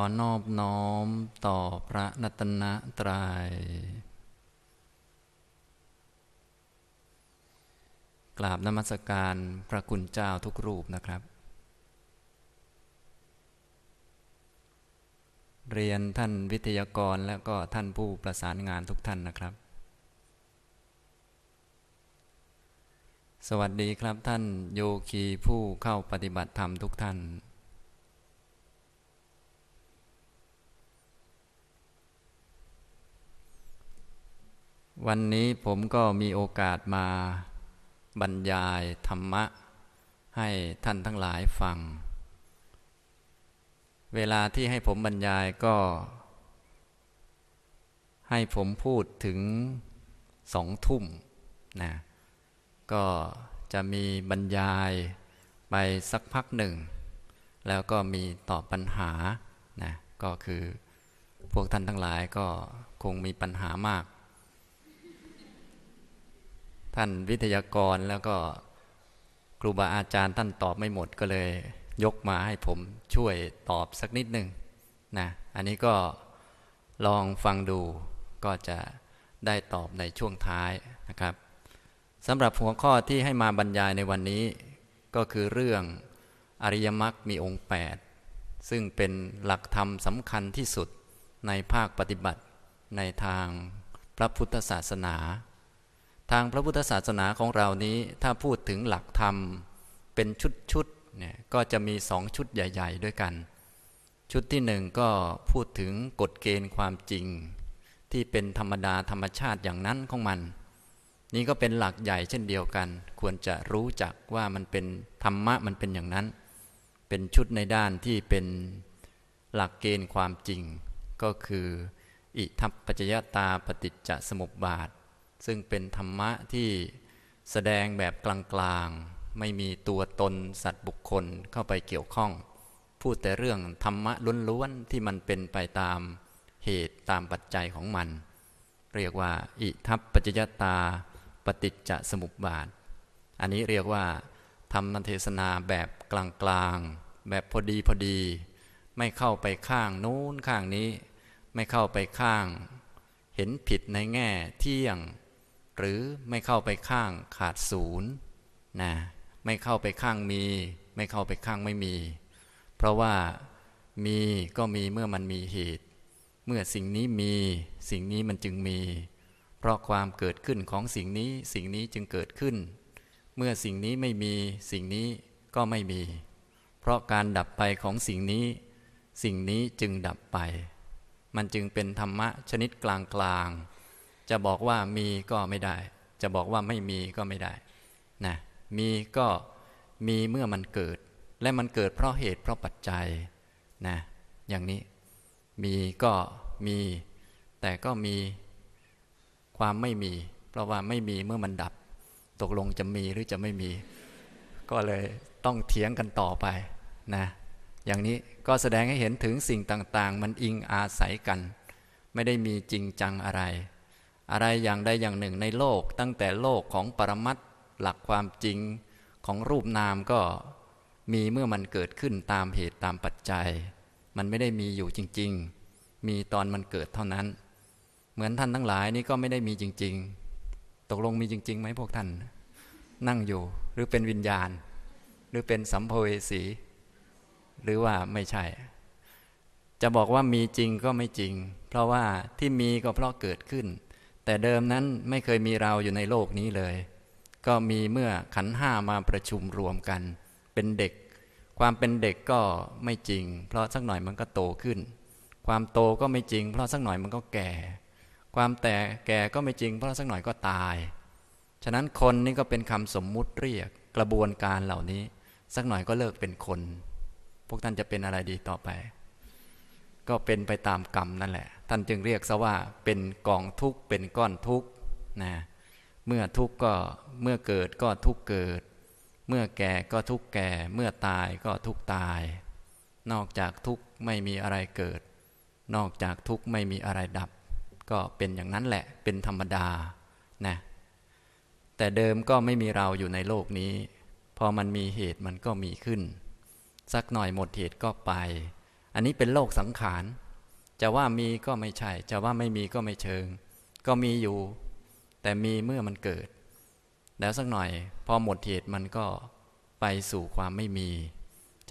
อนอบน้อมต่อพระนัตนตรยัยกราบนมัสการพระคุณเจ้าทุกรูปนะครับ เรียนท่านวิทยากรและก็ท่านผู้ประสานงานทุกท่านนะครับ สวัสดีครับท่านโยคีผู้เข้าปฏิบัติธรรมทุกท่านวันนี้ผมก็มีโอกาสมาบรรยายธรรมะ ให้ท่านทั้งหลายฟัง เวลาที่ให้ผมบรรยายก็ให้ผมพูดถึงสองทุ่มนะ ก็จะมีบรรยายไปสักพักหนึ่ง แล้วก็มีตอบปัญหานะ ก็คือพวกท่านทั้งหลายก็คงมีปัญหามากท่านวิทยากรแล้วก็ครูบาอาจารย์ท่านตอบไม่หมดก็เลย ยกมาให้ผมช่วยตอบสักนิดหนึ่งนะอันนี้ก็ลองฟังดูก็จะได้ตอบในช่วงท้ายนะครับสำหรับหัวข้อที่ให้มาบรรยายในวันนี้ก็คือเรื่องอริยมรรคมีองค์ 8 ซึ่งเป็นหลักธรรมสำคัญที่สุดในภาคปฏิบัติในทางพระพุทธศาสนาทางพระพุทธศาสนาของเรานี้ถ้าพูดถึงหลักธรรมเป็นชุดๆเนี่ยก็จะมีสองชุดใหญ่ ๆ ด้วยกัน ชุดที่หนึ่งก็พูดถึงกฎเกณฑ์ความจริง ที่เป็นธรรมดาธรรมชาติอย่างนั้นของมัน นี่ก็เป็นหลักใหญ่เช่นเดียวกัน ควรจะรู้จักว่ามันเป็นธรรมะมันเป็นอย่างนั้น เป็นชุดในด้านที่เป็นหลักเกณฑ์ความจริง ก็คืออิทัปปัจจยตาปฏิจจสมุปบาทซึ่งเป็นธรรมะที่แสดงแบบกลางๆ ไม่มีตัวตนสัตว์บุคคลเข้าไปเกี่ยวข้อง พูดแต่เรื่องธรรมะล้วนๆ ที่มันเป็นไปตามเหตุตามปัจจัยของมัน เรียกว่าอิทัปปัจจยตาปฏิจจสมุปบาท อันนี้เรียกว่า ธรรมเทศนาแบบกลางๆ แบบพอดีพอดี ไม่เข้าไปข้างนู้นข้างนี้ ไม่เข้าไปข้าง เห็นผิดในแง่เที่ยงหรือไม่เข้าไปข้างขาดศูนย์นะไม่เข้าไปข้างมี ไม่เข้าไปข้างไม่มี เพราะว่ามีก็มีเมื่อมันมีเหตุ เมื่อสิ่งนี้มีสิ่งนี้มันจึงมี เพราะความเกิดขึ้นของสิ่งนี้สิ่งนี้จึงเกิดขึ้น เมื่อสิ่งนี้ไม่มีสิ่งนี้ก็ไม่มี เพราะการดับไปของสิ่งนี้ สิ่งนี้จึงดับไป มันจึงเป็นธรรมะชนิดกลางๆจะบอกว่ามีก็ไม่ได้ จะบอกว่าไม่มีก็ไม่ได้นะมีก็มีเมื่อมันเกิด และมันเกิดเพราะเหตุเพราะปัจจัยนะอย่างนี้ มีก็มี แต่ก็มีความไม่มี เพราะว่าไม่มีเมื่อมันดับ ตกลงจะมีหรือจะไม่มี ก็เลยต้องเถียงกันต่อไปนะอย่างนี้ก็แสดงให้เห็นถึงสิ่งต่างๆ มันอิงอาศัยกัน ไม่ได้มีจริงจังอะไรอะไรอย่างใดอย่างหนึ่งในโลกตั้งแต่โลกของปรมัตหลักความจริงของรูปนามก็มีเมื่อมันเกิดขึ้นตามเหตุตามปัจจัย มันไม่ได้มีอยู่จริง ๆ มีตอนมันเกิดเท่านั้น เหมือนท่านทั้งหลายนี่ก็ไม่ได้มีจริง ๆ ตกลงมีจริง ๆไหมพวกท่าน นั่งอยู่หรือเป็นวิญญาณ หรือเป็นสัมภเวสี หรือว่าไม่ใช่ จะบอกว่ามีจริงก็ไม่จริง เพราะว่าที่มีก็เพราะเกิดขึ้นแต่เดิมนั้นไม่เคยมีเราอยู่ในโลกนี้เลย ก็มีเมื่อขันห้ามาประชุมรวมกัน เป็นเด็ก ความเป็นเด็กก็ไม่จริง เพราะสักหน่อยมันก็โตขึ้น ความโตก็ไม่จริง เพราะสักหน่อยมันก็แก่ ความแต่แก่ก็ไม่จริง เพราะสักหน่อยก็ตาย ฉะนั้นคนนี่ก็เป็นคำสมมุติเรียกกระบวนการเหล่านี้ สักหน่อยก็เลิกเป็นคน พวกท่านจะเป็นอะไรดีต่อไป ก็เป็นไปตามกรรมนั่นแหละท่านจึงเรียกซะว่าเป็นกองทุกข์เป็นก้อนทุกข์นะ เมื่อทุกข์ก็ เมื่อเกิดก็ทุกข์เกิด เมื่อแก่ก็ทุกข์แก่ เมื่อตายก็ทุกข์ตาย นอกจากทุกข์ไม่มีอะไรเกิด นอกจากทุกข์ไม่มีอะไรดับ ก็เป็นอย่างนั้นแหละ เป็นธรรมดา นะ แต่เดิมก็ไม่มีเราอยู่ในโลกนี้ พอมันมีเหตุมันก็มีขึ้น สักหน่อยหมดเหตุก็ไป อันนี้เป็นโลกสังขารจะว่ามีก็ไม่ใช่ จะว่าไม่มีก็ไม่เชิง ก็มีอยู่ แต่มีเมื่อมันเกิด แล้วสักหน่อย พอหมดเหตุมันก็ไปสู่ความไม่มี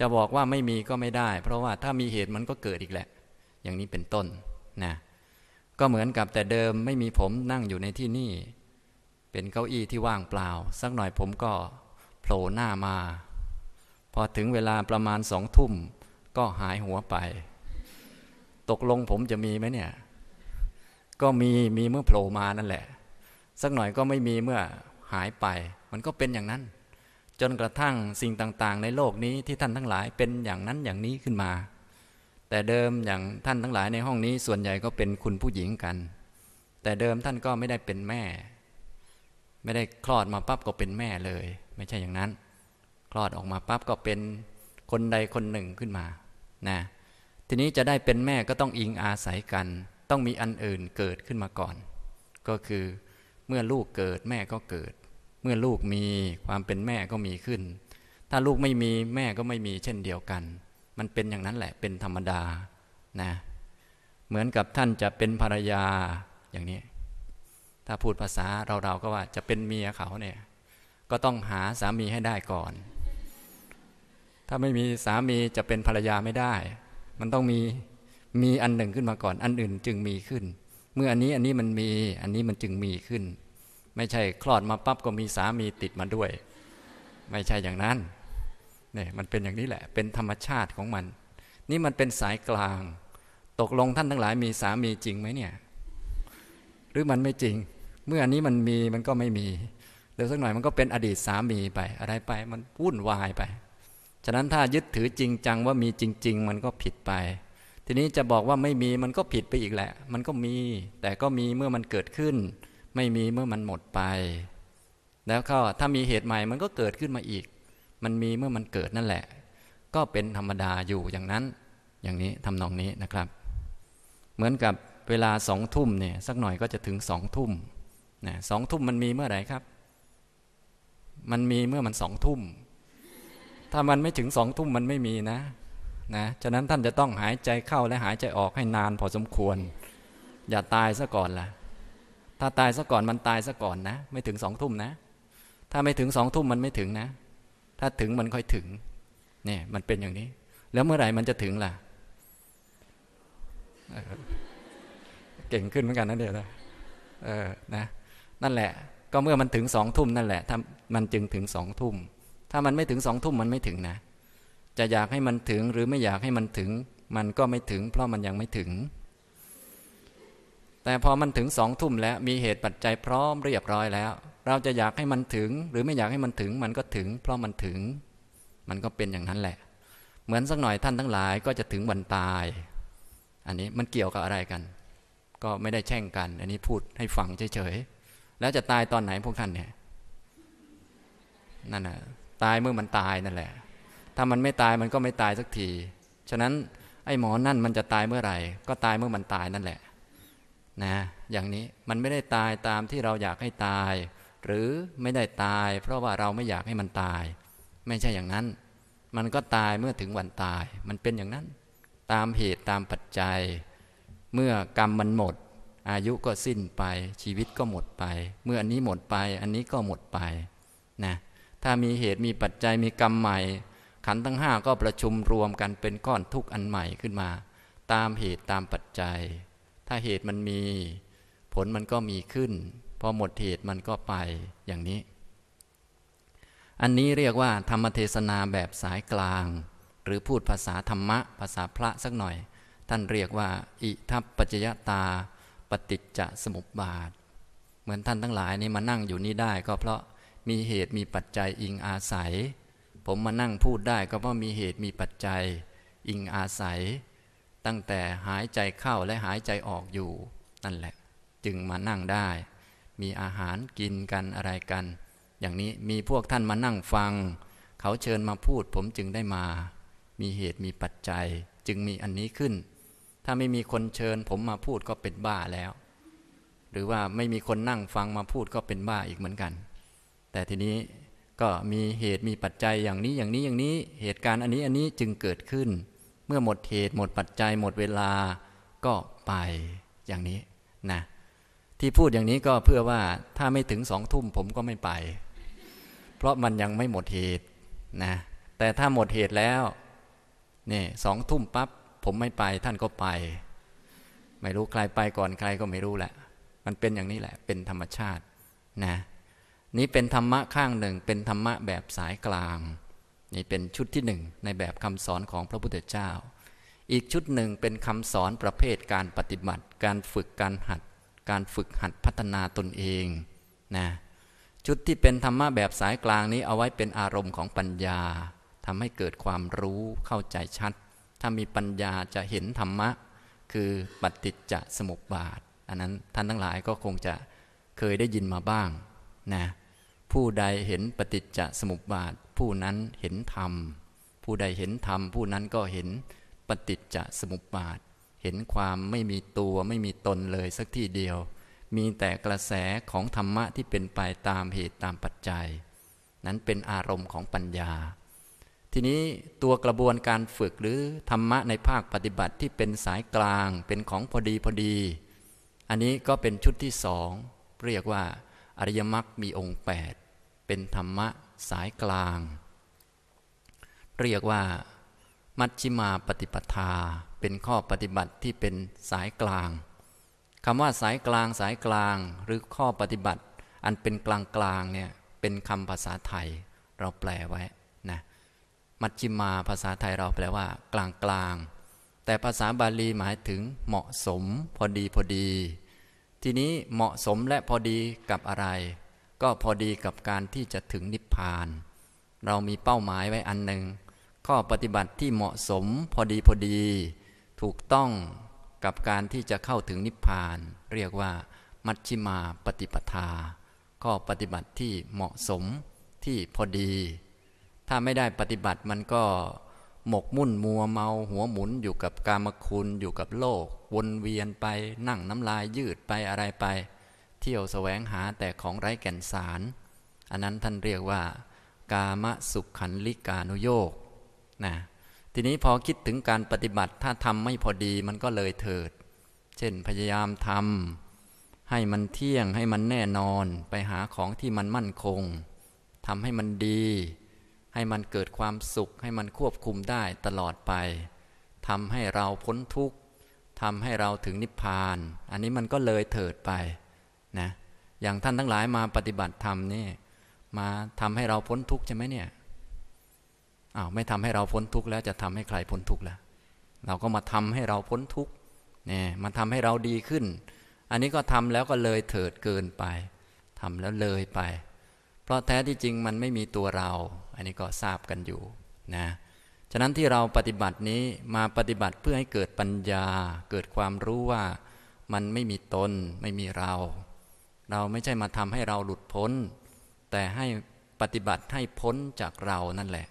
จะบอกว่าไม่มีก็ไม่ได้ เพราะว่าถ้ามีเหตุมันก็เกิดอีกแหละ อย่างนี้เป็นต้น นะ ก็เหมือนกับแต่เดิมไม่มีผมนั่งอยู่ในที่นี่ เป็นเก้าอี้ที่ว่างเปล่า สักหน่อยผมก็ โผล่หน้ามา พอถึงเวลาประมาณสองทุ่มก็หายหัวไปตกลงผมจะมีไหมเนี่ย ก็มีมีเมื่อโผล่มานั่นแหละ สักหน่อยก็ไม่มีเมื่อหายไป มันก็เป็นอย่างนั้น จนกระทั่งสิ่งต่าง ๆ ในโลกนี้ที่ท่านทั้งหลายเป็นอย่างนั้นอย่างนี้ขึ้นมา แต่เดิมอย่างท่านทั้งหลายในห้องนี้ส่วนใหญ่ก็เป็นคุณผู้หญิงกัน แต่เดิมท่านก็ไม่ได้เป็นแม่ ไม่ได้คลอดมาปั๊บก็เป็นแม่เลย ไม่ใช่อย่างนั้น คลอดออกมาปั๊บก็เป็นคนใดคนหนึ่งขึ้นมา นะทีนี้จะได้เป็นแม่ก็ต้องอิงอาศัยกัน ต้องมีอันอื่นเกิดขึ้นมาก่อน ก็คือเมื่อลูกเกิดแม่ก็เกิด เมื่อลูกมีความเป็นแม่ก็มีขึ้น ถ้าลูกไม่มีแม่ก็ไม่มีเช่นเดียวกัน มันเป็นอย่างนั้นแหละเป็นธรรมดานะเหมือนกับท่านจะเป็นภรรยาอย่างนี้ ถ้าพูดภาษาเราเราก็ว่าจะเป็นเมียเขาเนี่ยก็ต้องหาสามีให้ได้ก่อน ถ้าไม่มีสามีจะเป็นภรรยาไม่ได้มันต้องมี มีอันหนึ่งขึ้นมาก่อน อันอื่นจึงมีขึ้น เมื่ออันนี้อันนี้มันมีอันนี้มันจึงมีขึ้น ไม่ใช่คลอดมาปั๊บก็มีสามีติดมาด้วย ไม่ใช่อย่างนั้นเนี่ยมันเป็นอย่างนี้แหละ เป็นธรรมชาติของมัน นี่มันเป็นสายกลาง ตกลงท่านทั้งหลายมีสามีจริงไหมเนี่ย หรือมันไม่จริง เมื่ออันนี้มันมีมันก็ไม่มีเดี๋ยวสักหน่อยมันก็เป็นอดีตสามีไป อะไรไปมันวุ่นวายไปฉะนั้นถ้ายึดถือจริง จังว่ามีจริง ๆ มันก็ผิดไป ทีนี้จะบอกว่าไม่มีมันก็ผิดไปอีกแหละ มันก็มีแต่ก็มีเมื่อมันเกิดขึ้น ไม่มีเมื่อมันหมดไป แล้วก็ถ้ามีเหตุใหม่ มันก็เกิดขึ้นมาอีก มันมีเมื่อมันเกิดนั่นแหละ ก็เป็นธรรมดาอยู่อย่างนั้น อย่างนี้ทำนองนี้นะครับ เหมือนกับเวลาสองทุ่มเนี่ยสักหน่อยก็จะถึงสองทุ่มนะสองทุ่มมันมีเมื่อไหร่ครับ มันมีเมื่อมันสองทุ่มถ้ามันไม่ถึงสองทุ่มมันไม่มีนะนะ ฉะนั้นท่านจะต้องหายใจเข้าและหายใจออกให้นานพอสมควร อย่าตายซะก่อนล่ะ ถ้าตายซะก่อนมันตายซะก่อนนะไม่ถึงสองทุ่มนะถ้าไม่ถึงสองทุ่มมันไม่ถึงนะถ้าถึงมันค่อยถึง เนี่ย มันเป็นอย่างนี้ แล้วเมื่อไหร่มันจะถึงล่ะเก่งขึ้นเหมือนกันนะเดี๋ยวนะเออนะ นั่นแหละ ก็เมื่อมันถึงสองทุ่มนั่นแหละ ถ้ามันจึงถึงสองทุ่มถ้ามันไม่ถึงสองทุ่มมันไม่ถึงนะ จะอยากให้มันถึงหรือไม่อยากให้มันถึง มันก็ไม่ถึงเพราะมันยังไม่ถึง แต่พอมันถึงสองทุ่มแล้ว มีเหตุปัจจัยพร้อมเรียบร้อยแล้ว เราจะอยากให้มันถึงหรือไม่อยากให้มันถึงมันก็ถึงเพราะมันถึง มันก็เป็นอย่างนั้นแหละ เหมือนสักหน่อยท่านทั้งหลายก็จะถึงวันตาย อันนี้มันเกี่ยวกับอะไรกัน ก็ไม่ได้แช่งกัน อันนี้พูดให้ฟังเฉยๆแล้วจะตายตอนไหนพวกท่านเนี่ยนั่นและตายเมื่อมันตายนั่นแหละ ถ้ามันไม่ตายมันก็ไม่ตายสักที ฉะนั้นไอ้หมอนั่นมันจะตายเมื่อไหร่ก็ตายเมื่อมันตายนั่นแหละ นะ อย่างนี้มันไม่ได้ตายตามที่เราอยากให้ตาย หรือไม่ได้ตายเพราะว่าเราไม่อยากให้มันตาย ไม่ใช่อย่างนั้น มันก็ตายเมื่อถึงวันตาย มันเป็นอย่างนั้น ตามเหตุตามปัจจัย เมื่อกรรมมันหมด อายุก็สิ้นไปชีวิตก็หมดไป เมื่ออันนี้หมดไป อันนี้ก็หมดไป นะถ้ามีเหตุมีปัจจัยมีกรรมใหม่ ขันทั้งห้าก็ประชุมรวมกันเป็นก้อนทุกข์อันใหม่ขึ้นมา ตามเหตุตามปัจจัย ถ้าเหตุมันมีผลมันก็มีขึ้นพอหมดเหตุมันก็ไปอย่างนี้ อันนี้เรียกว่า ธรรมเทศนาแบบสายกลาง หรือพูดภาษาธรรมะภาษาพระสักหน่อย ท่านเรียกว่าอิทัปปัจจยตาปฏิจจสมุปบาท เหมือนท่านทั้งหลายนี่มานั่งอยู่นี่ได้ก็เพราะมีเหตุมีปัจจัยอิงอาศัย ผมมานั่งพูดได้ก็เพราะมีเหตุมีปัจจัยอิงอาศัย ตั้งแต่หายใจเข้าและหายใจออกอยู่นั่นแหละจึงมานั่งได้ มีอาหารกินกันอะไรกัน อย่างนี้มีพวกท่านมานั่งฟัง เขาเชิญมาพูดผมจึงได้มา มีเหตุมีปัจจัยจึงมีอันนี้ขึ้น ถ้าไม่มีคนเชิญผมมาพูดก็เป็นบ้าแล้ว หรือว่าไม่มีคนนั่งฟังมาพูดก็เป็นบ้าอีกเหมือนกันแต่ทีนี้ก็มีเหตุมีปัจจัยอย่างนี้อย่างนี้อย่างนี้เหตุการณ์อันนี้อันนี้จึงเกิดขึ้น เมื่อหมดเหตุหมดปัจจัย หมดเวลาก็ไปอย่างนี้นะที่พูดอย่างนี้ก็เพื่อว่าถ้าไม่ถึงสองทุ่มผมก็ไม่ไป เพราะมันยังไม่หมดเหตุนะแต่ถ้าหมดเหตุแล้ว นี่สองทุ่มปับ๊บผมไม่ไปท่านก็ไป ไม่รู้ใครไปก่อนใครก็ไม่รู้แหละมันเป็นอย่างนี้แหละเป็นธรรมชาตินะนี่เป็นธรรมะข้างหนึ่งเป็นธรรมะแบบสายกลาง นี่เป็นชุดที่หนึ่งในแบบคำสอนของพระพุทธเจ้า อีกชุดหนึ่งเป็นคำสอนประเภทการปฏิบัติ การฝึกการหัด การฝึกหัดพัฒนาตนเองนะชุดที่เป็นธรรมะแบบสายกลางนี้เอาไว้เป็นอารมณ์ของปัญญาทำให้เกิดความรู้เข้าใจชัด ถ้ามีปัญญาจะเห็นธรรมะ คือปฏิจจสมุปบาท อันนั้นท่านทั้งหลายก็คงจะเคยได้ยินมาบ้างนะผู้ใดเห็นปฏิจจสมุปบาทผู้นั้นเห็นธรรม ผู้ใดเห็นธรรมผู้นั้นก็เห็นปฏิจจสมุปบาท เห็นความไม่มีตัวไม่มีตนเลยสักที่เดียว มีแต่กระแสของธรรมะที่เป็นไปตามเหตุตามปัจจัย นั้นเป็นอารมณ์ของปัญญา ทีนี้ตัวกระบวนการฝึกหรือธรรมะในภาคปฏิบัติที่เป็นสายกลางเป็นของพอดีพอดี อันนี้ก็เป็นชุดที่สองเรียกว่าอริยมรรคมีองค์ 8 เป็นธรรมะสายกลาง เรียกว่า มัชชิมาปฏิปทา เป็นข้อปฏิบัติที่เป็นสายกลางคำว่าสายกลางสายกลาง หรือข้อปฏิบัติ อันเป็นกลางกลางเนี่ย เป็นคำภาษาไทย เราแปลไว้นะมัชชิมาภาษาไทยเราแปลว่า กลางกลางแต่ภาษาบาลีหมายถึงเหมาะสมพอดีพอดีทีนี้เหมาะสมและพอดีกับอะไร ก็พอดีกับการที่จะถึงนิพพาน เรามีเป้าหมายไว้อันหนึ่งข้อปฏิบัติที่เหมาะสมพอดีพอดี ถูกต้องกับการที่จะเข้าถึงนิพพาน เรียกว่ามัชชิมาปฏิปทาข้อปฏิบัติที่เหมาะสมที่พอดี ถ้าไม่ได้ปฏิบัติมันก็หมกมุ่นมัวเมาหัวหมุนอยู่กับกามคุณ อยู่กับโลก วนเวียนไปนั่งน้ำลายยืดไปอะไรไป เที่ยวแสวงหาแต่ของไร้แก่นสาร อันนั้นท่านเรียกว่า กามสุขขันลิกานุโยกนะทีนี้พอคิดถึงการปฏิบัติถ้าทำไม่พอดีมันก็เลยเถิด เช่นพยายามทำให้มันเที่ยงให้มันแน่นอน ไปหาของที่มันมั่นคงทำให้มันดีให้มันเกิดความสุขให้มันควบคุมได้ตลอดไปทำให้เราพ้นทุกข์ทำให้เราถึงนิพพาน อันนี้มันก็เลยเถิดไปนะอย่างท่านทั้งหลายมาปฏิบัติธรรมนี่มาทำให้เราพ้นทุกข์ใช่ไหมเนี่ยอ้าวไม่ทำให้เราพ้นทุกข์แล้วจะทำให้ใครพ้นทุกข์ล่ะเราก็มาทำให้เราพ้นทุกข์เนี่ยมาทำให้เราดีขึ้น อันนี้ก็ทำแล้วก็เลยเถิดเกินไปทำแล้วเลยไป เพราะแท้ที่จริงมันไม่มีตัวเราอันนี้ก็ทราบกันอยู่นะฉะนั้นที่เราปฏิบัตินี้มาปฏิบัติเพื่อให้เกิดปัญญา เกิดความรู้ว่ามันไม่มีตน ไม่มีเรา เราไม่ใช่มาทำให้เราหลุดพ้น แต่ให้ปฏิบัติให้พ้นจากเรานั่นแหละ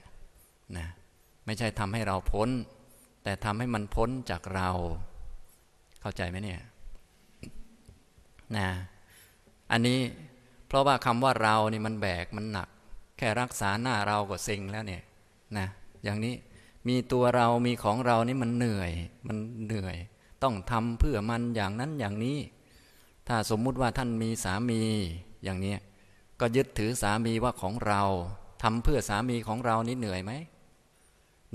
นะไม่ใช่ทำให้เราพ้น แต่ทำให้มันพ้นจากเรา เข้าใจไหมเนี่ยนะอันนี้เพราะว่าคำว่าเรานี่มันแบกมันหนักแค่รักษาหน้าเราก็เซ็งแล้วเนี่ยนะอย่างนี้มีตัวเรามีของเรานี่มันเหนื่อย มันเหนื่อย ต้องทำเพื่อมันอย่างนั้นอย่างนี้ ถ้าสมมุติว่าท่านมีสามี อย่างนี้ ก็ยึดถือสามีว่าของเรา ทำเพื่อสามีของเรานี่เหนื่อยไหม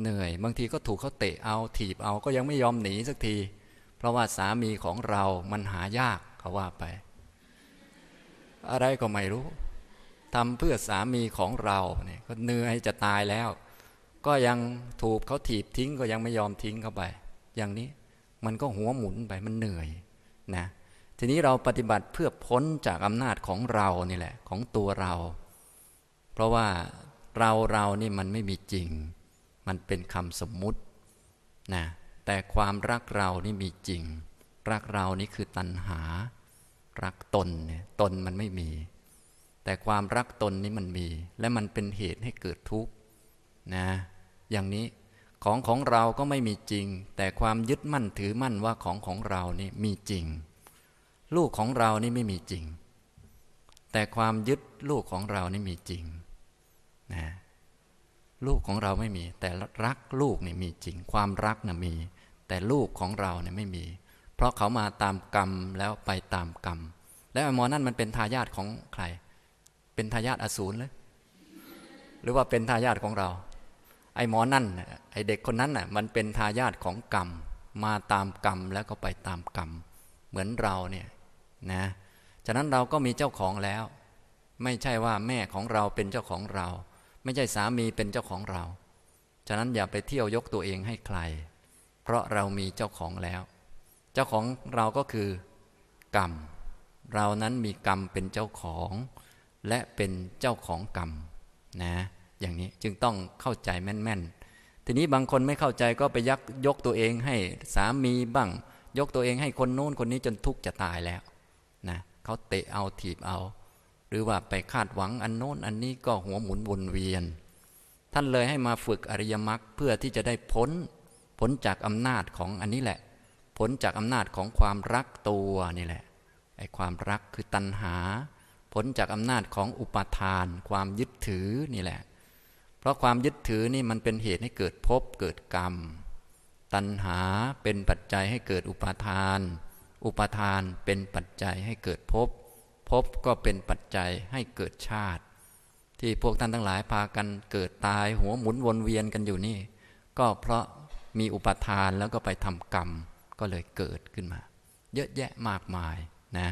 เหนื่อย บางทีก็ถูกเขาเตะเอา ถีบเอาก็ยังไม่ยอมหนีสักที เพราะว่าสามีของเรามันหายากเขาว่าไป อะไรก็ไม่รู้ทำเพื่อสามีของเรา เนี่ยก็เหนื่อยจะตายแล้ว ก็ยังถูกเขาถีบทิ้งก็ยังไม่ยอมทิ้งเข้าไป อย่างนี้มันก็หัวหมุนไปมันเหนื่อยนะทีนี้เราปฏิบัติเพื่อพ้นจากอำนาจของเรานี่แหละ ของตัวเรา เพราะว่าเราเรานี่มันไม่มีจริง มันเป็นคำสมมุตินะแต่ความรักเรานี่มีจริง รักเรานี่คือตัณหา รักตนเนี่ยตนมันไม่มีแต่ความรักตนนี้มันมี และมันเป็นเหตุให้เกิดทุกข์นะ อย่างนี้ ของของเราก็ไม่มีจริง แต่ความยึดมั่นถือมั่นว่าของของเรานี่มีจริง ลูกของเรานี่ไม่มีจริง แต่ความยึดลูกของเรานี่มีจริงนะลูกของเราไม่มี แต่รักลูกนี่มีจริง ความรักน่ะมี แต่ลูกของเราเนี่ยไม่มี เพราะเขามาตามกรรมแล้วไปตามกรรมแล้วไอ้มอนั่นมันเป็นทายาทของใครเป็นทายาทอสูรเลยหรือว่าเป็นทายาทของเรา ไอ้หมอนั่น ไอ้เด็กคนนั้นน่ะ มันเป็นทายาทของกรรม มาตามกรรมแล้วก็ไปตามกรรม เหมือนเราเนี่ย นะ ฉะนั้นเราก็มีเจ้าของแล้ว ไม่ใช่ว่าแม่ของเราเป็นเจ้าของเรา ไม่ใช่สามีเป็นเจ้าของเรา ฉะนั้นอย่าไปเที่ยวยกตัวเองให้ใคร เพราะเรามีเจ้าของแล้ว เจ้าของเราก็คือกรรม เรานั้นมีกรรมเป็นเจ้าของและเป็นเจ้าของกรรมนะอย่างนี้จึงต้องเข้าใจแม่นๆ ทีนี้บางคนไม่เข้าใจก็ไปยักยกตัวเองให้สามีบ้าง ยกตัวเองให้คนโน้นคนนี้จนทุกข์จะตายแล้วนะเขาเตะเอาถีบเอา หรือว่าไปคาดหวังอันโน้นอันนี้ก็หัวหมุนวนเวียน ท่านเลยให้มาฝึกอริยมรรคเพื่อที่จะได้พ้นพ้นจากอำนาจของอันนี้แหละพ้นจากอำนาจของความรักตัวนี่แหละไอ้ความรักคือตัณหาพ้นจากอำนาจของอุปาทาน ความยึดถือนี่แหละ เพราะความยึดถือนี่มันเป็นเหตุให้เกิดภพเกิดกรรม ตัณหาเป็นปัจจัยให้เกิดอุปาทาน อุปาทานเป็นปัจจัยให้เกิดภพ ภพก็เป็นปัจจัยให้เกิดชาติ ที่พวกท่านทั้งหลายพากันเกิดตายหัวหมุนวนเวียนกันอยู่นี่ ก็เพราะมีอุปทานแล้วก็ไปทำกรรม ก็เลยเกิดขึ้นมา เยอะแยะมากมายนะ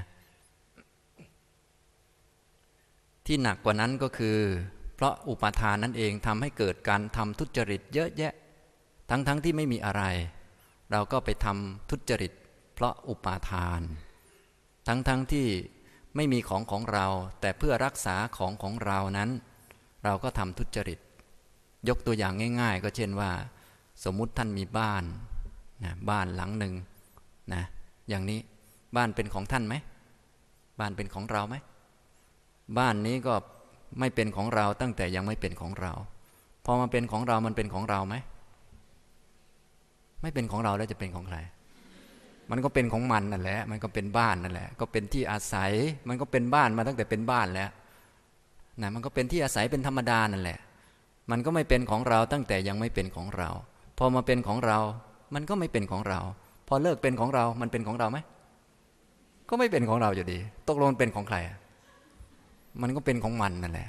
ที่หนักกว่านั้นก็คือ เพราะอุปทานนั่นเองทำให้เกิดการทำทุจริตเยอะแยะทั้งๆทที่ไม่มีอะไร เราก็ไปทำทุจริต เพราะอุปาทาน ทั้งๆทที่ไม่มีของของเรา แต่เพื่อรักษาของของเรานั้น เราก็ทำทุจริต ยกตัวอย่างง่าย ๆ ก็เช่นว่า สมมุติท่านมีบ้านนะบ้านหลังหนึ่งนะอย่างนี้บ้านเป็นของท่านไหม บ้านเป็นของเราไหมบ้านนี้ก็ไม่เป็นของเราตั้งแต่ยังไม่เป็นของเรา พอมาเป็นของเรามันเป็นของเราไหม ไม่เป็นของเราแล้วจะเป็นของใคร มันก็เป็นของมันนั่นแหละ มันก็เป็นบ้านนั่นแหละก็เป็นที่อาศัย มันก็เป็นบ้านมาตั้งแต่เป็นบ้านแล้วนะมันก็เป็นที่อาศัยเป็นธรรมดานั่นแหละ มันก็ไม่เป็นของเรา ตั้งแต่ยังไม่เป็นของเรา พอมาเป็นของเรา มันก็ไม่เป็นของเรา พอเลิกเป็นของเรา มันเป็นของเราไหมก็ไม่เป็นของเราอยู่ดี ตกลงเป็นของใครอะมันก็เป็นของมันนั่นแหละ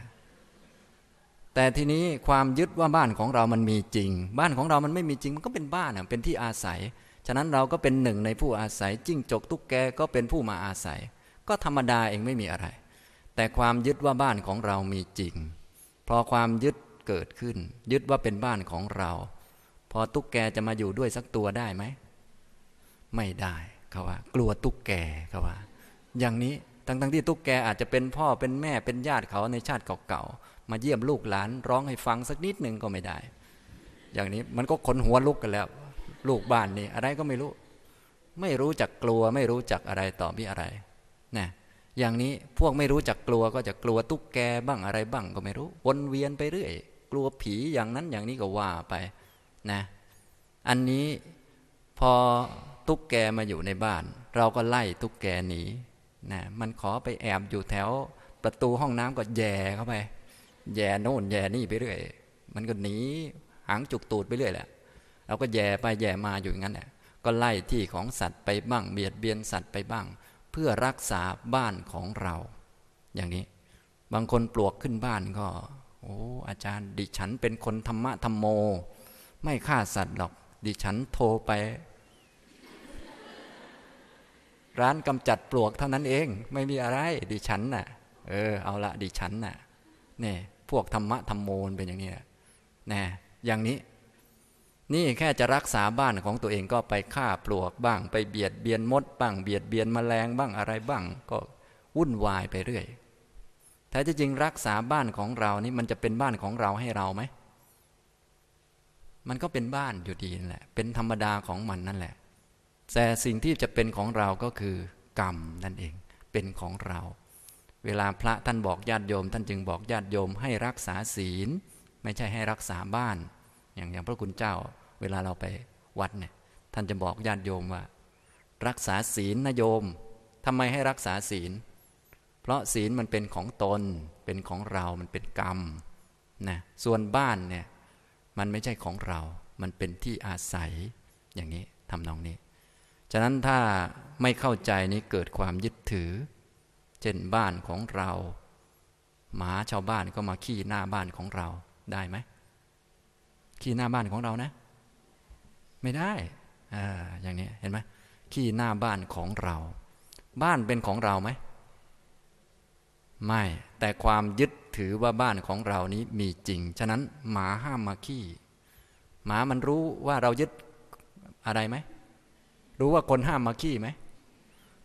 แต่ทีนี้ความยึดว่าบ้านของเรามันมีจริง บ้านของเรามันไม่มีจริง มันก็เป็นบ้านเป็นที่อาศัย ฉะนั้นเราก็เป็นหนึ่งในผู้อาศัย จิ้งจกตุ๊กแกก็เป็นผู้มาอาศัย ก็ธรรมดาเองไม่มีอะไร แต่ความยึดว่าบ้านของเรามีจริง พอความยึดเกิดขึ้น ยึดว่าเป็นบ้านของเรา พอตุ๊กแกจะมาอยู่ด้วยสักตัวได้ไหม ไม่ได้เขาว่า กลัวตุ๊กแกเขาว่า อย่างนี้ทั้งๆที่ ตุ๊กแกอาจจะเป็นพ่อเป็นแม่เป็นญาติเขาในชาติเก่าๆ มาเยี่ยมลูกหลานร้องให้ฟังสักนิดหนึ่งก็ไม่ได้ อย่างนี้มันก็ขนหัวลุกกันแล้ว ลูกบ้านนี่อะไรก็ไม่รู้ไม่รู้จักกลัวไม่รู้จักอะไรต่อมีอะไรนะอย่างนี้พวกไม่รู้จักกลัวก็จะกลัวตุ๊กแกบ้างอะไรบ้าง ก็ไม่รู้วนเวียนไปเรื่อย กลัวผีอย่างนั้นอย่างนี้ก็ว่าไปนะอันนี้พอตุ๊กแกมาอยู่ในบ้านเราก็ไล่ตุ๊กแกหนีนะมันขอไปแอบอยู่แถวประตูห้องน้ำก็แย่เข้าไป แย่โน่นแย่นี่ไปเรื่อยมันก็หนีหางจุกตูดไปเรื่อยแหละเราก็แย่ไปแย่มาอยู่อย่างนั้นแหละก็ไล่ที่ของสัตว์ไปบ้างเบียดเบียนสัตว์ไปบ้างเพื่อรักษาบ้านของเรา อย่างนี้ บางคนปลวกขึ้นบ้านก็ โอ้อาจารย์ดิฉันเป็นคนธรรมะธรรมโม ไม่ฆ่าสัตว์หรอก ดิฉันโทรไปร้านกำจัดปลวกเท่านั้นเอง ไม่มีอะไรดิฉันน่ะเออ เอาละดิฉันน่ะนี่พวกธรรมะธรรมโมนเป็นอย่างนี้นะอย่างนี้ นี่แค่จะรักษาบ้านของตัวเอง ก็ไปฆ่าปลวก บ้าง ไปเบียดเบียนมดบ้างเบียดเบียนแมลงบ้างอะไรบ้าง ก็วุ่นวายไปเรื่อยถ้าจะจริงรักษาบ้านของเรานี่ มันจะเป็นบ้านของเราให้เราไหมมันก็เป็นบ้านอยู่ดีนั่นแหละเป็นธรรมดาของมันนั่นแหละแต่สิ่งที่จะเป็นของเรา ก็คือกรรมนั่นเอง เป็นของเรา เวลาพระท่านบอกญาติโยม ท่านจึงบอกญาติโยมให้รักษาศีล ไม่ใช่ให้รักษาบ้าน อย่างอย่างพระคุณเจ้า เวลาเราไปวัดเนี่ย ท่านจะบอกญาติโยมว่า รักษาศีลนะโยม ทำไมให้รักษาศีล เพราะศีลมันเป็นของตน เป็นของเรา มันเป็นกรรม นะ ส่วนบ้านเนี่ย มันไม่ใช่ของเรา มันเป็นที่อาศัย อย่างนี้ทำนองนี้ฉะนั้นถ้าไม่เข้าใจนี้เกิดความยึดถือ เช่นบ้านของเรา หมาชาวบ้านก็มาขี้หน้าบ้านของเราได้ไหมขี้หน้าบ้านของเรานะ ไม่ได้ออย่างนี้เห็นไหมขี้หน้าบ้านของเรา บ้านเป็นของเราไหมไม่ แต่ความยึดถือว่าบ้านของเรานี้มีจริง ฉะนั้น หมาห้ามมาขี้หมามันรู้ว่าเรายึดอะไรไหมรู้ว่าคนห้ามมาขี้ไหม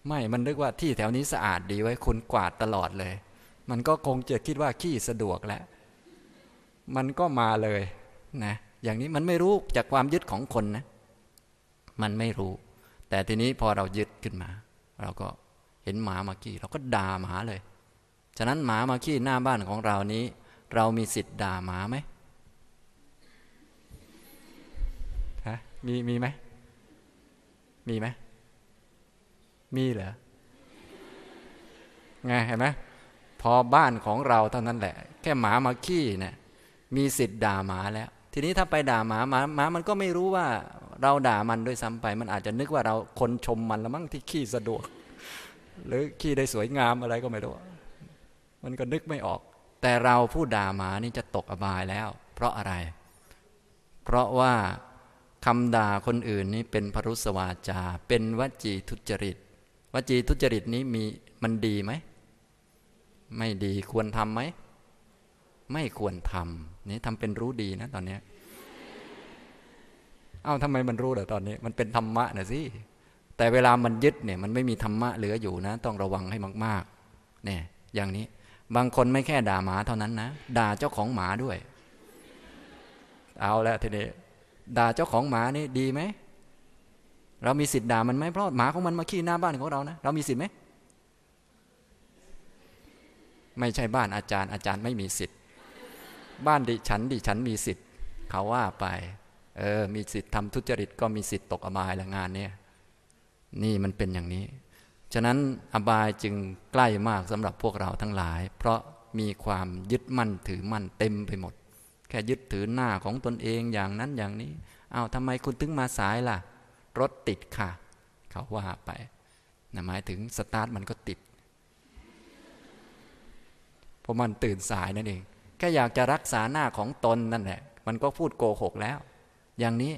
ไม่มันนึกว่าที่แถวนี้สะอาดดีไว้คุณกวาดตลอดเลย มันก็คงจะคิดว่าขี้สะดวกแล้ว มันก็มาเลยนะ อย่างนี้มันไม่รู้จากความยึดของคนนะ มันไม่รู้ แต่ทีนี้พอเรายึดขึ้นมา เราก็เห็นหมามาขี้เราก็ด่าหมาเลย ฉะนั้นหมามาขี้หน้าบ้านของเรานี้ เรามีสิทธิ์ด่าหมาไหมฮะมีมีไหมมีไหม มีเหรอ ไง เห็นไหมพอบ้านของเราเท่านั้นแหละ แค่หมา มาขี้เนะี่ย มีสิทธิ์ด่าหมาแล้ว ทีนี้ถ้าไปด่าหมาหมาหมามันก็ไม่รู้ว่า เราด่ามันด้วยซ้าไป มันอาจจะนึกว่าเราคนชมมันละมั้งที่ขี้สะดวก หรือขี้ได้สวยงามอะไรก็ไม่รู้ มันก็นึกไม่ออก แต่เราผู้ด่าหมานี่จะตกอบายแล้ว เพราะอะไร เพราะว่าคำด่าคนอื่นนี้เป็นพรุสวาจาเป็นวจีทุจริต วจีทุจริตนี้มีมันดีไหม ไม่ดีควรทำไหม ไม่ควรทำนี่ทำเป็นรู้ดีนะ ตอนนี้เอ้าทำไมมันรู้เหรอตอนนี้ มันเป็นธรรมะนะสิ แต่เวลามันยึดเนี่ยมันไม่มีธรรมะ เหลืออยู่นะ ต้องระวังให้มาก ๆ เนี่ย อย่างนี้ บางคนไม่แค่ด่าหมาเท่านั้นนะด่าเจ้าของหมาด้วย เอาแล้วทีนี้ด่าเจ้าของหมานี่ดีไหมเรามีสิทธิ์ด่ามันไหมเพราะหมาของมันมาขี้หน้าบ้านของเรานะเรามีสิทธิ์ไหมไม่ใช่บ้านอาจารย์ อาจารย์ไม่มีสิทธิ์บ้านดิฉันดิฉันมีสิทธิ์เขาว่าไปเออมีสิทธิ์ทำทุจริต ก็มีสิทธิ์ตกอบายละงานเนี่ยนี่มันเป็นอย่างนี้ ฉะนั้นอบายจึงใกล้มากสำหรับพวกเราทั้งหลาย เพราะมีความยึดมั่นถือมั่นเต็มไปหมดแค่ยึดถือหน้าของตนเองอย่างนั้นอย่างนี้อา้าวทำไมคุณถึงมาสายล่ะ รถติดค่ะ เขาว่าไปนะหมายถึงสตาร์ทมันก็ติด เพราะมันตื่นสายนั่นเอง แค่อยากจะรักษาหน้าของตนนั่นแหละ มันก็พูดโกหกแล้ว อย่างนี้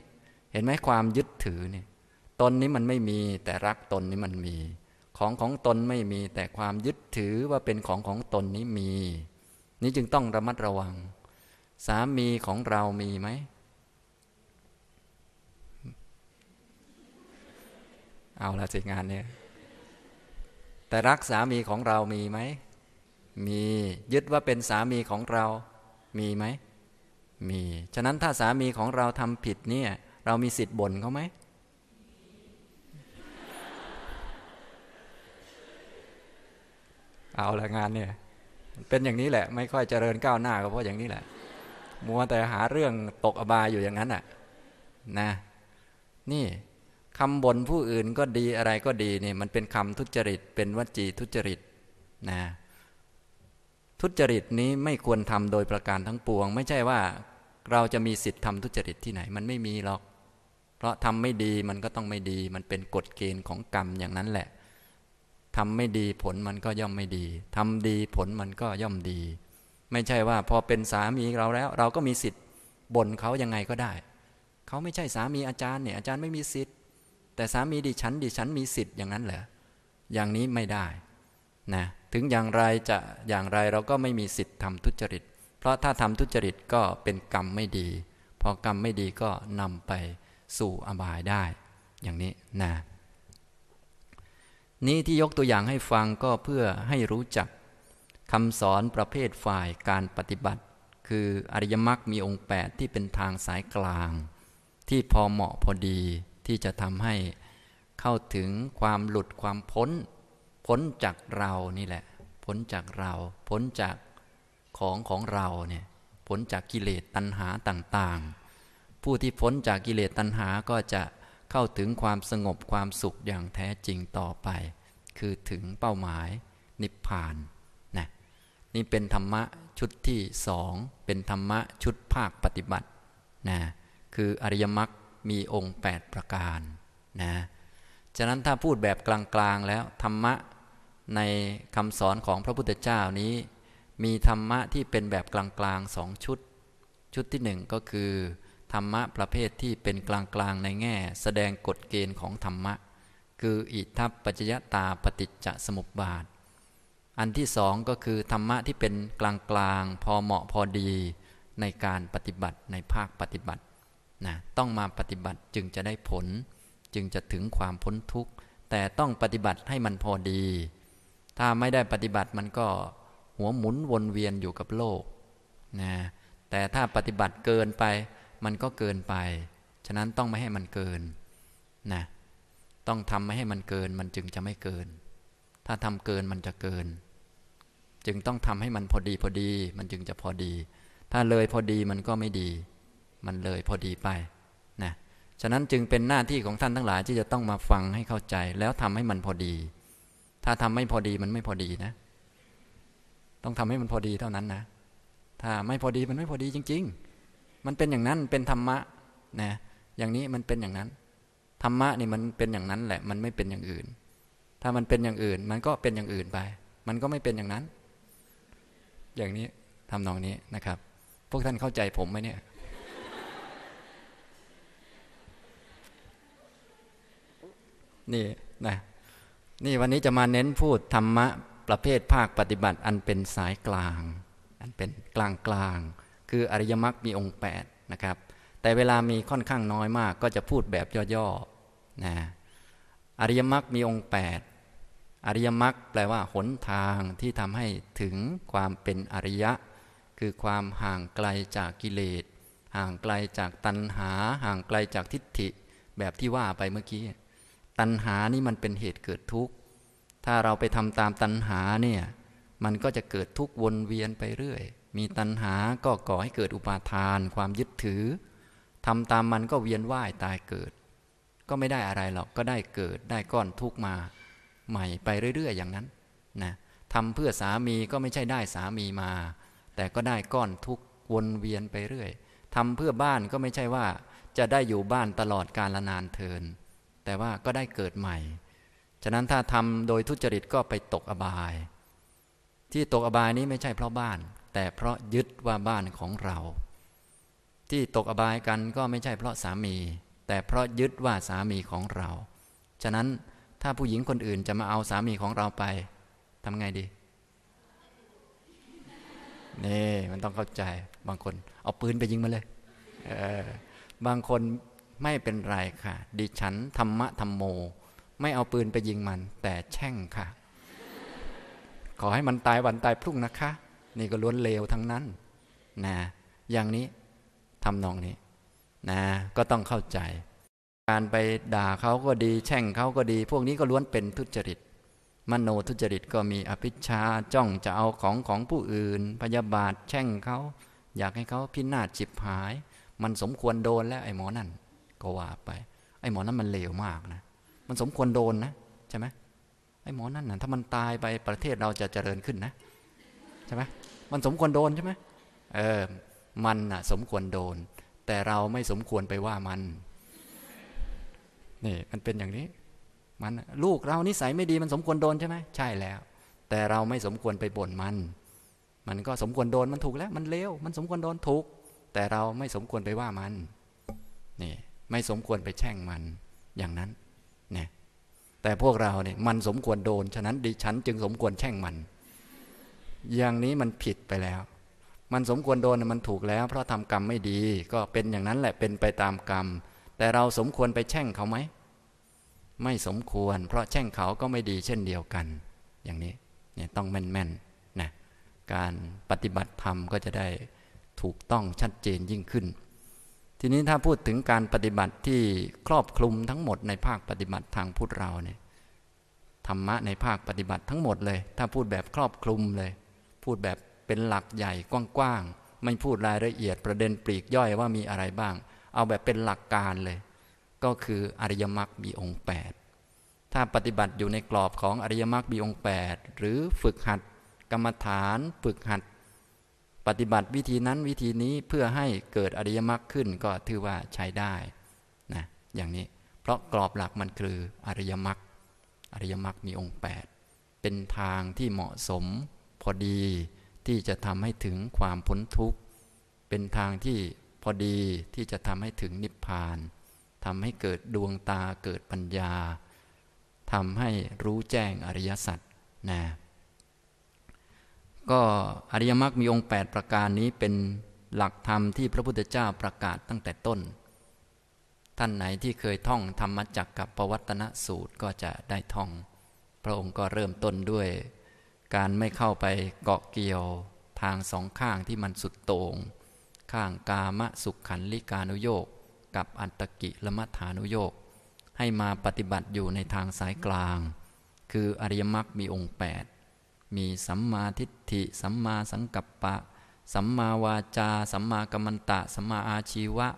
เห็นไหมความยึดถือเนี่ย ตนนี้มันไม่มี แต่รักตนนี้มันมี ของของตนไม่มี แต่ความยึดถือว่าเป็นของของตนนี้มี นี่จึงต้องระมัดระวังสามีของเรา มีไหม เอาละสิงานเนี่ย แต่รัก สามีของเรามีไหม มี ยึดว่าเป็นสามีของเรา มีไหม มี ฉะนั้นถ้าสามีของเราทำผิดเนี่ย เรามีสิทธิ์บ่นเขาไหมเอาละงานเนี่ย เป็นอย่างนี้แหละ ไม่ค่อยเจริญก้าวหน้าก็เพราะอย่างนี้แหละมัวแต่หาเรื่องตกอบายอยู่อย่างนั้นอ่ะนะนี่คำบ่นผู้อื่นก็ดีอะไรก็ดีนี่มันเป็นคำทุจริตเป็นวจีทุจริตนะ ทุจริตนี้ไม่ควรทำโดยประการทั้งปวง ไม่ใช่ว่า เราจะมีสิทธิ์ทำทุจริตที่ไหนมันไม่มีหรอก เพราะทำไม่ดีมันก็ต้องไม่ดี มันเป็นกฎเกณฑ์ของกรรมอย่างนั้นแหละทำไม่ดีผลมันก็ย่อมไม่ดีทำดีผลมันก็ย่อมดีไม่ใช่ว่าพอเป็นสามีเราแล้ว เราก็มีสิทธิ์บ่นเขายังไงก็ได้ เขาไม่ใช่สามีอาจารย์เนี่ยอาจารย์ไม่มีสิทธิ์แต่สามีดิฉันดิฉันมีสิทธิ์อย่างนั้นเหรออย่างนี้ไม่ได้นะถึงอย่างไรจะอย่างไรเราก็ไม่มีสิทธิ์ทำทุจริต เพราะถ้าทำทุจริตก็เป็นกรรมไม่ดี พอกรรมไม่ดีก็นำไปสู่อบายได้ อย่างนี้นะนี่ที่ยกตัวอย่างให้ฟังก็เพื่อให้รู้จักคำสอนประเภทฝ่ายการปฏิบัติ คืออริยมรรคมีองค์8ที่เป็นทางสายกลาง ที่พอเหมาะพอดีที่จะทำให้เข้าถึงความหลุดความพ้นพ้นจากเรานี่แหละ พ้นจากเรา พ้นจากของของเราเนี่ยพ้นจากกิเลสตัณหาต่างๆ ผู้ที่พ้นจากกิเลสตัณหาก็จะเข้าถึงความสงบความสุขอย่างแท้จริงต่อไป คือถึงเป้าหมายนิพพานนี่เป็นธรรมะชุดที่สองเป็นธรรมะชุดภาคปฏิบัตินะคืออริยมรรคมีองค์ 8 ประการนะฉะนั้นถ้าพูดแบบกลางๆแล้วธรรมะในคำสอนของพระพุทธเจ้านี้ มีธรรมะที่เป็นแบบกลางๆสองชุด ชุดที่หนึ่งก็คือ ธรรมะประเภทที่เป็นกลางๆในแง่ แสดงกฎเกณฑ์ของธรรมะ คืออิทัปปัจยตาปฏิจจสมุปบาทอันที่สองก็คือธรรมะที่เป็นกลาง ๆ พอเหมาะพอดีในการปฏิบัติในภาคปฏิบัตินะต้องมาปฏิบัติจึงจะได้ผลจึงจะถึงความพ้นทุกข์ แต่ต้องปฏิบัติให้มันพอดี ถ้าไม่ได้ปฏิบัติมันก็หัวหมุนวนเวียนอยู่กับโลกนะแต่ถ้าปฏิบัติเกินไปมันก็เกินไป ฉะนั้นต้องไม่ให้มันเกินนะต้องทำไม่ให้มันเกิน มันจึงจะไม่เกิน ถ้าทำเกินมันจะเกินจึงต้องทำให้มันพอดีพอดีมันจึงจะพอดี ถ้าเลยพอดีมันก็ไม่ดี มันเลยพอดีไป นะ ฉะนั้นจึงเป็นหน้าที่ของท่านทั้งหลายที่จะต้องมาฟังให้เข้าใจ แล้วทำให้มันพอดี ถ้าทำไม่พอดีมันไม่พอดีนะ ต้องทำให้มันพอดีเท่านั้นนะ ถ้าไม่พอดีมันไม่พอดีจริง ๆ มันเป็นอย่างนั้นเป็นธรรมะ นะ อย่างนี้มันเป็นอย่างนั้น ธรรมะนี่มันเป็นอย่างนั้นแหละ มันไม่เป็นอย่างอื่น ถ้ามันเป็นอย่างอื่น มันก็เป็นอย่างอื่นไป มันก็ไม่เป็นอย่างนั้นอย่างนี้ ทำนองนี้นะครับ พวกท่านเข้าใจผมไหมเนี่ย นี่นะ นี่วันนี้จะมาเน้นพูด ธรรมะประเภทภาคปฏิบัติอันเป็นสายกลาง อันเป็นกลางกลาง คืออริยมรรคมีองค์ 8 นะครับ แต่เวลามีค่อนข้างน้อยมาก ก็จะพูดแบบย่อๆนะ อริยมรรคมีองค์ 8อริยมรรคแปลว่าหนทางที่ทำให้ถึงความเป็นอริยะ คือความห่างไกลจากกิเลสห่างไกลจากตัณหาห่างไกลจากทิฏฐิ แบบที่ว่าไปเมื่อกี้ ตัณหานี่มันเป็นเหตุเกิดทุกข์ถ้าเราไปทำตามตัณหาเนี่ย มันก็จะเกิดทุกข์วนเวียนไปเรื่อยมีตัณหาก็ก่อให้เกิดอุปาทานความยึดถือทำตามมันก็เวียนว่ายตายเกิด ก็ไม่ได้อะไรหรอกก็ได้เกิดได้ก้อนทุกข์มาใหม่ไปเรื่อย ๆ อย่างนั้นนะทำเพื่อสามีก็ไม่ใช่ได้สามีมา แต่ก็ได้ก้อนทุกวนเวียนไปเรื่อยทำเพื่อบ้านก็ไม่ใช่ว่า จะได้อยู่บ้านตลอดกาลนานเทิน แต่ว่าก็ได้เกิดใหม่ ฉะนั้นถ้าทำโดยทุจริตก็ไปตกอบาย ที่ตกอบายนี้ไม่ใช่เพราะบ้าน แต่เพราะยึดว่าบ้านของเรา ที่ตกอบายกันก็ไม่ใช่เพราะสามี แต่เพราะยึดว่าสามีของเรา ฉะนั้นถ้าผู้หญิงคนอื่นจะมาเอาสามีของเราไปทำไงดีนี่ มันต้องเข้าใจ บางคนเอาปืนไปยิงมาเลยเออบางคนไม่เป็นไรค่ะดิฉันธรรมะธรรมโมไม่เอาปืนไปยิงมัน แต่แช่งค่ะ ขอให้มันตายวันตายพรุ่งนะคะ นี่ก็ล้วนเลวทั้งนั้นนะอย่างนี้ทำนองนี้ นะ ก็ต้องเข้าใจการไปด่าเขาก็ดีแช่งเขาก็ดี พวกนี้ก็ล้วนเป็นทุจริตมโนทุจริตก็มีอภิชาจ้องจะเอาของของผู้อื่น พยาบาทแช่งเขาอยากให้เขาพินาศจิบหาย มันสมควรโดนแล้วไอ้หมอนั่น ก็ว่าไป ไอ้หมอนั่นมันเลวมากนะมันสมควรโดนนะใช่ไหมไอ้หมอนั่นนะถ้ามันตายไปประเทศเราจะเจริญขึ้นนะใช่ไหมมันสมควรโดนใช่ไหมเออมันน่ะ สมควรโดน แต่เราไม่สมควรไปว่ามันนี่มันเป็นอย่างนี้ มันลูกเรานิสัยไม่ดี มันสมควรโดนใช่ไหม ใช่แล้ว แต่เราไม่สมควรไปบ่นมัน มันก็สมควรโดนมันถูกแล้ว มันเลวมันสมควรโดนถูกแต่เราไม่สมควรไปว่ามัน นี่ไม่สมควรไปแช่งมันอย่างนั้นนี่แต่พวกเราเนี่ยมันสมควรโดน ฉะนั้นดิฉันจึงสมควรแช่งมัน อย่างนี้มันผิดไปแล้ว มันสมควรโดนมันถูกแล้ว เพราะทำกรรมไม่ดีก็เป็นอย่างนั้นแหละเป็นไปตามกรรมแต่เราสมควรไปแช่งเขาไหม ไม่สมควรเพราะแช่งเขาก็ไม่ดีเช่นเดียวกัน อย่างนี้เนี่ยต้องแม่นๆนะการปฏิบัติธรรมก็จะได้ถูกต้องชัดเจนยิ่งขึ้น ทีนี้ถ้าพูดถึงการปฏิบัติที่ครอบคลุมทั้งหมดในภาคปฏิบัติทางพุทธเราเนี่ยธรรมะในภาคปฏิบัติทั้งหมดเลย ถ้าพูดแบบครอบคลุมเลย พูดแบบเป็นหลักใหญ่กว้างๆไม่พูดรายละเอียดประเด็นปลีกย่อยว่ามีอะไรบ้างเอาแบบเป็นหลักการเลยก็คืออริยมรรคมีองค์ 8 ถ้าปฏิบัติอยู่ในกรอบของอริยมรรคมีองค์ 8 หรือฝึกหัดกรรมฐานฝึกหัด ปฏิบัติวิธีนั้นวิธีนี้เพื่อให้เกิดอริยมรรคขึ้นก็ถือว่าใช้ได้นะอย่างนี้ เพราะกรอบหลักมันคืออริยมรรคอริยมรรคมีองค์ 8 เป็นทางที่เหมาะสมพอดีที่จะทำให้ถึงความพ้นทุกข์เป็นทางที่พอดีที่จะทำให้ถึงนิพพานทำให้เกิดดวงตาเกิดปัญญาทำให้รู้แจ้งอริยสัจนะก็อริยมรรคมีองค์ 8 ประการนี้เป็นหลักธรรมที่พระพุทธเจ้าประกาศตั้งแต่ต้น ท่านไหนที่เคยท่องธรรมจักกับปวัตนสูตรก็จะได้ท่อง พระองค์ก็เริ่มต้นด้วย การไม่เข้าไปเกาะเกี่ยวทางสองข้างที่มันสุดโตง่งข้างกามสุขขันลิกานุโยกกับอัตตกิลมัฐานุโยก ให้มาปฏิบัติอยู่ในทางสายกลาง คืออริยมรรคมีองค์8มีสัมมาทิฏฐิ สัมมาสังกัปปะ สัมมาวาจา สัมมากัมมันตะสัมมาอาชีวะ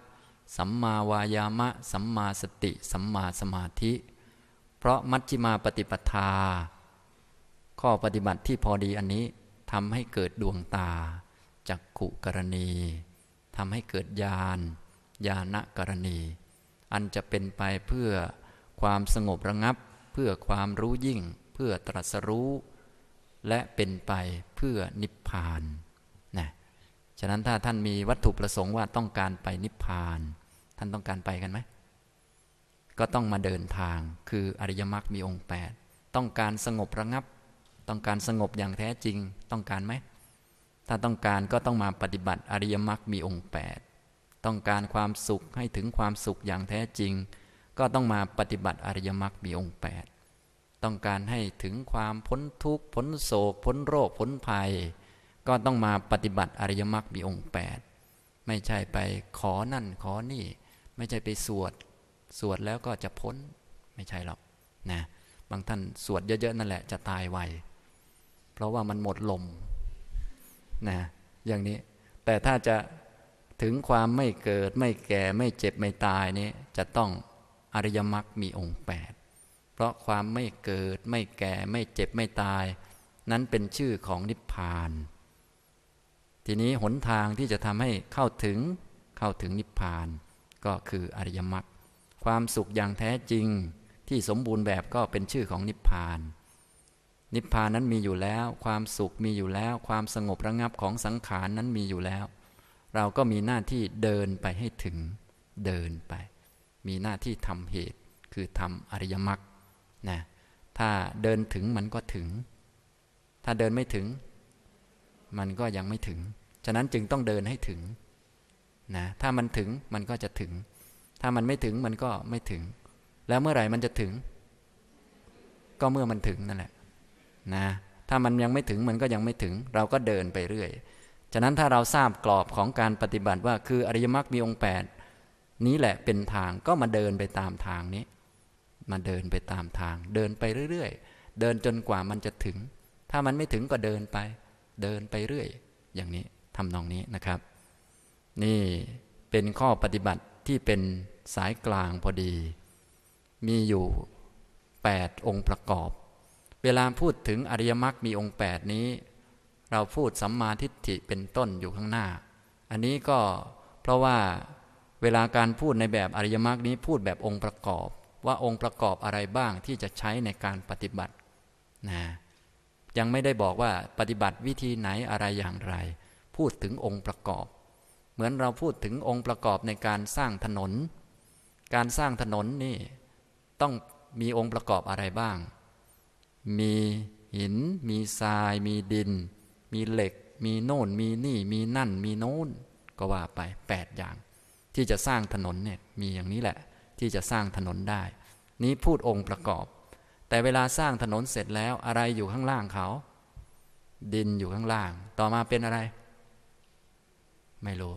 สัมมาวายามะ สัมมาสติ สัมมาสมาธิ เพราะมัชฌิมาปฏิปทา ข้อปฏิบัติที่พอดีอันนี้ทำให้เกิดดวงตาจักขุกรณีทำให้เกิดญาณญาณกรณี อันจะเป็นไปเพื่อความสงบระงับ เพื่อความรู้ยิ่งเพื่อตรัสรู้ และเป็นไปเพื่อนิพพาน นะ ฉะนั้นถ้าท่านมีวัตถุประสงค์ว่าต้องการไปนิพพาน ท่านต้องการไปกันไหม ก็ต้องมาเดินทางคืออริยมรรคมีองค์8ต้องการสงบระงับ ต้องการสงบอย่างแท้จริง ต้องการไหมถ้าต้องการก็ต้องมาปฏิบัติอริยมรรคมีองค์ 8 ต้องการความสุขให้ถึงความสุขอย่างแท้จริง ก็ต้องมาปฏิบัติอริยมรรคมีองค์8ต้องการให้ถึงความพ้นทุกข์พ้นโศกพ้นโรคพ้นภัย ก็ต้องมาปฏิบัติอริยมรรคมีองค์8ไม่ใช่ไปขอนั่นขอนี่ ไม่ใช่ไปสวดสวดแล้วก็จะพ้นไม่ใช่หรอกนะบางท่านสวดเยอะๆนั่นแหละจะตายไวเพราะว่ามันหมดลมนะอย่างนี้ แต่ถ้าจะถึงความไม่เกิดไม่แก่ไม่เจ็บไม่ตายนี้จะต้องอริยมรรคมีองค์แปด เพราะความไม่เกิดไม่แก่ไม่เจ็บไม่ตาย นั้นเป็นชื่อของนิพพาน ทีนี้ หนทางที่จะทำให้เข้าถึงเข้าถึงนิพพาน ก็คืออริยมรรคความสุขอย่างแท้จริงที่สมบูรณ์แบบก็เป็นชื่อของนิพพานนิพพานนั้นมีอยู่แล้ว ความสุขมีอยู่แล้ว ความสงบระงับของสังขารนั้นมีอยู่แล้ว เราก็มีหน้าที่เดินไปให้ถึง เดินไป มีหน้าที่ทำเหตุ คือทำอริยมรรค นะ ถ้าเดินถึงมันก็ถึง ถ้าเดินไม่ถึง มันก็ยังไม่ถึง ฉะนั้นจึงต้องเดินให้ถึง นะ ถ้ามันถึงมันก็จะถึง ถ้ามันไม่ถึงมันก็ไม่ถึง แล้วเมื่อไหร่มันจะถึง ก็เมื่อมันถึงนั่นแหละนะถ้ามันยังไม่ถึงมันก็ยังไม่ถึงเราก็เดินไปเรื่อย ฉะนั้นถ้าเราทราบกรอบของการปฏิบัติว่าคืออริยมรรคมีองค์ 8 นี้แหละเป็นทางก็มาเดินไปตามทางนี้ มาเดินไปตามทาง เดินไปเรื่อยๆ เดินจนกว่ามันจะถึง ถ้ามันไม่ถึงก็เดินไปเดินไปเรื่อย อย่างนี้ทำนองนี้นะครับ นี่เป็นข้อปฏิบัติที่เป็นสายกลางพอดี มีอยู่ 8 องค์ประกอบเวลาพูดถึงอริยมรรคมีองค์ 8 นี้ เราพูดสัมมาทิฏฐิเป็นต้นอยู่ข้างหน้า อันนี้ก็เพราะว่าเวลาการพูดในแบบอริยมรรคนี้พูดแบบองค์ประกอบ ว่าองค์ประกอบอะไรบ้างที่จะใช้ในการปฏิบัตินะยังไม่ได้บอกว่าปฏิบัติวิธีไหนอะไรอย่างไร พูดถึงองค์ประกอบ เหมือนเราพูดถึงองค์ประกอบในการสร้างถนน การสร้างถนนนี่ต้องมีองค์ประกอบอะไรบ้างมีหินมีทราย มีดิน มีเหล็ก มีโน่นมีนี่ มีนั่น มีโน้น ก็ว่าไปแปดอย่าง ที่จะสร้างถนนเนี่ยมีอย่างนี้แหละ ที่จะสร้างถนนได้ นี้พูดองค์ประกอบ แต่เวลาสร้างถนนเสร็จแล้วอะไรอยู่ข้างล่างเขา ดินอยู่ข้างล่าง ต่อมาเป็นอะไร ไม่รู้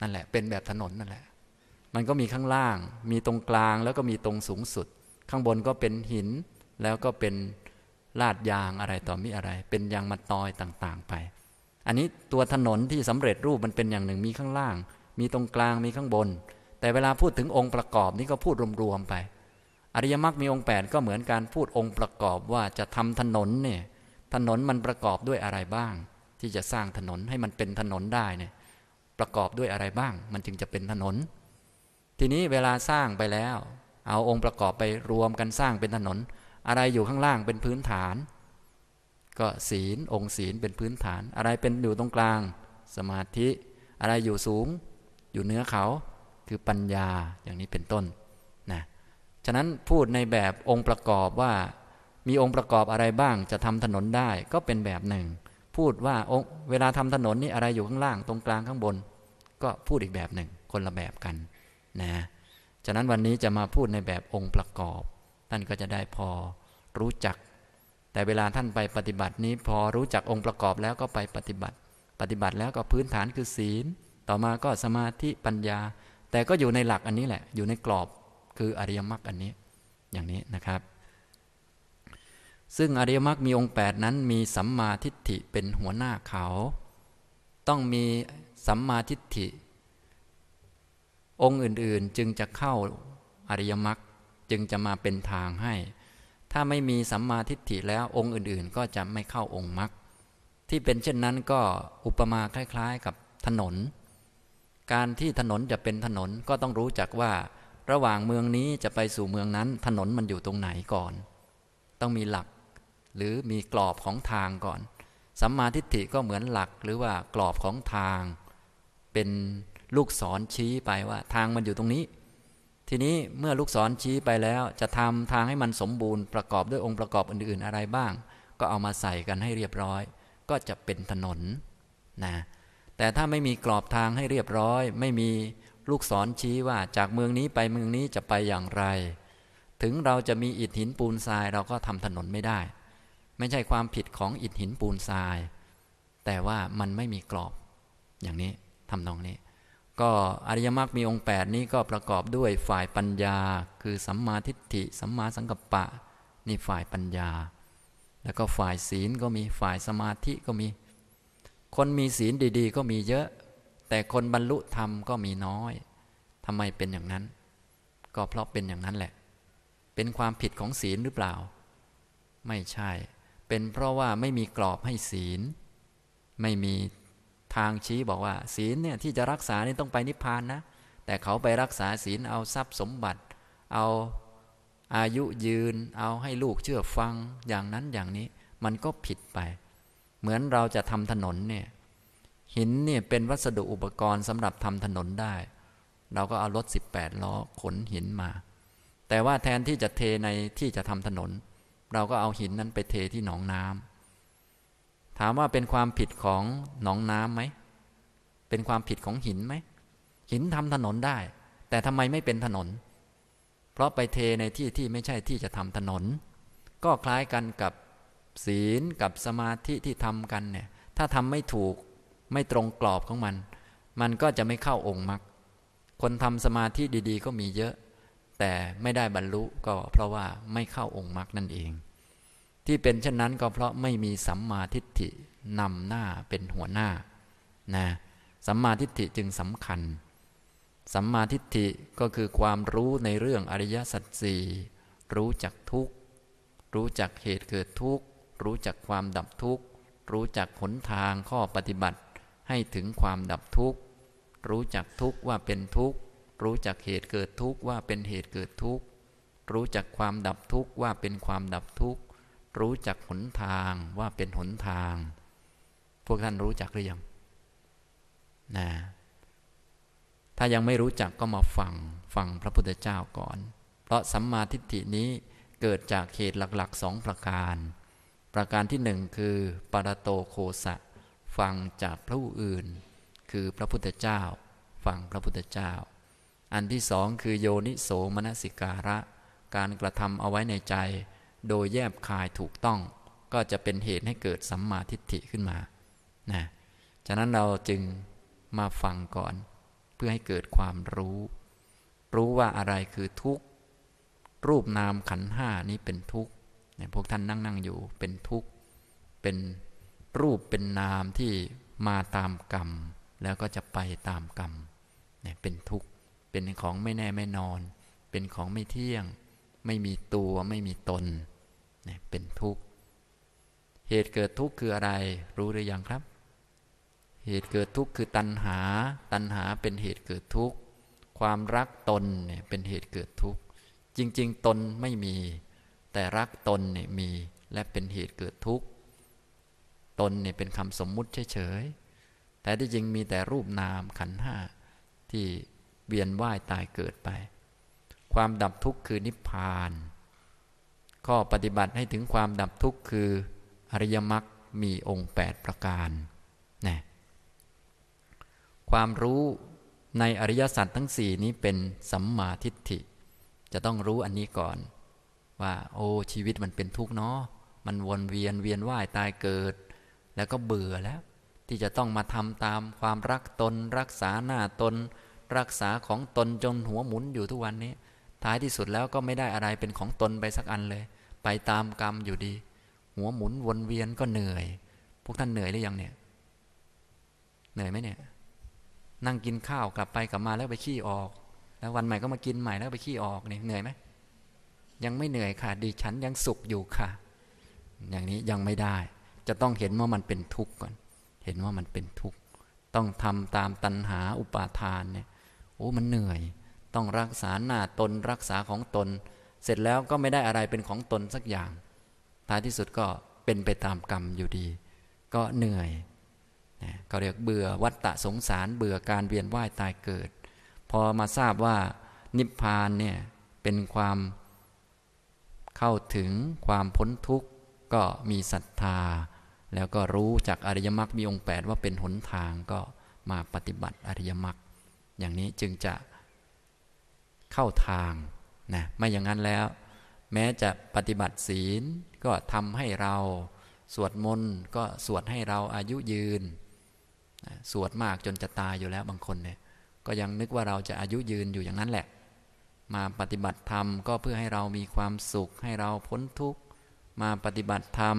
นั่นแหละ เป็นแบบถนนนั่นแหละ มันก็มีข้างล่าง มีตรงกลางแล้วก็มีตรงสูงสุด ข้างบนก็เป็นหินแล้วก็เป็นลาดยางอะไรต่อมีอะไร เป็นยางมาตอยต่างๆไป อันนี้ตัวถนนที่สำเร็จรูปมันเป็นอย่างหนึ่งมีข้างล่าง มีตรงกลางมีข้างบน แต่เวลาพูดถึงองค์ประกอบนี่ก็พูดรวมๆไป อริยมรรคมีองค์8ก็เหมือนการพูดองค์ประกอบว่าจะทำถนนเนี่ยถนนมันประกอบด้วยอะไรบ้าง ที่จะสร้างถนนให้มันเป็นถนนได้เนี่ยประกอบด้วยอะไรบ้าง มันจึงจะเป็นถนน ทีนี้เวลาสร้างไปแล้ว เอาองค์ประกอบไปรวมกันสร้างเป็นถนนอะไรอยู่ข้างล่างเป็นพื้นฐาน ก็ศีลองค์ศีลเป็นพื้นฐาน อะไรเป็นอยู่ตรงกลางสมาธิ อะไรอยู่สูงอยู่เนื้อเขาคือปัญญาอย่างนี้เป็นต้นนะฉะนั้นพูดในแบบองค์ประกอบว่า มีองค์ประกอบอะไรบ้างจะทำถนนได้ก็เป็นแบบหนึ่ง พูดว่าองเวลาทำถนนนี่อะไรอยู่ข้างล่างตรงกลางข้างบน ก็พูดอีกแบบหนึ่งคนละแบบกันนะฉะนั้นวันนี้จะมาพูดในแบบองค์ประกอบท่านก็จะได้พอรู้จัก แต่เวลาท่านไปปฏิบัตินี้ พอรู้จักองค์ประกอบแล้วก็ไปปฏิบัติปฏิบัติแล้วก็พื้นฐานคือศีล ต่อมาก็สมาธิปัญญา แต่ก็อยู่ในหลักอันนี้แหละ อยู่ในกรอบคืออริยมรรคอันนี้ อย่างนี้นะครับ ซึ่งอริยมรรคมีองค์ 8 นั้นมีสัมมาทิฏฐิเป็นหัวหน้าเขา ต้องมีสัมมาทิฏฐิ องค์อื่น ๆจึงจะเข้าอริยมรรคจึงจะมาเป็นทางให้ ถ้าไม่มีสัมมาทิฏฐิแล้วองค์อื่นๆ ก็จะไม่เข้าองค์มรรคที่เป็นเช่นนั้นก็อุปมาคล้ายๆ กับถนน การที่ถนนจะเป็นถนนก็ต้องรู้จักว่า ระหว่างเมืองนี้จะไปสู่เมืองนั้น ถนนมันอยู่ตรงไหนก่อน ต้องมีหลักหรือมีกรอบของทางก่อน สัมมาทิฏฐิก็เหมือนหลักหรือว่ากรอบของทาง เป็นลูกศรชี้ไปว่าทางมันอยู่ตรงนี้ทีนี้เมื่อลูกศรชี้ไปแล้ว จะทำทางให้มันสมบูรณ์ประกอบด้วยองค์ประกอบอื่น ๆ อะไรบ้าง ก็เอามาใส่กันให้เรียบร้อย ก็จะเป็นถนนนะแต่ถ้าไม่มีกรอบทางให้เรียบร้อย ไม่มีลูกศรชี้ว่าจากเมืองนี้ไปเมืองนี้จะไปอย่างไร ถึงเราจะมีอิฐหินปูนทรายเราก็ทำถนนไม่ได้ ไม่ใช่ความผิดของอิฐหินปูนทราย แต่ว่ามันไม่มีกรอบอย่างนี้ทำนองนี้ก็อริยมรรคมีองค์8นี้ก็ประกอบด้วยฝ่ายปัญญา คือสัมมาทิฏฐิสัมมาสังกัปปะนี่ฝ่ายปัญญา แล้วก็ฝ่ายศีลก็มีฝ่ายสมาธิก็มี คนมีศีลดี ๆ ก็มีเยอะ แต่คนบรรลุธรรมก็มีน้อยทำไมเป็นอย่างนั้น ก็เพราะเป็นอย่างนั้นแหละ เป็นความผิดของศีลหรือเปล่า ไม่ใช่เป็นเพราะว่าไม่มีกรอบให้ศีลไม่มีทางชี้บอกว่าศีลเนี่ยที่จะรักษานี่ต้องไปนิพพานนะแต่เขาไปรักษาศีลเอาทรัพย์สมบัติ เอาอายุยืน เอาให้ลูกเชื่อฟังอย่างนั้นอย่างนี้มันก็ผิดไป เหมือนเราจะทำถนนเนี่ยหินเนี่ยเป็นวัสดุอุปกรณ์สำหรับทำถนนได้ เราก็เอารถ18ล้อขนหินมา แต่ว่าแทนที่จะเทในที่จะทำถนน เราก็เอาหินนั้นไปเทที่หนองน้ำถามว่าเป็นความผิดของหนองน้ำไหม เป็นความผิดของหินไหมหินทำถนนได้ แต่ทำไมไม่เป็นถนน เพราะไปเทในที่ที่ไม่ใช่ที่จะทำถนน ก็คล้ายกันกับศีลกับสมาธิที่ทำกันเนี่ยถ้าทำไม่ถูกไม่ตรงกรอบของมันมันก็จะไม่เข้าองค์มรรคคนทำสมาธิดีๆ ก็มีเยอะ แต่ไม่ได้บรรลุก็เพราะว่าไม่เข้าองค์มรรคนั่นเองที่เป็นเช่นนั้นก็เพราะไม่มีสัมมาทิฏฐินำหน้าเป็นหัวหน้า นะ สัมมาทิฏฐิจึงสำคัญ สัมมาทิฏฐิก็คือความรู้ในเรื่องอริยสัจสี่รู้จักทุกข์รู้จักเหตุเกิดทุกข์รู้จักความดับทุกข์ รู้จักหนทางข้อปฏิบัติ ให้ถึงความดับทุกข์ รู้จักทุกข์ว่าเป็นทุกข์ รู้จักเหตุเกิดทุกข์ว่าเป็นเหตุเกิดทุกข์รู้จักความดับทุกข์ว่าเป็นความดับทุกขรู้จักหนทางว่าเป็นหนทาง พวกท่านรู้จักหรือยัง นะ ถ้ายังไม่รู้จักก็มาฟังฟังพระพุทธเจ้าก่อน เพราะสัมมาทิฏฐินี้เกิดจากเหตุ หลัก ๆสองประการ ประการที่หนึ่งคือ ปรโตโคสะฟังจากผู้อื่น คือพระพุทธเจ้าฟังพระพุทธเจ้า อันที่สองคือโยนิโสมนสิการะการกระทำเอาไว้ในใจโดยแยบคายถูกต้องก็จะเป็นเหตุให้เกิดสัมมาทิฏฐิขึ้นมา นะ ฉะนั้นเราจึงมาฟังก่อนเพื่อให้เกิดความรู้ รู้ว่าอะไรคือทุกข์ รูปนามขันห้านี้เป็นทุกข์พวกท่านนั่งนั่งอยู่เป็นทุกข์ เป็นรูปเป็นนามที่มาตามกรรม แล้วก็จะไปตามกรรม เป็นทุกข์ เป็นของไม่แน่ ไม่นอน เป็นของไม่เที่ยง ไม่มีตัวไม่มีตนเป็นทุกข์ เหตุเกิดทุกข์คืออะไร รู้หรือยังครับ เหตุเกิดทุกข์คือตัณหา ตัณหาเป็นเหตุเกิดทุกข์ ความรักตนเนี่ยเป็นเหตุเกิดทุกข์ จริงๆ ตนไม่มีแต่รักตนเนี่ยมีและเป็นเหตุเกิดทุกข์ ตนเนี่ยเป็นคำสมมุติเฉยๆ แต่ที่จริงมีแต่รูปนามขันห้าที่เวียนว่ายตายเกิดไป ความดับทุกข์คือนิพพานข้อปฏิบัติให้ถึงความดับทุกข์คืออริยมรรคมีองค์ 8 ประการนะความรู้ในอริยสัจทั้งสี่นี้เป็นสัมมาทิฏฐิ จะต้องรู้อันนี้ก่อน ว่าโอ้ชีวิตมันเป็นทุกข์เนาะมันวนเวียนเวียนว่าย ตายเกิด แล้วก็เบื่อแล้ว ที่จะต้องมาทำตามความรักตนรักษาหน้าตน รักษาของตนจนหัวหมุนอยู่ทุกวันนี้ท้ายที่สุดแล้วก็ไม่ได้อะไรเป็นของตนไปสักอันเลย ไปตามกรรมอยู่ดี หัวหมุนวนเวียนก็เหนื่อย พวกท่านเหนื่อยหรือยังเนี่ย เหนื่อยไหมเนี่ย นั่งกินข้าวกลับไปกลับมาแล้วไปขี้ออกแล้ววันใหม่ก็มากินใหม่แล้วไปขี้ออกเนี่ยเหนื่อยไหมยังไม่เหนื่อยค่ะดีฉันยังสุขอยู่ค่ะ อย่างนี้ยังไม่ได้ จะต้องเห็นว่ามันเป็นทุกข์ก่อน เห็นว่ามันเป็นทุกข์ต้องทำตามตัณหาอุปาทานเนี่ยโอ้ มันเหนื่อยต้องรักษาหน้าตนรักษาของตน เสร็จแล้วก็ไม่ได้อะไรเป็นของตนสักอย่างท้ายที่สุดก็เป็นไปตามกรรมอยู่ดี ก็เหนื่อยนะก็เรียกเบื่อวัฏฏะสงสารเบื่อการเวียนว่ายตายเกิด พอมาทราบว่า นิพพานเนี่ย เป็นความเข้าถึงความพ้นทุกข์ ก็มีศรัทธา แล้วก็รู้จากอริยมรรคมีองค์8ว่าเป็นหนทางก็มาปฏิบัติอริยมรรคอย่างนี้จึงจะเข้าทางนะไม่อย่างนั้นแล้ว แม้จะปฏิบัติศีลก็ทำให้เราสวดมนต์ก็สวดให้เราอายุยืน สวดมากจนจะตายอยู่แล้วบางคนเนี่ย ก็ยังนึกว่าเราจะอายุยืนอยู่อย่างนั้นแหละ มาปฏิบัติธรรมก็เพื่อให้เรามีความสุขให้เราพ้นทุกข์มาปฏิบัติธรรม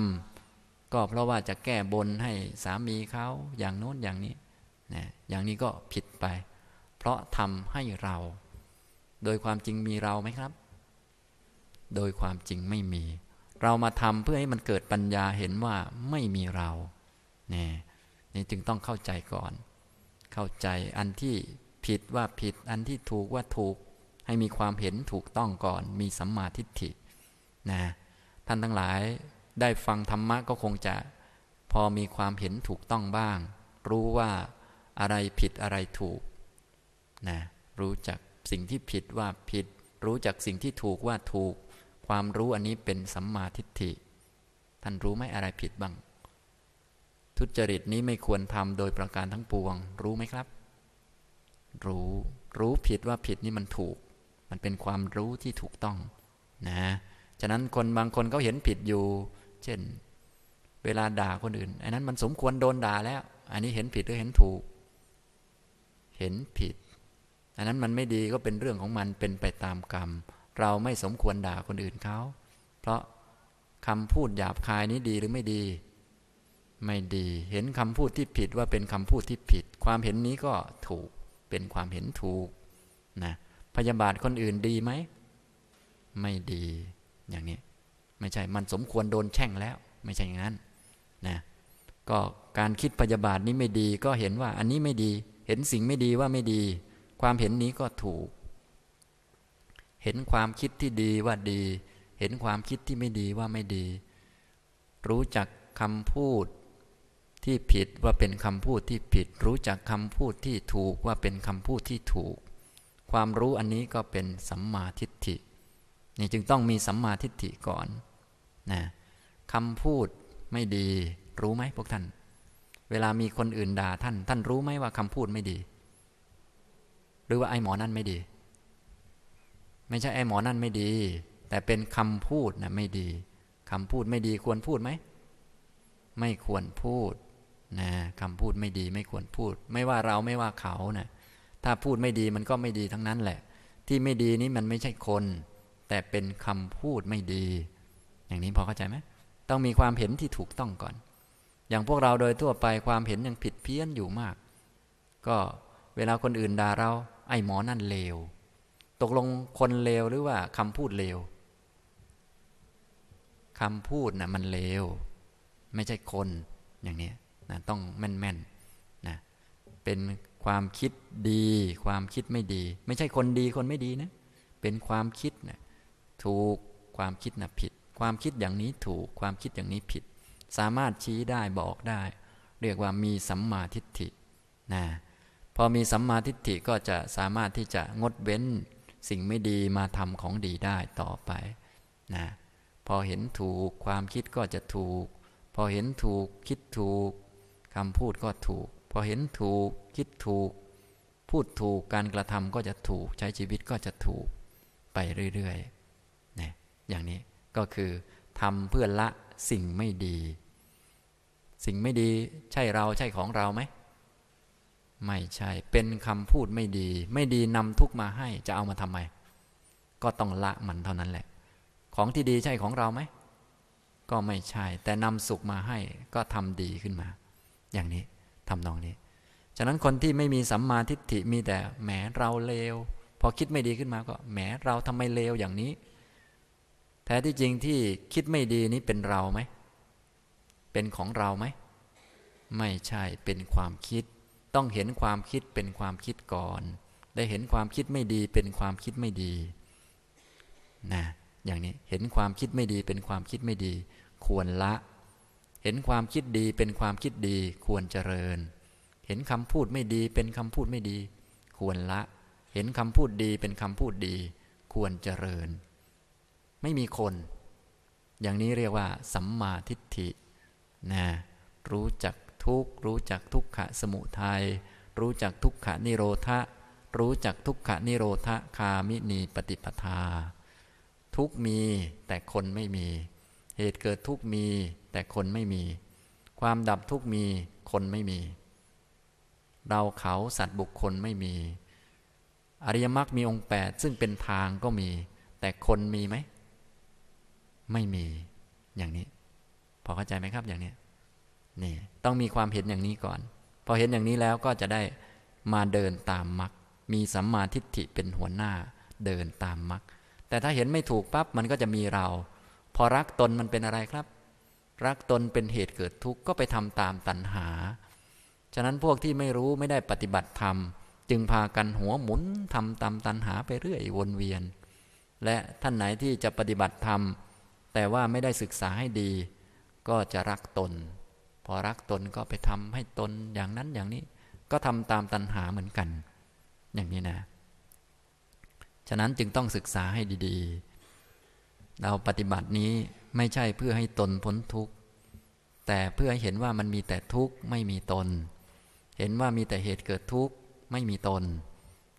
ก็เพราะว่าจะแก้บนให้สามีเขาอย่างโน้นอย่างนี้นะอย่างนี้ก็ผิดไป เพราะทำให้เราโดยความจริงมีเราไหมครับ โดยความจริงไม่มี เรามาทำเพื่อให้มันเกิดปัญญาเห็นว่าไม่มีเรานี่นี่จึงต้องเข้าใจก่อน เข้าใจอันที่ผิดว่าผิด อันที่ถูกว่าถูก ให้มีความเห็นถูกต้องก่อน มีสัมมาทิฏฐินะท่านทั้งหลายได้ฟังธรรมะก็คงจะพอมีความเห็นถูกต้องบ้าง รู้ว่าอะไรผิดอะไรถูกนะรู้จักสิ่งที่ผิดว่าผิด รู้จักสิ่งที่ถูกว่าถูก ความรู้อันนี้เป็นสัมมาทิฏฐิท่านรู้ไหมอะไรผิดบ้าง ทุจริตนี้ไม่ควรทำโดยประการทั้งปวง รู้ไหมครับ รู้รู้ ผิดว่าผิด นี่มันถูก มันเป็นความรู้ที่ถูกต้อง นะ ฉะนั้นคนบางคนเขาเห็นผิดอยู่ เช่น เวลาด่าคนอื่นไอ้นั้นมันสมควรโดนด่าแล้ว อันนี้เห็นผิดหรือเห็นถูก เห็นผิดอันนั้นมันไม่ดีก็เป็นเรื่องของมันเป็นไปตามกรรม เราไม่สมควรด่าคนอื่นเขาเพราะคำพูดหยาบคายนี้ดีหรือไม่ดี ไม่ดี เห็นคำพูดที่ผิดว่าเป็นคำพูดที่ผิด ความเห็นนี้ก็ถูกเป็นความเห็นถูกนะพยาบาทคนอื่นดีไหมไม่ดีอย่างนี้ ไม่ใช่มันสมควรโดนแช่งแล้ว ไม่ใช่อย่างนั้นนะก็การคิดพยาบาทนี้ไม่ดีก็เห็นว่าอันนี้ไม่ดี เห็นสิ่งไม่ดีว่าไม่ดีความเห็นนี้ก็ถูก เห็นความคิดที่ดีว่าดี เห็นความคิดที่ไม่ดีว่าไม่ดี รู้จักคำพูดที่ผิดว่าเป็นคำพูดที่ผิด รู้จักคำพูดที่ถูกว่าเป็นคำพูดที่ถูก ความรู้อันนี้ก็เป็นสัมมาทิฏฐิ นี่จึงต้องมีสัมมาทิฏฐิก่อน นะคำพูดไม่ดี รู้ไหมพวกท่าน เวลามีคนอื่นด่าท่าน ท่านรู้ไหมว่าคำพูดไม่ดีรือว่าไอ้หมอนั่นไม่ดี ไม่ใช่ไอ้หมอนั่นไม่ดี แต่เป็นคำพูดนะไม่ดี คำพูดไม่ดีควรพูดไหมไม่ควรพูด นะคำพูดไม่ดี ไม่ควรพูด ไม่ว่าเราไม่ว่าเขานะถ้าพูดไม่ดีมันก็ไม่ดีทั้งนั้นแหละ ที่ไม่ดีนี้มันไม่ใช่คน แต่เป็นคำพูดไม่ดี อย่างนี้พอเข้าใจไหมต้องมีความเห็นที่ถูกต้องก่อน อย่างพวกเราโดยทั่วไปความเห็นยังผิดเพี้ยนอยู่มาก ก็เวลาคนอื่นด่าเราไอ้หมอนั่นเลวตกลงคนเลวหรือว่าคำพูดเลวคำพูดนะมันเลวไม่ใช่คนอย่างนี้นะต้องแม่นแม่นนะเป็นความคิดดี ความคิดไม่ดี ไม่ใช่คนดีคนไม่ดีนะเป็นความคิดนะถูกความคิดน่ะผิด ความคิดอย่างนี้ถูกความคิดอย่างนี้ผิด สามารถชี้ได้บอกได้ เรียกว่ามีสัมมาทิฏฐินะพอมีสัมมาทิฏฐิก็จะสามารถที่จะงดเว้นสิ่งไม่ดีมาทำของดีได้ต่อไปนะพอเห็นถูกความคิดก็จะถูก พอเห็นถูกคิดถูกคำพูดก็ถูกพอเห็นถูกคิดถูกพูดถูกการกระทำก็จะถูกใช้ชีวิตก็จะถูกไปเรื่อยๆนะอย่างนี้ก็คือทำเพื่อละสิ่งไม่ดี สิ่งไม่ดีใช่เราใช่ของเราไหมไม่ใช่เป็นคำพูดไม่ดี ไม่ดีนำทุกมาให้จะเอามาทำไม ก็ต้องละมันเท่านั้นแหละ ของที่ดีใช่ของเราไหม ก็ไม่ใช่ แต่นำสุขมาให้ก็ทำดีขึ้นมา อย่างนี้ทำนองนี้ ฉะนั้นคนที่ไม่มีสัมมาทิฏฐิมีแต่แหมเราเลวพอคิดไม่ดีขึ้นมาก็แหมเราทำไมเลวอย่างนี้ แท้ที่จริงที่คิดไม่ดีนี้เป็นเราไหม เป็นของเราไหมไม่ใช่เป็นความคิดต้องเห็นความคิดเป็นความคิดก่อน ได้เห็นความคิดไม่ดีเป็นความคิดไม่ดี นะ อย่างนี้เห็นความคิดไม่ดีเป็นความคิดไม่ดี ควรละ เห็นความคิดดีเป็นความคิดดี ควรเจริญ เห็นคำพูดไม่ดี เป็นคำพูดไม่ดี ควรละ เห็นคำพูดดี เป็นคำพูดดี ควรเจริญ ไม่มีคน อย่างนี้เรียกว่าสัมมาทิฏฐิ นะ รู้จักทุกข์รู้จักทุกขะสมุทยัย รู้จักทุกขะนิโรธะรู้จักทุกขะนิโรธคามินีปฏิปทา ทุกมีแต่คนไม่มี เหตุเกิดทุกมี แต่คนไม่มี ความดับทุกมีคนไม่มี เราเขาสัตว์บุคคลไม่มี อริยมรรคมีองค์แปดซึ่งเป็นทางก็มี แต่คนมีไหม ไม่มี อย่างนี้ พอเข้าใจไหมครับ อย่างนี้นี่ต้องมีความเห็นอย่างนี้ก่อน พอเห็นอย่างนี้แล้วก็จะได้มาเดินตามมรรคมีสัมมาทิฏฐิเป็นหัวหน้าเดินตามมรรคแต่ถ้าเห็นไม่ถูกปั๊บมันก็จะมีเรา พอรักตนมันเป็นอะไรครับ รักตนเป็นเหตุเกิดทุกข์ก็ไปทำตามตัณหา ฉะนั้นพวกที่ไม่รู้ไม่ได้ปฏิบัติธรรม จึงพากันหัวหมุนทำตามตัณหาไปเรื่อยวนเวียน และท่านไหนที่จะปฏิบัติธรรมแต่ว่าไม่ได้ศึกษาให้ดี ก็จะรักตนพอรักตนก็ไปทำให้ตนอย่างนั้นอย่างนี้ก็ทำตามตัณหาเหมือนกัน อย่างนี้นะ ฉะนั้นจึงต้องศึกษาให้ดีๆ เราปฏิบัตินี้ไม่ใช่เพื่อให้ตนพ้นทุกข์ แต่เพื่อให้เห็นว่ามันมีแต่ทุกข์ ไม่มีตน เห็นว่ามีแต่เหตุเกิดทุกข์ไม่มีตน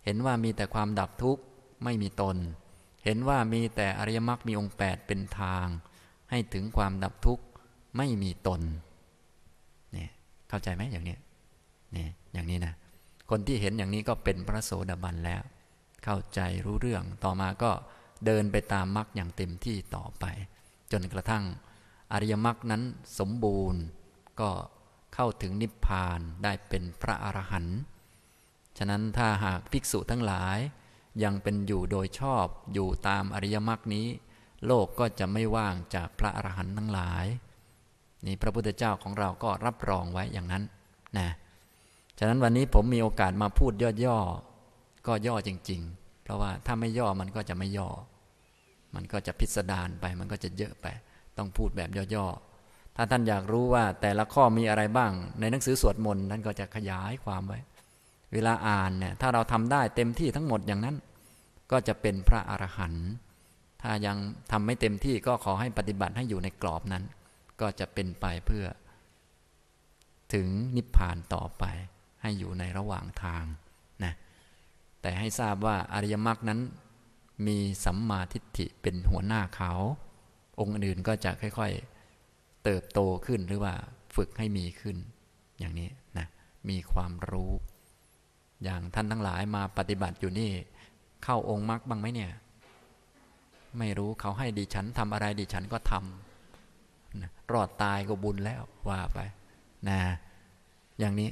เห็นว่ามีแต่ความดับทุกข์ ไม่มีตน เห็นว่ามีแต่อริยมรรคมีองค์แปดเป็นทาง ให้ถึงความดับทุกข์ไม่มีตนเข้าใจไหมอย่างนี้นี่ อย่างนี้นะ คนที่เห็นอย่างนี้ก็เป็นพระโสดาบัน แล้ว เข้าใจรู้เรื่อง ต่อมาก็เดินไปตามมรรคอย่างเต็มที่ต่อไป จนกระทั่งอริยมรรคนั้นสมบูรณ์ ก็เข้าถึงนิพพานได้เป็นพระอรหันต์ ฉะนั้นถ้าหากภิกษุทั้งหลายยังเป็นอยู่โดยชอบอยู่ตามอริยมรรคนี้ โลกก็จะไม่ว่างจากพระอรหันต์ทั้งหลายนี่พระพุทธเจ้าของเราก็รับรองไว้อย่างนั้นนะฉะนั้นวันนี้ผมมีโอกาสมาพูดย่อๆก็ย่อจริงๆ เพราะว่าถ้าไม่ย่อมันก็จะไม่ย่อ มันก็จะพิสดารไปมันก็จะเยอะไป ต้องพูดแบบย่อๆถ้าท่านอยากรู้ว่าแต่ละข้อมีอะไรบ้าง ในหนังสือสวดมนต์ท่านก็จะขยายความไว้ เวลาอ่านเนี่ยถ้าเราทำได้เต็มที่ทั้งหมดอย่างนั้น ก็จะเป็นพระอรหันต์ถ้ายังทำไม่เต็มที่ก็ขอให้ปฏิบัติให้อยู่ในกรอบนั้นก็จะเป็นไปเพื่อ ถึงนิพพานต่อไปให้อยู่ในระหว่างทางนะแต่ให้ทราบว่าอริยมรรคนั้นมีสัมมาทิฏฐิเป็นหัวหน้าเขาองค์อื่นก็จะค่อย ๆเติบโตขึ้นหรือว่าฝึกให้มีขึ้น อย่างนี้นะมีความรู้ อย่างท่านทั้งหลายมาปฏิบัติอยู่นี่เข้าองค์มรรคบ้างไหมเนี่ย ไม่รู้เขาให้ดิฉันทำอะไรดิฉันก็ทำรอดตายก็บุญแล้วว่าไปนะอย่างนี้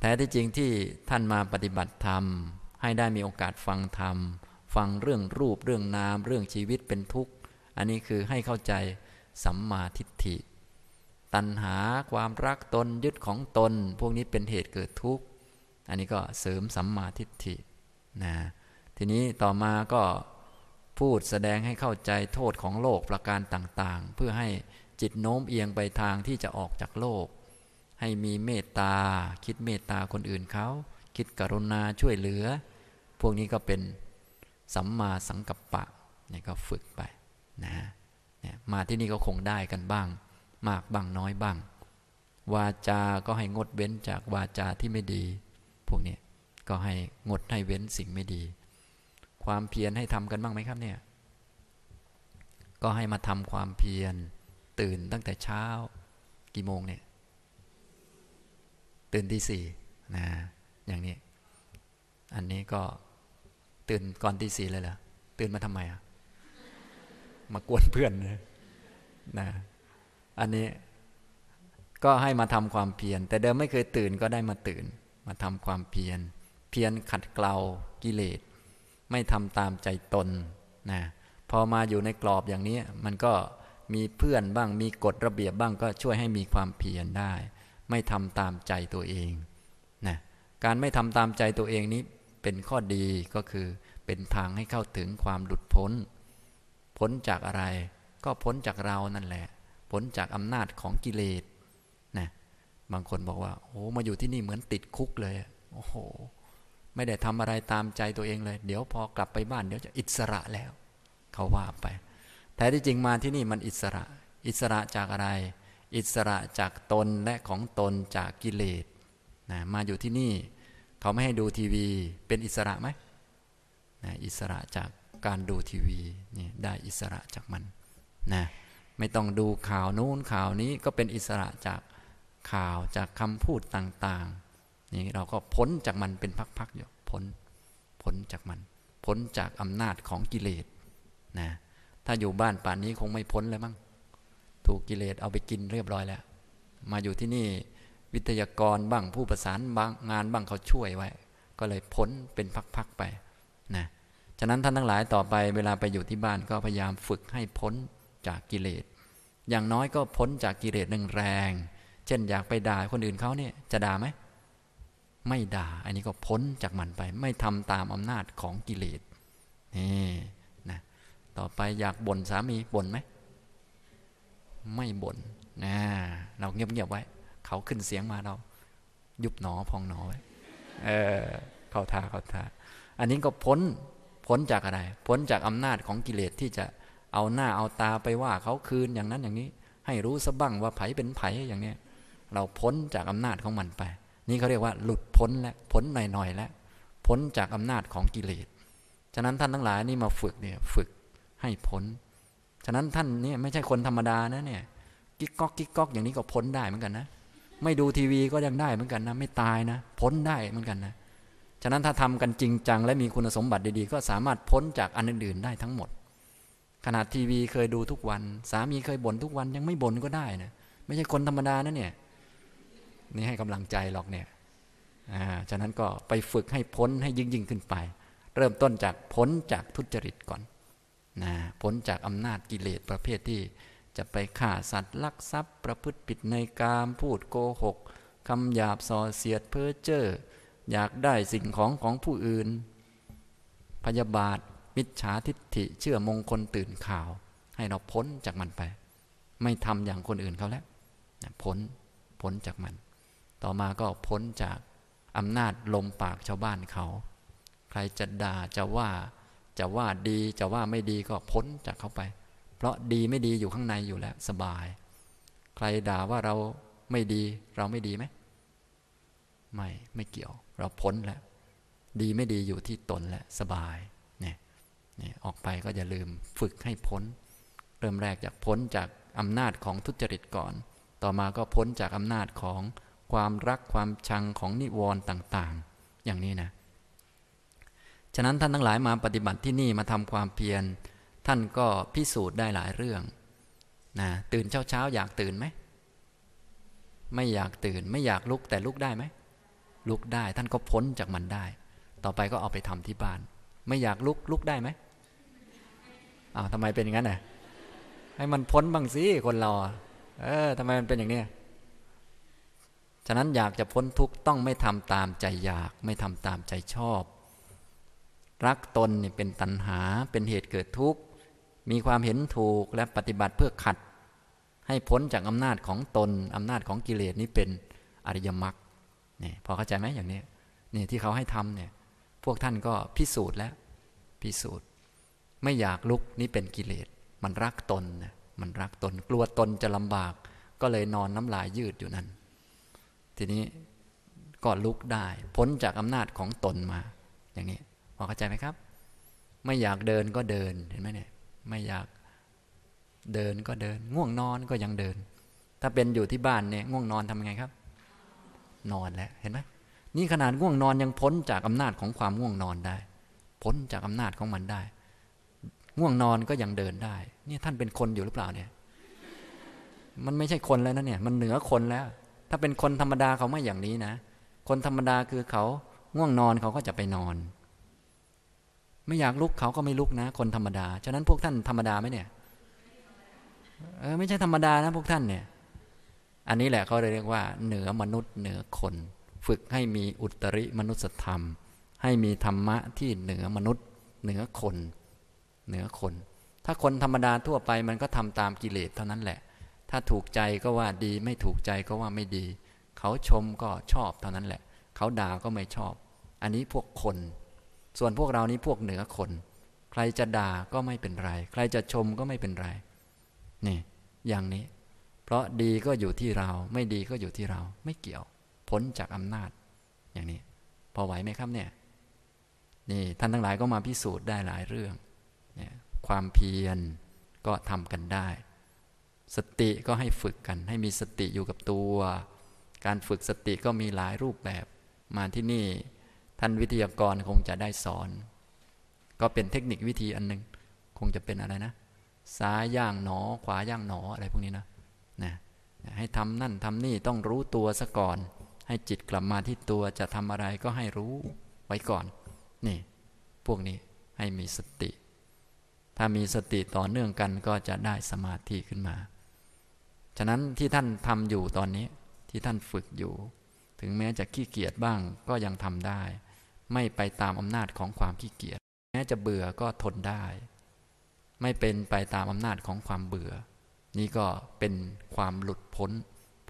แท้ที่จริงที่ท่านมาปฏิบัติธรรม ให้ได้มีโอกาสฟังธรรม ฟังเรื่องรูป เรื่องนามเรื่องชีวิตเป็นทุกข์ อันนี้คือให้เข้าใจสัมมาทิฏฐิตัณหาความรักตนยึดของตน พวกนี้เป็นเหตุเกิดทุกข์ อันนี้ก็เสริมสัมมาทิฏฐินะทีนี้ต่อมาก็พูดแสดงให้เข้าใจโทษของโลกประการต่างๆ เพื่อให้จิตโน้มเอียงไปทางที่จะออกจากโลก ให้มีเมตตาคิดเมตตาคนอื่นเขา คิดกรุณาช่วยเหลือ พวกนี้ก็เป็นสัมมาสังกัปปะเนี่ยก็ฝึกไปนะนมาที่นี่ก็คงได้กันบ้าง มากบ้างน้อยบ้าง วาจาก็ให้งดเว้นจากวาจาที่ไม่ดี พวกนี้ก็ให้งดให้เว้นสิ่งไม่ดีความเพียรให้ทำกันบ้างไหมครับ เนี่ย ก็ให้มาทำความเพียรตื่นตั้งแต่เช้ากี่โมง เนี่ย ตื่นที่สี่นะ อย่างนี้ อันนี้ก็ตื่นก่อนที่สี่เลยเหรอตื่นมาทำไมอ่ะมากวนเพื่อนนะอันนี้ก็ให้มาทำความเพียรแต่เดิมไม่เคยตื่นก็ได้มาตื่น มาทำความเพียรเพียรขัดเกลากิเลสไม่ทำตามใจตนนะพอมาอยู่ในกรอบอย่างนี้ มันก็มีเพื่อนบ้างมีกฎระเบียบบ้าง ก็ช่วยให้มีความเพียรได้ ไม่ทำตามใจตัวเอง นะ การไม่ทำตามใจตัวเองนี้ เป็นข้อดีก็คือ เป็นทางให้เข้าถึงความหลุดพ้นพ้นจากอะไร ก็พ้นจากเรานั่นแหละพ้นจากอำนาจของกิเลสนะบางคนบอกว่า โอ้มาอยู่ที่นี่เหมือนติดคุกเลยโอ้โหไม่ได้ทำอะไรตามใจตัวเองเลย เดี๋ยวพอกลับไปบ้านเดี๋ยวจะอิสระแล้ว เขาว่าไป แต่ที่จริงมาที่นี่มันอิสระ อิสระจากอะไร อิสระจากตนและของตนจากกิเลสนะมาอยู่ที่นี่ เขาไม่ให้ดูทีวีเป็นอิสระไหมนะอิสระจากการดูทีวี นี่ได้อิสระจากมันนะไม่ต้องดูข่าวนู้นข่าวนี้ก็เป็นอิสระจากข่าวจากคำพูดต่างนี่เราก็พ้นจากมันเป็นพักๆอยู่พ้นพ้นจากมันพ้นจากอำนาจของกิเลสนะถ้าอยู่บ้านป่านนี้คงไม่พ้นแล้วมั้งถูกกิเลสเอาไปกินเรียบร้อยแล้ว มาอยู่ที่นี่วิทยากรบ้างผู้ประสานบางงานบ้างเขาช่วยไว้ ก็เลยพ้นเป็นพักๆไปนะฉะนั้นท่านทั้งหลายต่อไปเวลาไปอยู่ที่บ้านก็พยายามฝึกให้พ้นจากกิเลส อย่างน้อยก็พ้นจากกิเลสแรงเช่น อยากไปด่าคนอื่นเขาเนี่ยจะด่าไหมไม่ด่า อันนี้ก็พ้นจากมันไป ไม่ทำตามอำนาจของกิเลสนี่นะต่อไปอยากบ่นสามีบ่นไหม ไม่บน่นนะ เราเงียบๆไว้ เขาขึ้นเสียงมาเรา ยุบหนอพองหนอไว้เออเขาท่าเข้าท่าอันนี้ก็พ้นพ้นจากอะไรพ้นจากอำนาจของกิเลสที่จะเอาหน้าเอาตาไปว่าเขาคืนอย่างนั้นอย่างนี้ ให้รู้ซะบ้างว่าไผเป็นไผอย่างเนี้ยเราพ้นจากอำนาจของมันไปี่เขาเรียกว่าหลุดพ้นแล้วพ้นหน่อยๆแล้วพ้นจากอำนาจของกิเลสฉะนั้นท่านทั้งหลายนี่มาฝึกเนี่ยฝึกให้พ้นฉะนั้นท่านเนี่ยไม่ใช่คนธรรมดานะเนี่ย กิ๊กก๊อกกิ๊กก๊อกอย่างนี้ก็พ้นได้เหมือนกันนะไม่ดูทีวีก็ยังได้เหมือนกันนะไม่ตายนะพ้นได้เหมือนกันนะฉะนั้นถ้าทำกันจริงจัง และมีคุณสมบัติดีๆ ก็สามารถพ้นจากอันอื่นๆได้ทั้งหมด ขนาดทีวีเคยดูทุกวันสามีเคยบ่นทุกวันยังไม่บ่นก็ได้นะไม่ใช่คนธรรมดานะเนี่ยนี่ให้กำลังใจหรอกเนี่ย ฉะนั้นก็ไปฝึกให้พ้นให้ยิ่งยิ่งขึ้นไป เริ่มต้นจากพ้นจากทุจริตก่อน นะ พ้นจากอำนาจกิเลสประเภทที่จะไปฆ่าสัตว์ลักทรัพย์ประพฤติผิดในกาม พูดโกหก คำหยาบส่อเสียดเพ้อเจ้ออยากได้สิ่งของของผู้อื่น พยาบาทมิจฉาทิฏฐิเชื่อมงคลตื่นข่าว ให้เราพ้นจากมันไป ไม่ทำอย่างคนอื่นเขาแล้วพ้นพ้นจากมันต่อมาก็พ้นจากอำนาจลมปากชาวบ้านเขา ใครจะด่าจะว่าจะว่าดีจะว่าไม่ดีก็พ้นจากเขาไป เพราะดีไม่ดีอยู่ข้างในอยู่แล้วสบาย ใครด่าว่าเราไม่ดี เราไม่ดีไหม ไม่ไม่เกี่ยว เราพ้นแล้ว ดีไม่ดีอยู่ที่ตนแหละสบาย เนี่ยเนี่ยออกไปก็อย่าลืมฝึกให้พ้น เริ่มแรกจาก พ้นจากอำนาจของทุจริตก่อน ต่อมาก็พ้นจากอำนาจของความรักความชังของนิวรณ์ต่าง ๆ อย่างนี้นะฉะนั้นท่านทั้งหลายมาปฏิบัติที่นี่มาทำความเพียร ท่านก็พิสูจน์ได้หลายเรื่อง นะตื่นเช้าๆอยากตื่นไหมไม่อยากตื่น ไม่อยากลุกแต่ลุกได้ไหมลุกได้ ท่านก็พ้นจากมันได้ ต่อไปก็เอาไปทำที่บ้าน ไม่อยากลุกลุกได้ไหมอ้าวทำไมเป็นอย่างนั้นน่ะให้มันพ้นบ้างสิคนเราเออทำไมมันเป็นอย่างนี้ฉะนั้น อยากจะพ้นทุกข์ ต้องไม่ทำตามใจอยากไม่ทำตามใจชอบ รักตนนี่เป็นตัณหาเป็นเหตุเกิดทุกข์ มีความเห็นถูกและปฏิบัติเพื่อขัด ให้พ้นจากอำนาจของตนอำนาจของกิเลสนี้เป็นอริยมรรคเนี่ยพอเข้าใจไหมอย่างนี้เนี่ยที่เขาให้ทำเนี่ยพวกท่านก็พิสูจน์แล้วพิสูจน์ ไม่อยากลุกนี่เป็นกิเลส มันรักตนนะมันรักตน กลัวตนจะลำบาก ก็เลยนอนน้ำลายยืดอยู่นั่นทีนี้ก็ลุกได้พ้นจากอำนาจของตนมา อย่างนี้พอเข้าใจไหมครับ ไม่อยากเดินก็เดินเห็นไหมเนี่ย ไม่อยากเดินก็เดินง่วงนอนก็ยังเดิน ถ้าเป็นอยู่ที่บ้านเนี่ยง่วงนอนทำยังไงครับ นอนแล้วเห็นไหมนี่ขนาดง่วงนอนยังพ้นจากอำนาจของความง่วงนอนได้พ้นจากอำนาจของมันได้ ง่วงนอนก็ยังเดินได้ นี่ท่านเป็นคนอยู่หรือเปล่าเนี่ย มันไม่ใช่คนแล้วนะเนี่ย มันเหนือคนแล้วถ้าเป็นคนธรรมดาเขาไม่อย่างนี้นะ คนธรรมดาคือเขาง่วงนอนเขาก็จะไปนอน ไม่อยากลุกเขาก็ไม่ลุกนะคนธรรมดา ฉะนั้นพวกท่านธรรมดาไหมเนี่ย เออไม่ใช่ธรรมดานะ พวกท่านเนี่ย อันนี้แหละเขาเรียกว่า เหนือมนุษย์ เหนือคน ฝึกให้มีอุตริมนุสธรรม ให้มีธรรมะที่เหนือมนุษย์ เหนือคน เหนือคน ถ้าคนธรรมดาทั่วไปมันก็ทำตามกิเลสเท่านั้นแหละถ้าถูกใจก็ว่าดีไม่ถูกใจก็ว่าไม่ดี เขาชมก็ชอบเท่านั้นแหละ เขาด่าก็ไม่ชอบ อันนี้พวกคน ส่วนพวกเรานี้พวกเหนือคน ใครจะด่าก็ไม่เป็นไร ใครจะชมก็ไม่เป็นไรนี่อย่างนี้ เพราะดีก็อยู่ที่เรา ไม่ดีก็อยู่ที่เราไม่เกี่ยวพ้นจากอำนาจ อย่างนี้ พอไหวไหมครับเนี่ย นี่ท่านทั้งหลายก็มาพิสูจน์ได้หลายเรื่องเนี่ยความเพียรก็ทำกันได้สติก็ให้ฝึกกันให้มีสติอยู่กับตัว การฝึกสติก็มีหลายรูปแบบ มาที่นี่ ท่านวิทยากรคงจะได้สอน ก็เป็นเทคนิควิธีอันหนึง่งคงจะเป็นอะไรนะซ้ายย่างหนอขวาย่างหนออะไรพวกนี้นะนะ ให้ทำนั่นทำนี่ต้องรู้ตัวซะก่อน ให้จิตกลับมาที่ตัวจะทำอะไรก็ให้รู้ไว้ก่อน นี่พวกนี้ให้มีสติ ถ้ามีสติต่อเนื่องกันก็จะได้สมาธิขึ้นมาะนั้นที่ท่านทำอยู่ตอนนี้ ที่ท่านฝึกอยู่ถึงแม้จะขี้เกียจบ้างก็ยังทำได้ ไม่ไปตามอำนาจของความขี้เกียจแม้จะเบื่อก็ทนได้ ไม่เป็นไปตามอำนาจของความเบื่อ นี่ก็เป็นความหลุดพ้น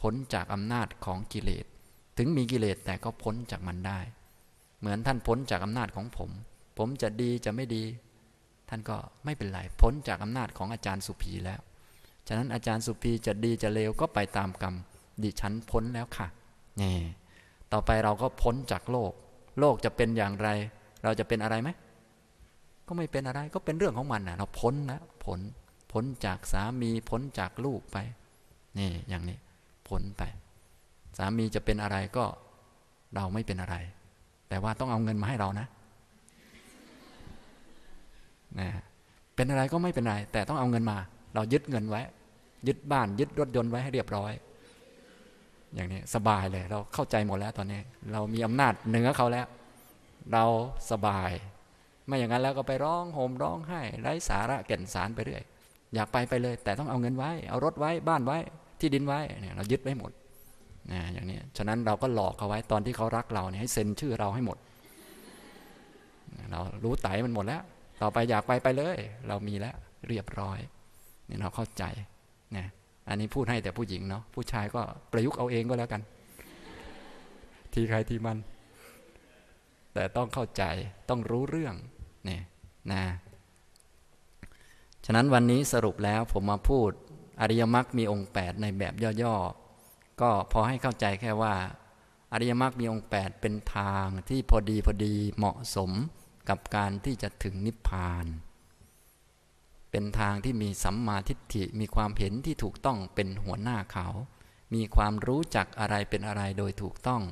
พ้นจากอำนาจของกิเลสถึงมีกิเลสแต่ก็พ้นจากมันได้ เหมือนท่านพ้นจากอำนาจของผม ผมจะดีจะไม่ดี ท่านก็ไม่เป็นไร พ้นจากอำนาจของอาจารย์สุภีแล้วะนั้น อาจารย์สุภีจะดีจะเลวก็ไปตามกรรมดิฉันพ้นแล้วค่ะ นี่ ต่อไปเราก็พ้นจากโลก โลกจะเป็นอย่างไร เราจะเป็นอะไรไหมก็ไม่เป็นอะไร ก็เป็นเรื่องของมันนะเราพ้นนะพ้นพ้นจากสามีพ้นจากลูกไป นี่ อย่างนี้พ้นไปสามีจะเป็นอะไรก็เราไม่เป็นอะไร แต่ว่าต้องเอาเงินมาให้เรานะนะเป็นอะไรก็ไม่เป็นไร แต่ต้องเอาเงินมา เรายึดเงินไว้ยึดบ้านยึดรถยนต์ไว้ให้เรียบร้อย อย่างนี้สบายเลย เราเข้าใจหมดแล้วตอนนี้ เรามีอำนาจเหนือเขาแล้ว เราสบาย ไม่อย่างนั้นแล้วก็ไปร้องโหมร้องไห้ ไร้สาระเก่นสารไปเรื่อย อยากไป ไปเลย แต่ต้องเอาเงินไว้ เอารถไว้บ้านไว้ที่ดินไว้เนี่ย เรายึดไว้หมดนะอย่างนี้ ฉะนั้นเราก็หลอกเขาไว้ตอนที่เขารักเราเนี่ยให้เซ็นชื่อเราให้หมด เรารู้ไตมันหมดแล้ว ต่อไปอยากไปไปเลย เรามีแล้วเรียบร้อยนี่เราเข้าใจนะอันนี้พูดให้แต่ผู้หญิงเนาะ ผู้ชายก็ประยุกต์เอาเองก็แล้วกัน ทีใครทีมัน แต่ต้องเข้าใจ ต้องรู้เรื่อง เนี่ย นะ ฉะนั้นวันนี้สรุปแล้วผมมาพูด อริยมรรคมีองค์8ในแบบย่อๆ ก็พอให้เข้าใจแค่ว่า อริยมรรคมีองค์8เป็นทางที่พอดีพอดีเหมาะสมกับการที่จะถึงนิพพานเป็นทางที่มีสัมมาทิฏฐิมีความเห็น ที่ถูกต้องเป็นหัวหน้าเขา มีความรู้จักอะไรเป็นอะไรโดยถูกต้อง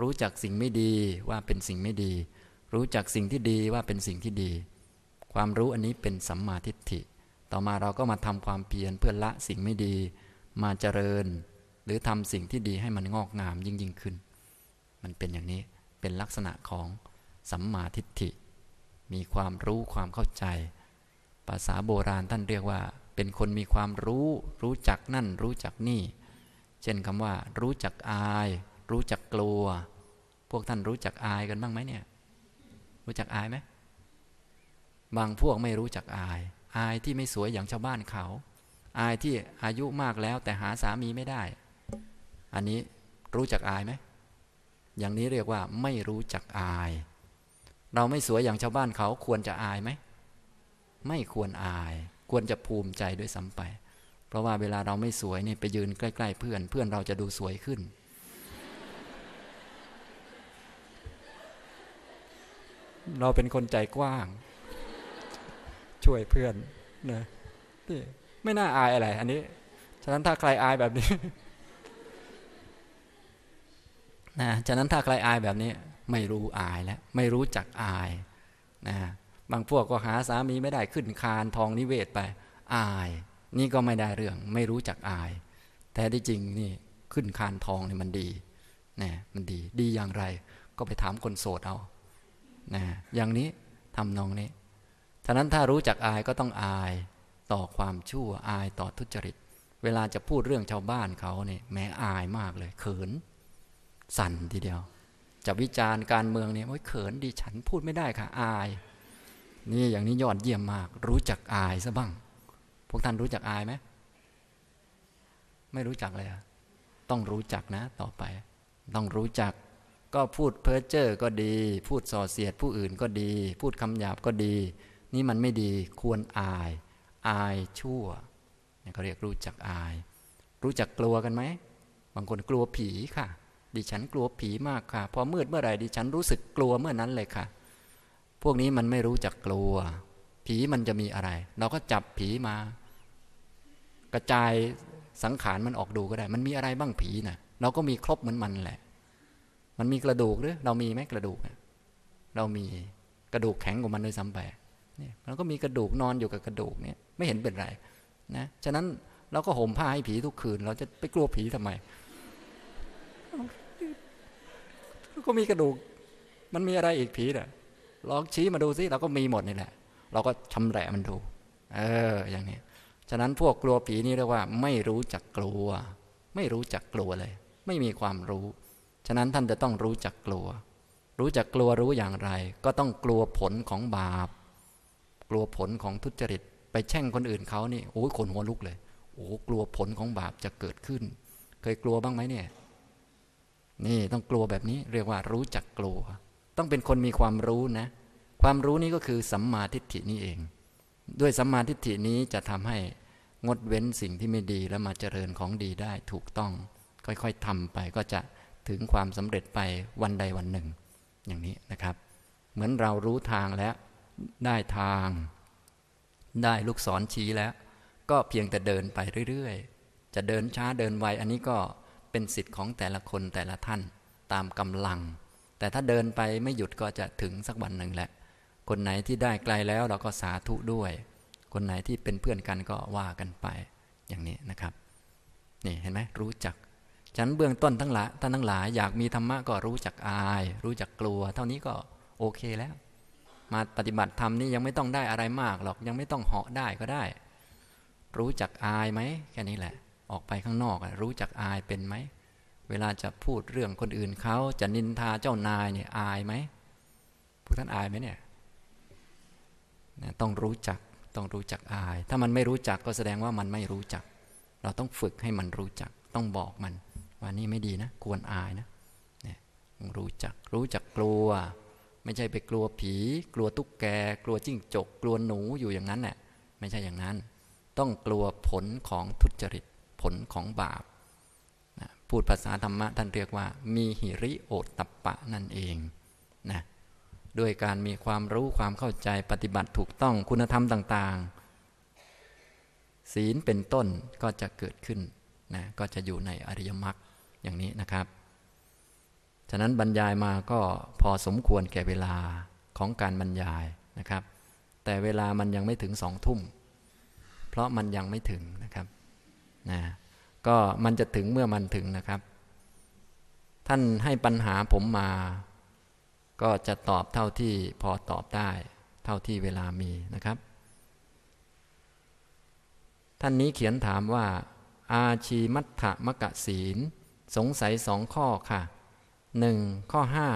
รู้จักสิ่งไม่ดีว่าเป็นสิ่งไม่ดี รู้จักสิ่งที่ดีว่าเป็นสิ่งที่ดี ความรู้อันนี้เป็นสัมมาทิฏฐิ ต่อมาเราก็มาทำความเพียรเพื่อละสิ่งไม่ดีมาเจริญ หรือทำสิ่งที่ดีให้มันงอกงามยิ่งยิ่งขึ้น มันเป็นอย่างนี้เป็นลักษณะของสัมมาทิฏฐิ มีความรู้ความเข้าใจภาษาโบราณท่านเรียกว่า เป็นคนมีความรู้ รู้จักนั่น รู้จักนี่ เช่นคำว่า รู้จักอาย รู้จักกลัว พวกท่านรู้จักอายกันบ้างไหมเนี่ย รู้จักอายไหม บางพวกไม่รู้จักอาย อายที่ไม่สวยอย่างชาวบ้านเขา อายที่อายุมากแล้วแต่หาสามีไม่ได้ อันนี้รู้จักอายไหม อย่างนี้เรียกว่า ไม่รู้จักอาย เราไม่สวยอย่างชาวบ้านเขาควรจะอายไหมไม่ควรอาย ควรจะภูมิใจด้วยซ้าไป เพราะว่าเวลาเราไม่สวยเนี่ยไปยืน ใกล้ ๆ เพื่อน เพื่อนเราจะดูสวยขึ้น เราเป็นคนใจกว้าง ช่วยเพื่อนนะนี่ไม่น่าอายอะไร อันนี้ ฉะนั้นถ้าใครอายแบบนี้ นะ ฉะนั้นถ้าใครอายแบบนี้ ไม่รู้อายแล้ว ไม่รู้จักอาย นะบางพวกก็หาสามีไม่ได้ขึ้นคานทองนิเวศไป อาย นี่ก็ไม่ได้เรื่อง ไม่รู้จักอายแต่ที่จริงนี่ขึ้นคานทองนี่มันดีนะมันดี ดีอย่างไร ก็ไปถามคนโสดเอานะอย่างนี้ทำนองนี้ ฉะนั้นถ้ารู้จักอายก็ต้องอาย ต่อความชั่วอายต่อทุจริต เวลาจะพูดเรื่องชาวบ้านเขาเนี่ยแม้อายมากเลย เขิน สั่นทีเดียว จะวิจารณ์การเมืองเนี่ยโอ้ยเขินดิฉันพูดไม่ได้ค่ะ อายนี่อย่างนี้ยอดเยี่ยมมาก รู้จักอายซะบ้าง พวกท่านรู้จักอายไหม ไม่รู้จักเลยอะต้องรู้จักนะ ต่อไป ต้องรู้จัก ก็พูดเพ้อเจ้อก็ดี พูดส่อเสียดผู้อื่นก็ดี พูดคำหยาบก็ดี นี่มันไม่ดี ควรอาย อายชั่วเนี่ยเขาเรียกรู้จักอาย รู้จักกลัวกันไหม บางคนกลัวผีค่ะ ดิฉันกลัวผีมากค่ะ พอมืดเมื่อไหร่ดิฉันรู้สึกกลัวเมื่อนั้นเลยค่ะพวกนี้มันไม่รู้จักกลัว ผีมันจะมีอะไร เราก็จับผีมา กระจายสังขารมันออกดูก็ได้ มันมีอะไรบ้างผีนะ่ะเราก็มีครบเหมือนมันแหละ มันมีกระดูกหรือเรามีไหมกระดูกเรามีกระดูกแข็งกว่ามันด้วยซ้ำไปเนี่ยเราก็มีกระดูกนอนอยู่กับกระดูกเนี่ย ไม่เห็นเป็นไรนะฉะนั้นเราก็ห่มผ้าให้ผีทุกคืน เราจะไปกลัวผีทำไมก็มีกระดูก มันมีอะไรอีกผีน่ะลองชี้มาดูซิเราก็มีหมดนี่แหละเราก็ชำแหละมันดู เออ อย่างนี้ ฉะนั้นพวกกลัวผีนี่เรียกว่า ไม่รู้จักกลัว ไม่รู้จักกลัวเลย ไม่มีความรู้ ฉะนั้นท่านจะต้องรู้จักกลัว รู้จักกลัวรู้อย่างไร ก็ต้องกลัวผลของบาป กลัวผลของทุจริตไปแช่งคนอื่นเขานี่โอ้ยขนหัวลุกเลยโอ้กลัวผลของบาปจะเกิดขึ้น เคยกลัวบ้างไหมเนี่ย นี่ต้องกลัวแบบนี้ เรียกว่า รู้จักกลัวต้องเป็นคนมีความรู้นะความรู้นี้ก็คือสัมมาทิฏฐินี่เอง ด้วยสัมมาทิฏฐินี้จะทำให้งดเว้นสิ่งที่ไม่ดีแล้วมาเจริญของดีได้ถูกต้องค่อยๆทำไปก็จะถึงความสำเร็จไปวันใดวันหนึ่ง อย่างนี้นะครับ เหมือนเรารู้ทางแล้วได้ทาง ได้ลูกศรชี้แล้ว ก็เพียงแต่เดินไปเรื่อยๆ จะเดินช้าเดินไวอันนี้ก็เป็นสิทธิ์ของแต่ละคนแต่ละท่านตามกำลังแต่ ถ้าเดินไปไม่หยุดก็จะถึงสักวันหนึ่งแหละ คนไหนที่ได้ไกลแล้วเราก็สาธุด้วย คนไหนที่เป็นเพื่อนกันก็ว่ากันไปอย่างนี้นะครับ นี่เห็นไหมรู้จัก ฉันเบื้องต้นทั้งหลายท่านทั้งหลายอยากมีธรรมะก็รู้จัก อาย รู้จักกลัว เท่านี้ก็โอเคแล้ว มาปฏิบัติธรรมนี่ยังไม่ต้องได้อะไรมากหรอกยังไม่ต้องเหาะได้ก็ได้ รู้จักอายไหมแค่นี้แหละ ออกไปข้างนอกรู้จักอายเป็นไหมเวลาจะพูดเรื่องคนอื่นเขาจะนินทาเจ้านายเนี่ยอายไหมพวกท่านอายไหมเนี่ยนะต้องรู้จักต้องรู้จักอาย ถ้ามันไม่รู้จักก็แสดงว่ามันไม่รู้จัก เราต้องฝึกให้มันรู้จัก ต้องบอกมัน ว่านี่ไม่ดีนะควรอายนะเนี่ยรู้จักรู้จักกลัว ไม่ใช่ไปกลัวผี กลัวตุ๊กแก กลัวจิ้งจก กลัวหนูอยู่อย่างนั้นแหละไม่ใช่อย่างนั้น ต้องกลัวผลของทุจริตผลของบาปพูดภาษาธรรมะท่านเรียกว่า มีหิริโอตตะปะนั่นเองนะด้วยการมีความรู้ความเข้าใจปฏิบัติถูกต้องคุณธรรมต่าง ๆ ศีลเป็นต้นก็จะเกิดขึ้นนะก็จะอยู่ในอริยมรรคอย่างนี้นะครับ ฉะนั้นบรรยายมาก็พอสมควรแก่เวลาของการบรรยายนะครับ แต่เวลามันยังไม่ถึงสองทุ่ม เพราะมันยังไม่ถึงนะครับนะก็มันจะถึงเมื่อมันถึงนะครับ ท่านให้ปัญหาผมมา ก็จะตอบเท่าที่พอตอบได้ เท่าที่เวลามีนะครับ ท่านนี้เขียนถามว่า อาชีมัทธมกะศีล สงสัยสองข้อค่ะหนึ่งข้อห้า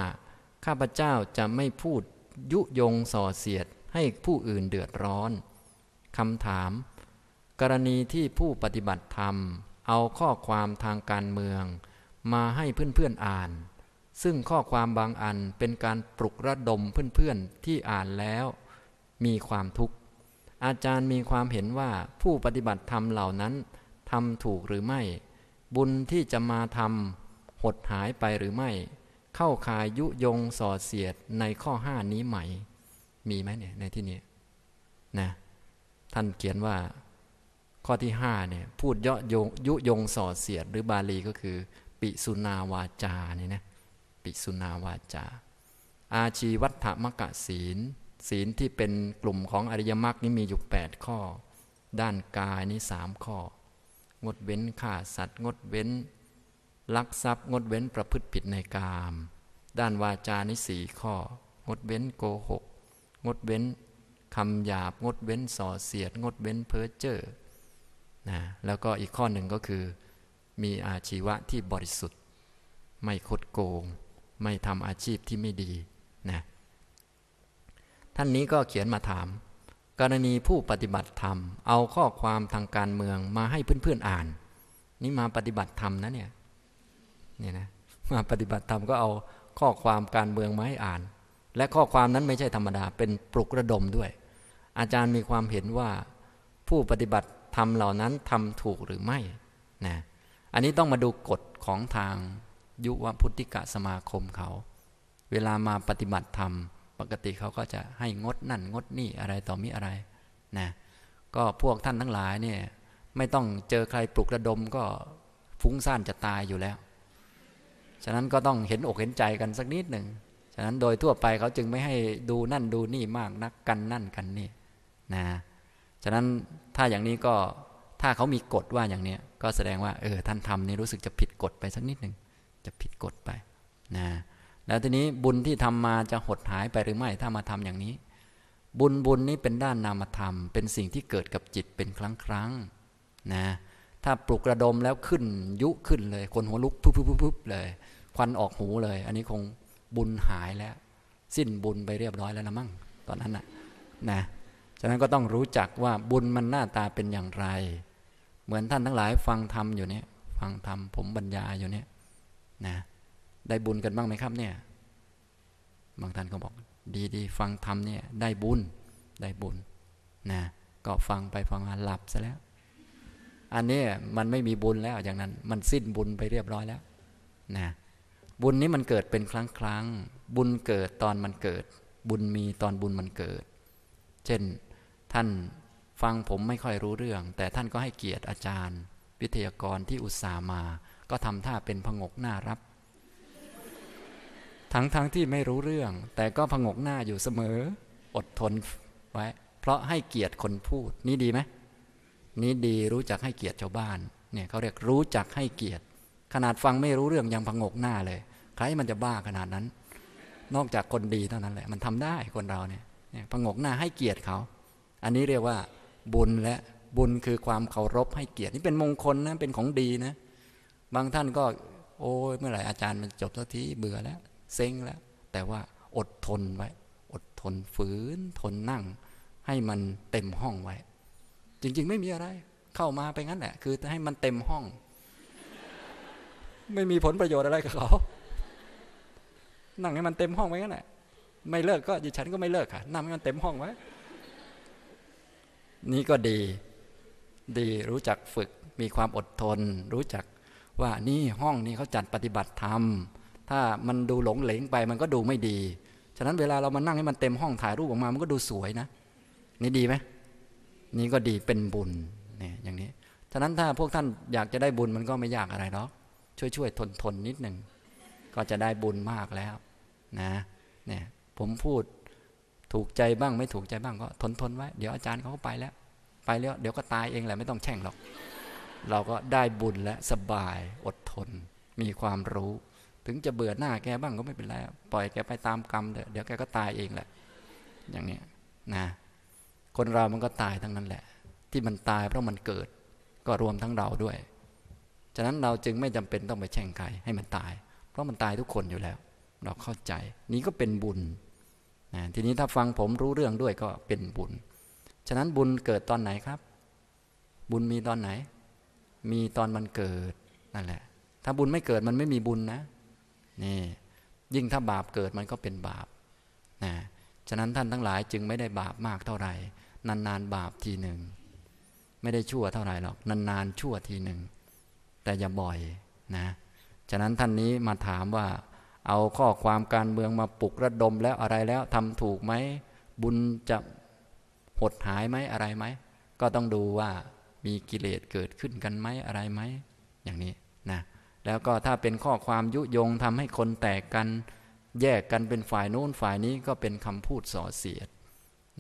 ข้าพเจ้าจะไม่พูดยุยงส่อเสียดให้ผู้อื่นเดือดร้อน คำถาม กรณีที่ผู้ปฏิบัติธรรมเอาข้อความทางการเมืองมาให้เพื่อนๆอ่าน ซึ่งข้อความบางอันเป็นการปลุกระดมเพื่อนๆที่อ่านแล้ว มีความทุกข์อาจารย์มีความเห็นว่าผู้ปฏิบัติธรรมเหล่านั้นทำถูกหรือไม่ บุญที่จะมาทำหดหายไปหรือไม่ เข้าขายยุยงส่อเสียดในข้อห้านี้ไหม มีไหมเนี่ยในที่นี้ นะ ท่าน เขียนว่าข้อที่5เนี่ยพูดเยาะยงยุยงส่อเสียดหรือบาลีก็คือ ปิสุนาวาจาเนี่ยนะปิสุนาวาจา อาชีวัฏฐมกะศีล ศีลที่เป็นกลุ่มของอริยมรรคนี้มีอยู่ 8 ข้อ ด้านกายนี้สามข้อ งดเว้นฆ่าสัตว์ งดเว้นลักทรัพย์งดเว้นประพฤติผิดในกาม ด้านวาจานี้สี่ข้อ งดเว้นโกหกงดเว้นคำหยาบงดเว้นส่อเสียดงดเว้นเพ้อเจ้อนะแล้วก็อีกข้อหนึ่งก็คือมีอาชีวะที่บริสุทธิ์ ไม่คดโกง ไม่ทำอาชีพที่ไม่ดีนะท่านนี้ก็เขียนมาถาม กรณีผู้ปฏิบัติธรรม เอาข้อความทางการเมืองมาให้เพื่อนๆออ่าน นี่มาปฏิบัติธรรมนะเนี่ยนี่นะมาปฏิบัติธรรมก็เอาข้อความการเมืองมาให้อ่าน และข้อความนั้นไม่ใช่ธรรมดาเป็นปลุกระดมด้วย อาจารย์มีความเห็นว่าผู้ปฏิบัติทำเหล่านั้นทำถูกหรือไม่นะอันนี้ต้องมาดูกฎของทางยุวพุทธิกะสมาคมเขา เวลามาปฏิบัติธรรม ปกติเขาก็จะให้งดนั่นงดนี่อะไรต่อมีอะไรนะก็พวกท่านทั้งหลายเนี่ย ไม่ต้องเจอใครปลุกระดมก็ฟุ้งซ่านจะตายอยู่แล้ว ฉะนั้นก็ต้องเห็นอกเห็นใจกันสักนิดหนึ่ง ฉะนั้นโดยทั่วไปเขาจึงไม่ให้ดูนั่นดูนี่มากนักกันนั่นกันนี่นะฉะนั้นถ้าอย่างนี้ก็ถ้าเขามีกฎว่าอย่างเนี้ย ก็แสดงว่าเออท่านทำนี่รู้สึกจะผิดกฎไปสักนิดหนึ่งจะผิดกฎไปนะแล้วทีนี้บุญที่ทำมาจะหดหายไปหรือไม่ถ้ามาทำอย่างนี้ บุญบุญนี้เป็นด้านนามธรรม เป็นสิ่งที่เกิดกับจิตเป็นครั้งครั้งนะ ถ้าปลุกระดมแล้วขึ้นยุขึ้นเลย คนหัวลุกปุ๊บๆุ๊เลย ควันออกหูเลย อันนี้คงบุญหายแล้ว สิ้นบุญไปเรียบร้อยแล้วนะมั่งตอนนั้นนะนะฉะนั้นก็ต้องรู้จักว่าบุญมันหน้าตาเป็นอย่างไร เหมือนท่านทั้งหลาย ฟังธรรมอยู่เนี่ย ฟังธรรมผมบรรยายอยู่เนี่ยนะได้บุญกันบ้างไหมครับ เนี่ย บางท่านก็บอกดีดีฟังธรรมเนี่ย ได้บุญได้บุญนะก็ฟังไปฟังมาหลับซะแล้ว อันนี้มันไม่มีบุญแล้วอย่างนั้น มันสิ้นบุญไปเรียบร้อยแล้วนะบุญนี้มันเกิดเป็นครั้งครั้งบุญเกิดตอนมันเกิด บุญมีตอนบุญมันเกิด เช่นท่านฟังผมไม่ค่อยรู้เรื่อง แต่ท่านก็ให้เกียรติอาจารย์ วิทยากรที่อุตส่าห์มา ก็ทำท่าเป็นผงกหน้ารับ ทั้งๆทที่ไม่รู้เรื่อง แต่ก็ผงกหน้าอยู่เสมอ อดทนไว้ เพราะให้เกียรติคนพูด นี่ดีไหมนี่ดีรู้จักให้เกียรติชาวบ้านเนี่ยเขาเรียกรู้จักให้เกียรติ ขนาดฟังไม่รู้เรื่องยังผงกหน้าเลย ใครมันจะบ้าขนาดนั้น นอกจากคนดีเท่านั้นแหละ มันทำได้คนเราเนี่ยผงกหน้าให้เกียรติเขาอันนี้เรียกว่าบุญและบุญคือความเคารพให้เกียรตินี่เป็นมงคลนะเป็นของดีนะบางท่านก็ โอ้ยเมื่อไหร่อาจารย์มันจบสักทีเบื่อแล้วเซ็งแล้ว แต่ว่าอดทนไว้ อดทนฝืนทนนั่ง ให้มันเต็มห้องไว้ จริงๆ ไม่มีอะไร เข้ามาไปงั้นแหละ คือให้มันเต็มห้อง ไม่มีผลประโยชน์อะไรกับเขา นั่งให้มันเต็มห้องไว้งั้นแหละไม่เลิกก็ดิฉันก็ไม่เลิกค่ะนั่งให้มันเต็มห้องไว้นี่ก็ดีดีรู้จักฝึกมีความอดทน รู้จักว่านี่ห้องนี้เขาจัดปฏิบัติธรรม ถ้ามันดูหลงเหลงไปมันก็ดูไม่ดี ฉะนั้นเวลาเรามานั่งให้มันเต็มห้องถ่ายรูปออกมามัน ก็ดูสวยนะ นี่ดีไหมนี่ก็ดีเป็นบุญเนี่ยอย่างนี้ฉะนั้นถ้าพวกท่านอยากจะได้บุญมันก็ไม่ยากอะไรหรอกช่วยช่วยทนทนนิดหนึ่งก็จะได้บุญมากแล้ว นะ เนี่ยผมพูดถูกใจบ้างไม่ถูกใจบ้างก็ทนทนไว้ เดี๋ยวอาจารย์เขาก็ไปแล้ว ไปแล้ว เดี๋ยวก็ตายเองแหละไม่ต้องแช่งหรอก เราก็ได้บุญและสบายอดทน มีความรู้ ถึงจะเบื่อหน้าแกบ้างก็ไม่เป็นไรปล่อยแกไปตามกรรมเถอะเดี๋ยวแกก็ตายเองแหละ อย่างเนี้ยนะ คนเรามันก็ตายทั้งนั้นแหละ ที่มันตายเพราะมันเกิด ก็รวมทั้งเราด้วยฉะนั้นเราจึงไม่จำเป็นต้องไปแช่งใคร ให้มันตาย เพราะมันตายทุกคนอยู่แล้ว เราเข้าใจ นี้ก็เป็นบุญทีนี้ถ้าฟังผมรู้เรื่องด้วยก็เป็นบุญ ฉะนั้นบุญเกิดตอนไหนครับ บุญมีตอนไหน มีตอนมันเกิดนั่นแหละ ถ้าบุญไม่เกิดมันไม่มีบุญนะนี่ ยิ่งถ้าบาปเกิดมันก็เป็นบาปนะฉะนั้นท่านทั้งหลายจึงไม่ได้บาปมากเท่าไหร่นานๆบาปทีหนึ่ง ไม่ได้ชั่วเท่าไหร่หรอกนานๆชั่วทีหนึ่งแต่อย่าบ่อยนะ ฉะนั้นท่านนี้มาถามว่าเอาข้อความการเมืองมาปลุกระดมแล้วอะไรแล้วทำถูกไหม บุญจะหดหายไหมอะไรไหมก็ต้องดูว่ามีกิเลสเกิดขึ้นกันไหมอะไรไหมอย่างนี้นะแล้วก็ถ้าเป็นข้อความยุยงทำให้คนแตกกัน แยกกันเป็นฝ่ายโน้นฝ่ายนี้ก็เป็นคำพูดส่อเสียด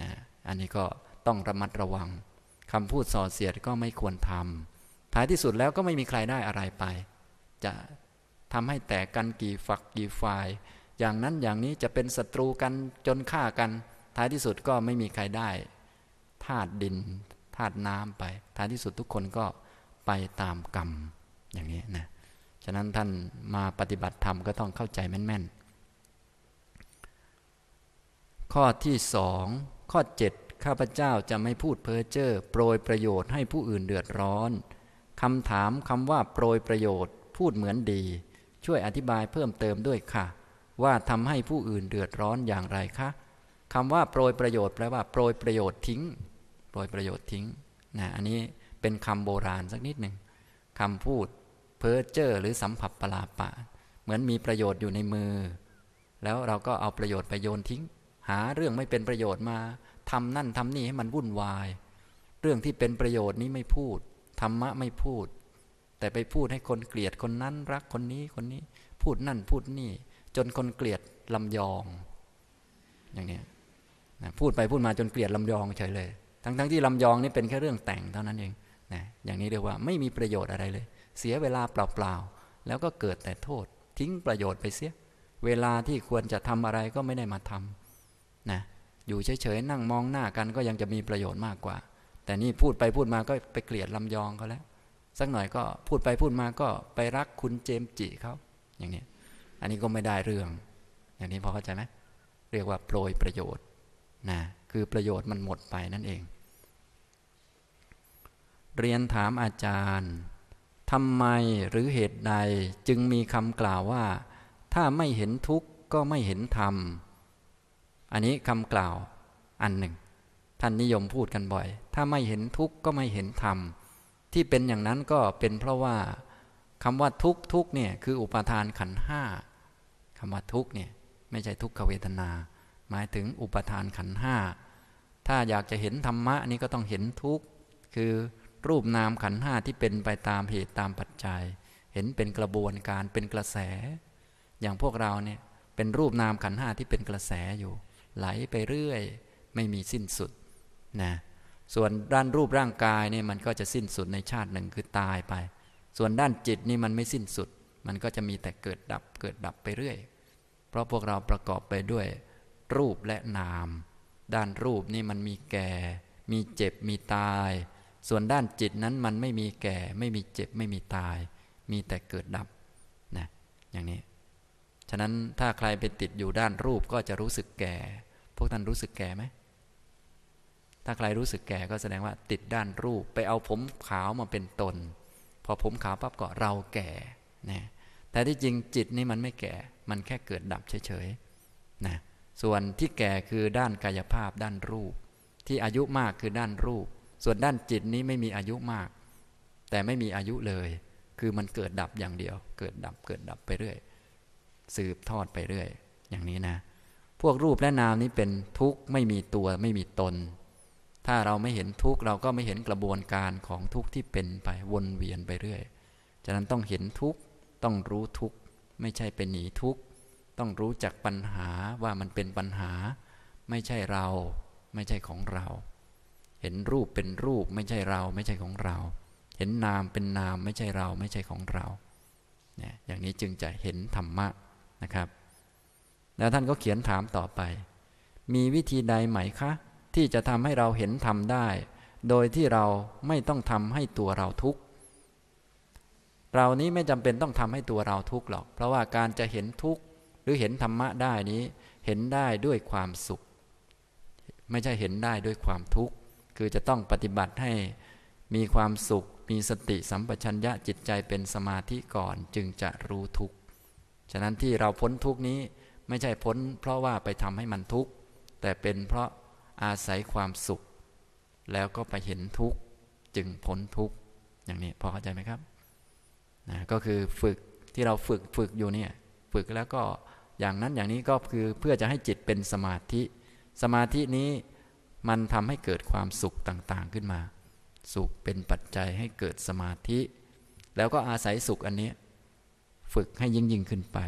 นะอันนี้ก็ต้องระมัดระวังคำพูดส่อเสียดก็ไม่ควรทำท้ายที่สุดแล้วก็ไม่มีใครได้อะไรไป จะทำให้แตกกันกี่ฝักกี่ฝ่าย อย่างนั้นอย่างนี้จะเป็นศัตรูกันจนฆ่ากัน ท้ายที่สุดก็ไม่มีใครได้ ธาตุดินธาตุน้ำไป ท้ายที่สุดทุกคนก็ไปตามกรรมอย่างนี้นะ ฉะนั้นท่านมาปฏิบัติธรรมก็ต้องเข้าใจแม่นๆ ข้อที่สองข้อ 7 ข้าพเจ้าจะไม่พูดเพ้อเจ้อโปรยประโยชน์ให้ผู้อื่นเดือดร้อนคำถามคำว่าโปรยประโยชน์ พูดเหมือนดีช่วยอธิบายเพิ่มเติมด้วยค่ะ ว่าทำให้ผู้อื่นเดือดร้อนอย่างไรคะคำว่าโปรยประโยชน์แปลว่าโปรยประโยชน์ทิ้งโปรยประโยชน์ทิ้งนะอันนี้เป็นคำโบราณสักนิดหนึ่งคำพูด เพ้อเจ้อหรือสัมผัสปลาปะเหมือนมีประโยชน์อยู่ในมือ แล้วเราก็เอาประโยชน์ไปโยนทิ้ง หาเรื่องไม่เป็นประโยชน์มา ทำนั่นทำนี่ให้มันวุ่นวาย เรื่องที่เป็นประโยชน์นี้ไม่พูดธรรมะไม่พูดแต่ไปพูดให้คนเกลียดคนนั้น รักคนนี้คนนี้พูดนั่น พูดนี่ จนคนเกลียด ลำยอง อย่างนี้นะพูดไปพูดมาจนเกลียดลำยองเฉยเลยทั้งๆทที่ลำยองนี่เป็นแค่เรื่องแต่ง เท่านั้นเองนะอย่างนี้เรียกว่าไม่มีประโยชน์อะไรเลย เสียเวลาเปล่าๆ แล้วก็เกิดแต่โทษ ทิ้งประโยชน์ไปเสียเวลาที่ควรจะทำอะไรก็ไม่ได้มาทำนะอยู่เฉยๆนั่งมองหน้ากัน ก็ยังจะมีประโยชน์มากกว่า แต่นี่พูดไปพูดมาก็ไปเกลียดลำยองเขาแล้วสักหน่อยก็พูดไปพูดมาก็ไปรักคุณเจมจิเขาอย่างนี้อันนี้ก็ไม่ได้เรื่อง อย่างนี้พอเข้าใจไหมเรียกว่าโปรยประโยชน์นะคือประโยชน์มันหมดไปนั่นเอง เรียนถามอาจารย์ทำไมหรือเหตุใดจึงมีคำกล่าวว่า ถ้าไม่เห็นทุกข์ก็ไม่เห็นธรรม อันนี้คำกล่าวอันหนึ่ง ท่านนิยมพูดกันบ่อย ถ้าไม่เห็นทุกข์ก็ไม่เห็นธรรมที่เป็นอย่างนั้นก็เป็นเพราะว่าคำว่าทุกทุกเนี่ยคืออุปาทานขันห้าคำว่าทุกเนี่ย ไม่ใช่ทุกขเวทนา หมายถึงอุปาทานขันห้าถ้าอยากจะเห็นธรรมะนี่ก็ต้องเห็นทุกคือรูปนามขันห้าที่เป็นไปตามเหตุตามปัจจัย เห็นเป็นกระบวนการเป็นกระแส อย่างพวกเราเนี่ยเป็นรูปนามขันห้าที่เป็นกระแสอยู่ ไหลไปเรื่อยไม่มีสิ้นสุดนะส่วนด้านรูปร่างกายนี่มันก็จะสิ้นสุดในชาติหนึ่งคือตายไป ส่วนด้านจิตนี่มันไม่สิ้นสุด มันก็จะมีแต่เกิดดับเกิดดับไปเรื่อย เพราะพวกเราประกอบไปด้วยรูปและนาม ด้านรูปนี่มันมีแก่ มีเจ็บมีตาย ส่วนด้านจิตนั้นมันไม่มีแก่ ไม่มีเจ็บไม่มีตาย มีแต่เกิดดับ นะ อย่างนี้ ฉะนั้นถ้าใครไปติดอยู่ด้านรูปก็จะรู้สึกแก่ พวกท่านรู้สึกแก่ไหมถ้าใครรู้สึกแก่ก็แสดงว่าติดด้านรูปไปเอาผมขาวมาเป็นตน พอผมขาวปั๊บก็เราแก่นะแต่ที่จริงจิตนี่มันไม่แก่ มันแค่เกิดดับเฉยๆนะส่วนที่แก่คือด้านกายภาพ ด้านรูป ที่อายุมากคือด้านรูป ส่วนด้านจิตนี้ไม่มีอายุมาก แต่ไม่มีอายุเลย คือมันเกิดดับอย่างเดียว เกิดดับเกิดดับไปเรื่อย สืบทอดไปเรื่อยอย่างนี้นะ พวกรูปและนามนี้เป็นทุกข์ไม่มีตัวไม่มีตนถ้าเราไม่เห็นทุกข์เราก็ไม่เห็นกระบวนการของทุกข์ที่เป็นไปวนเวียนไปเรื่อยฉะนั้นต้องเห็นทุกข์ต้องรู้ทุกข์ไม่ใช่เป็นหนีทุกข์ ต้องรู้จักปัญหาว่ามันเป็นปัญหาไม่ใช่เรา ไม่ใช่ของเรา เห็นรูปเป็นรูปไม่ใช่เรา ไม่ใช่ของเรา เห็นนามเป็นนามไม่ใช่เรา ไม่ใช่ของเราเนี่ยอย่างนี้จึงจะเห็นธรรมะนะครับ แล้วท่านก็เขียนถามต่อไป มีวิธีใดไหมคะที่จะทำให้เราเห็นธรรมได้โดยที่เราไม่ต้องทำให้ตัวเราทุกข์ เรานี้ไม่จำเป็นต้องทำให้ตัวเราทุกข์หรอก เพราะว่าการจะเห็นทุกข์หรือเห็นธรรมะได้นี้เห็นได้ด้วยความสุข ไม่ใช่เห็นได้ด้วยความทุกข์ คือจะต้องปฏิบัติให้มีความสุข มีสติสัมปชัญญะจิตใจเป็นสมาธิก่อนจึงจะรู้ทุกข์ ฉะนั้นที่เราพ้นทุกข์นี้ไม่ใช่พ้น เพราะว่าไปทำให้มันทุกข์แต่เป็นเพราะอาศัยความสุข แล้วก็ไปเห็นทุกข์จึงพ้นทุกข์อย่างนี้พอเข้าใจไหมครับนะก็คือฝึกที่เราฝึกฝึกอยู่เนี่ยฝึกแล้วก็อย่างนั้นอย่างนี้ก็คือเพื่อจะให้จิตเป็นสมาธิ สมาธินี้มันทำให้เกิดความสุขต่างๆ ขึ้นมา สุขเป็นปัจจัยให้เกิดสมาธิ แล้วก็อาศัยสุขอันนี้ ฝึกให้ยิ่งยิ่งขึ้นไป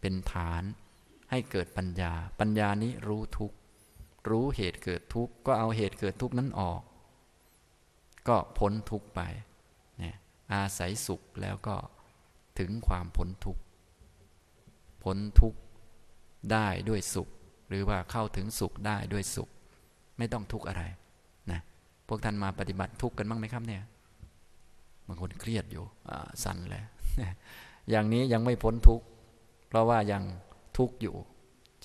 เป็นฐานให้เกิดปัญญาปัญญานี้รู้ทุกข์รู้เหตุเกิดทุกข์ ก็เอาเหตุเกิดทุกข์นั้นออก ก็พ้นทุกข์ไปเนี่ยอาศัยสุขแล้วก็ถึงความพ้นทุกข์พ้นทุกข์ ได้ด้วยสุข หรือว่าเข้าถึงสุขได้ด้วยสุข ไม่ต้องทุกข์อะไรนะพวกท่านมาปฏิบัติทุกข์กันบ้างไหมครับเนี่ยบางคนเครียดอยู่สั่นแล้วอย่างนี้ยังไม่พ้นทุกข์ เพราะว่ายังทุกข์อยู่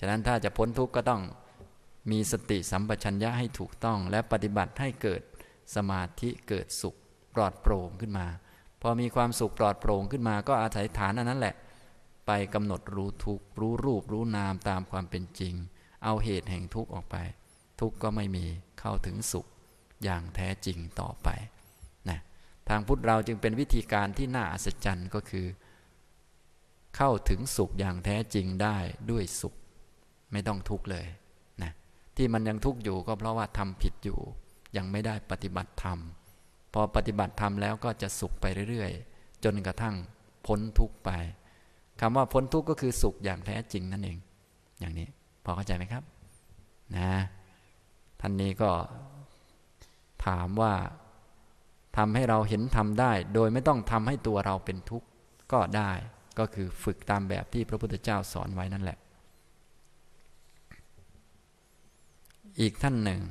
ฉะนั้นถ้าจะพ้นทุกข์ก็ต้องมีสติสัมปชัญญะให้ถูกต้องและปฏิบัติให้เกิดสมาธิเกิดสุข ปลอดโปร่งขึ้นมา พอมีความสุขปลอดโปร่งขึ้นมา ก็อาศัยฐานอันนั้นแหละไปกำหนดรู้ทุกรู้รูปรู้นามตามความเป็นจริง เอาเหตุแห่งทุกข์ออกไป ทุกข์ก็ไม่มีเข้าถึงสุขอย่างแท้จริงต่อไปนะทางพุทธเราจึงเป็นวิธีการที่น่าอัศจรรย์ก็คือ เข้าถึงสุขอย่างแท้จริงได้ด้วยสุข ไม่ต้องทุกข์เลยที่มันยังทุกข์อยู่ก็เพราะว่าทำผิดอยู่ ยังไม่ได้ปฏิบัติธรรม พอปฏิบัติธรรมแล้วก็จะสุขไปเรื่อยๆจนกระทั่งพ้นทุกข์ไป คำว่าพ้นทุกข์ก็คือสุขอย่างแท้จริงนั่นเอง อย่างนี้พอเข้าใจไหมครับนะท่านนี้ก็ถามว่าทำให้เราเห็นทำได้ โดยไม่ต้องทำให้ตัวเราเป็นทุกข์ก็ได้ ก็คือฝึกตามแบบที่พระพุทธเจ้าสอนไว้นั่นแหละอีกท่านหนึ่ง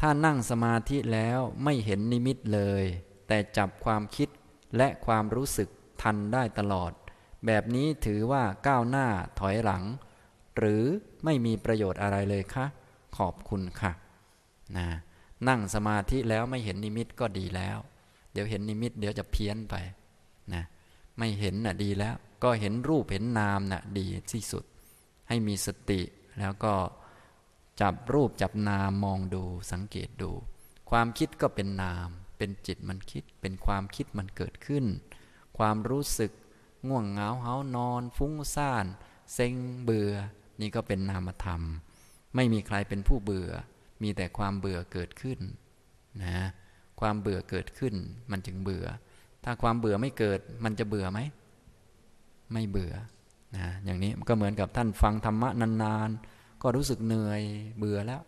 ถ้านั่งสมาธิแล้วไม่เห็นนิมิตเลย แต่จับความคิดและความรู้สึกทันได้ตลอด แบบนี้ถือว่าก้าวหน้าถอยหลัง หรือไม่มีประโยชน์อะไรเลยคะ ขอบคุณค่ะนะนั่งสมาธิแล้วไม่เห็นนิมิตก็ดีแล้ว เดี๋ยวเห็นนิมิต เดี๋ยวจะเพี้ยนไปนะไม่เห็นน่ะดีแล้ว ก็เห็นรูปเห็นนามน่ะดีที่สุด ให้มีสติแล้วก็จับรูปจับนามมองดูสังเกตดู ความคิดก็เป็นนาม เป็นจิตมันคิดเป็นความคิดมันเกิดขึ้น ความรู้สึกง่วงเหงาเหานอน ฟุ้งซ่านเซ็งเบื่อ นี่ก็เป็นนามธรรม ไม่มีใครเป็นผู้เบื่อ มีแต่ความเบื่อเกิดขึ้นนะความเบื่อเกิดขึ้นมันจึงเบื่อ ถ้าความเบื่อไม่เกิดมันจะเบื่อไหม ไม่เบื่อนะอย่างนี้ก็เหมือนกับท่านฟังธรรมะนานๆก็รู้สึกเหนื่อยเบื่อแล้ว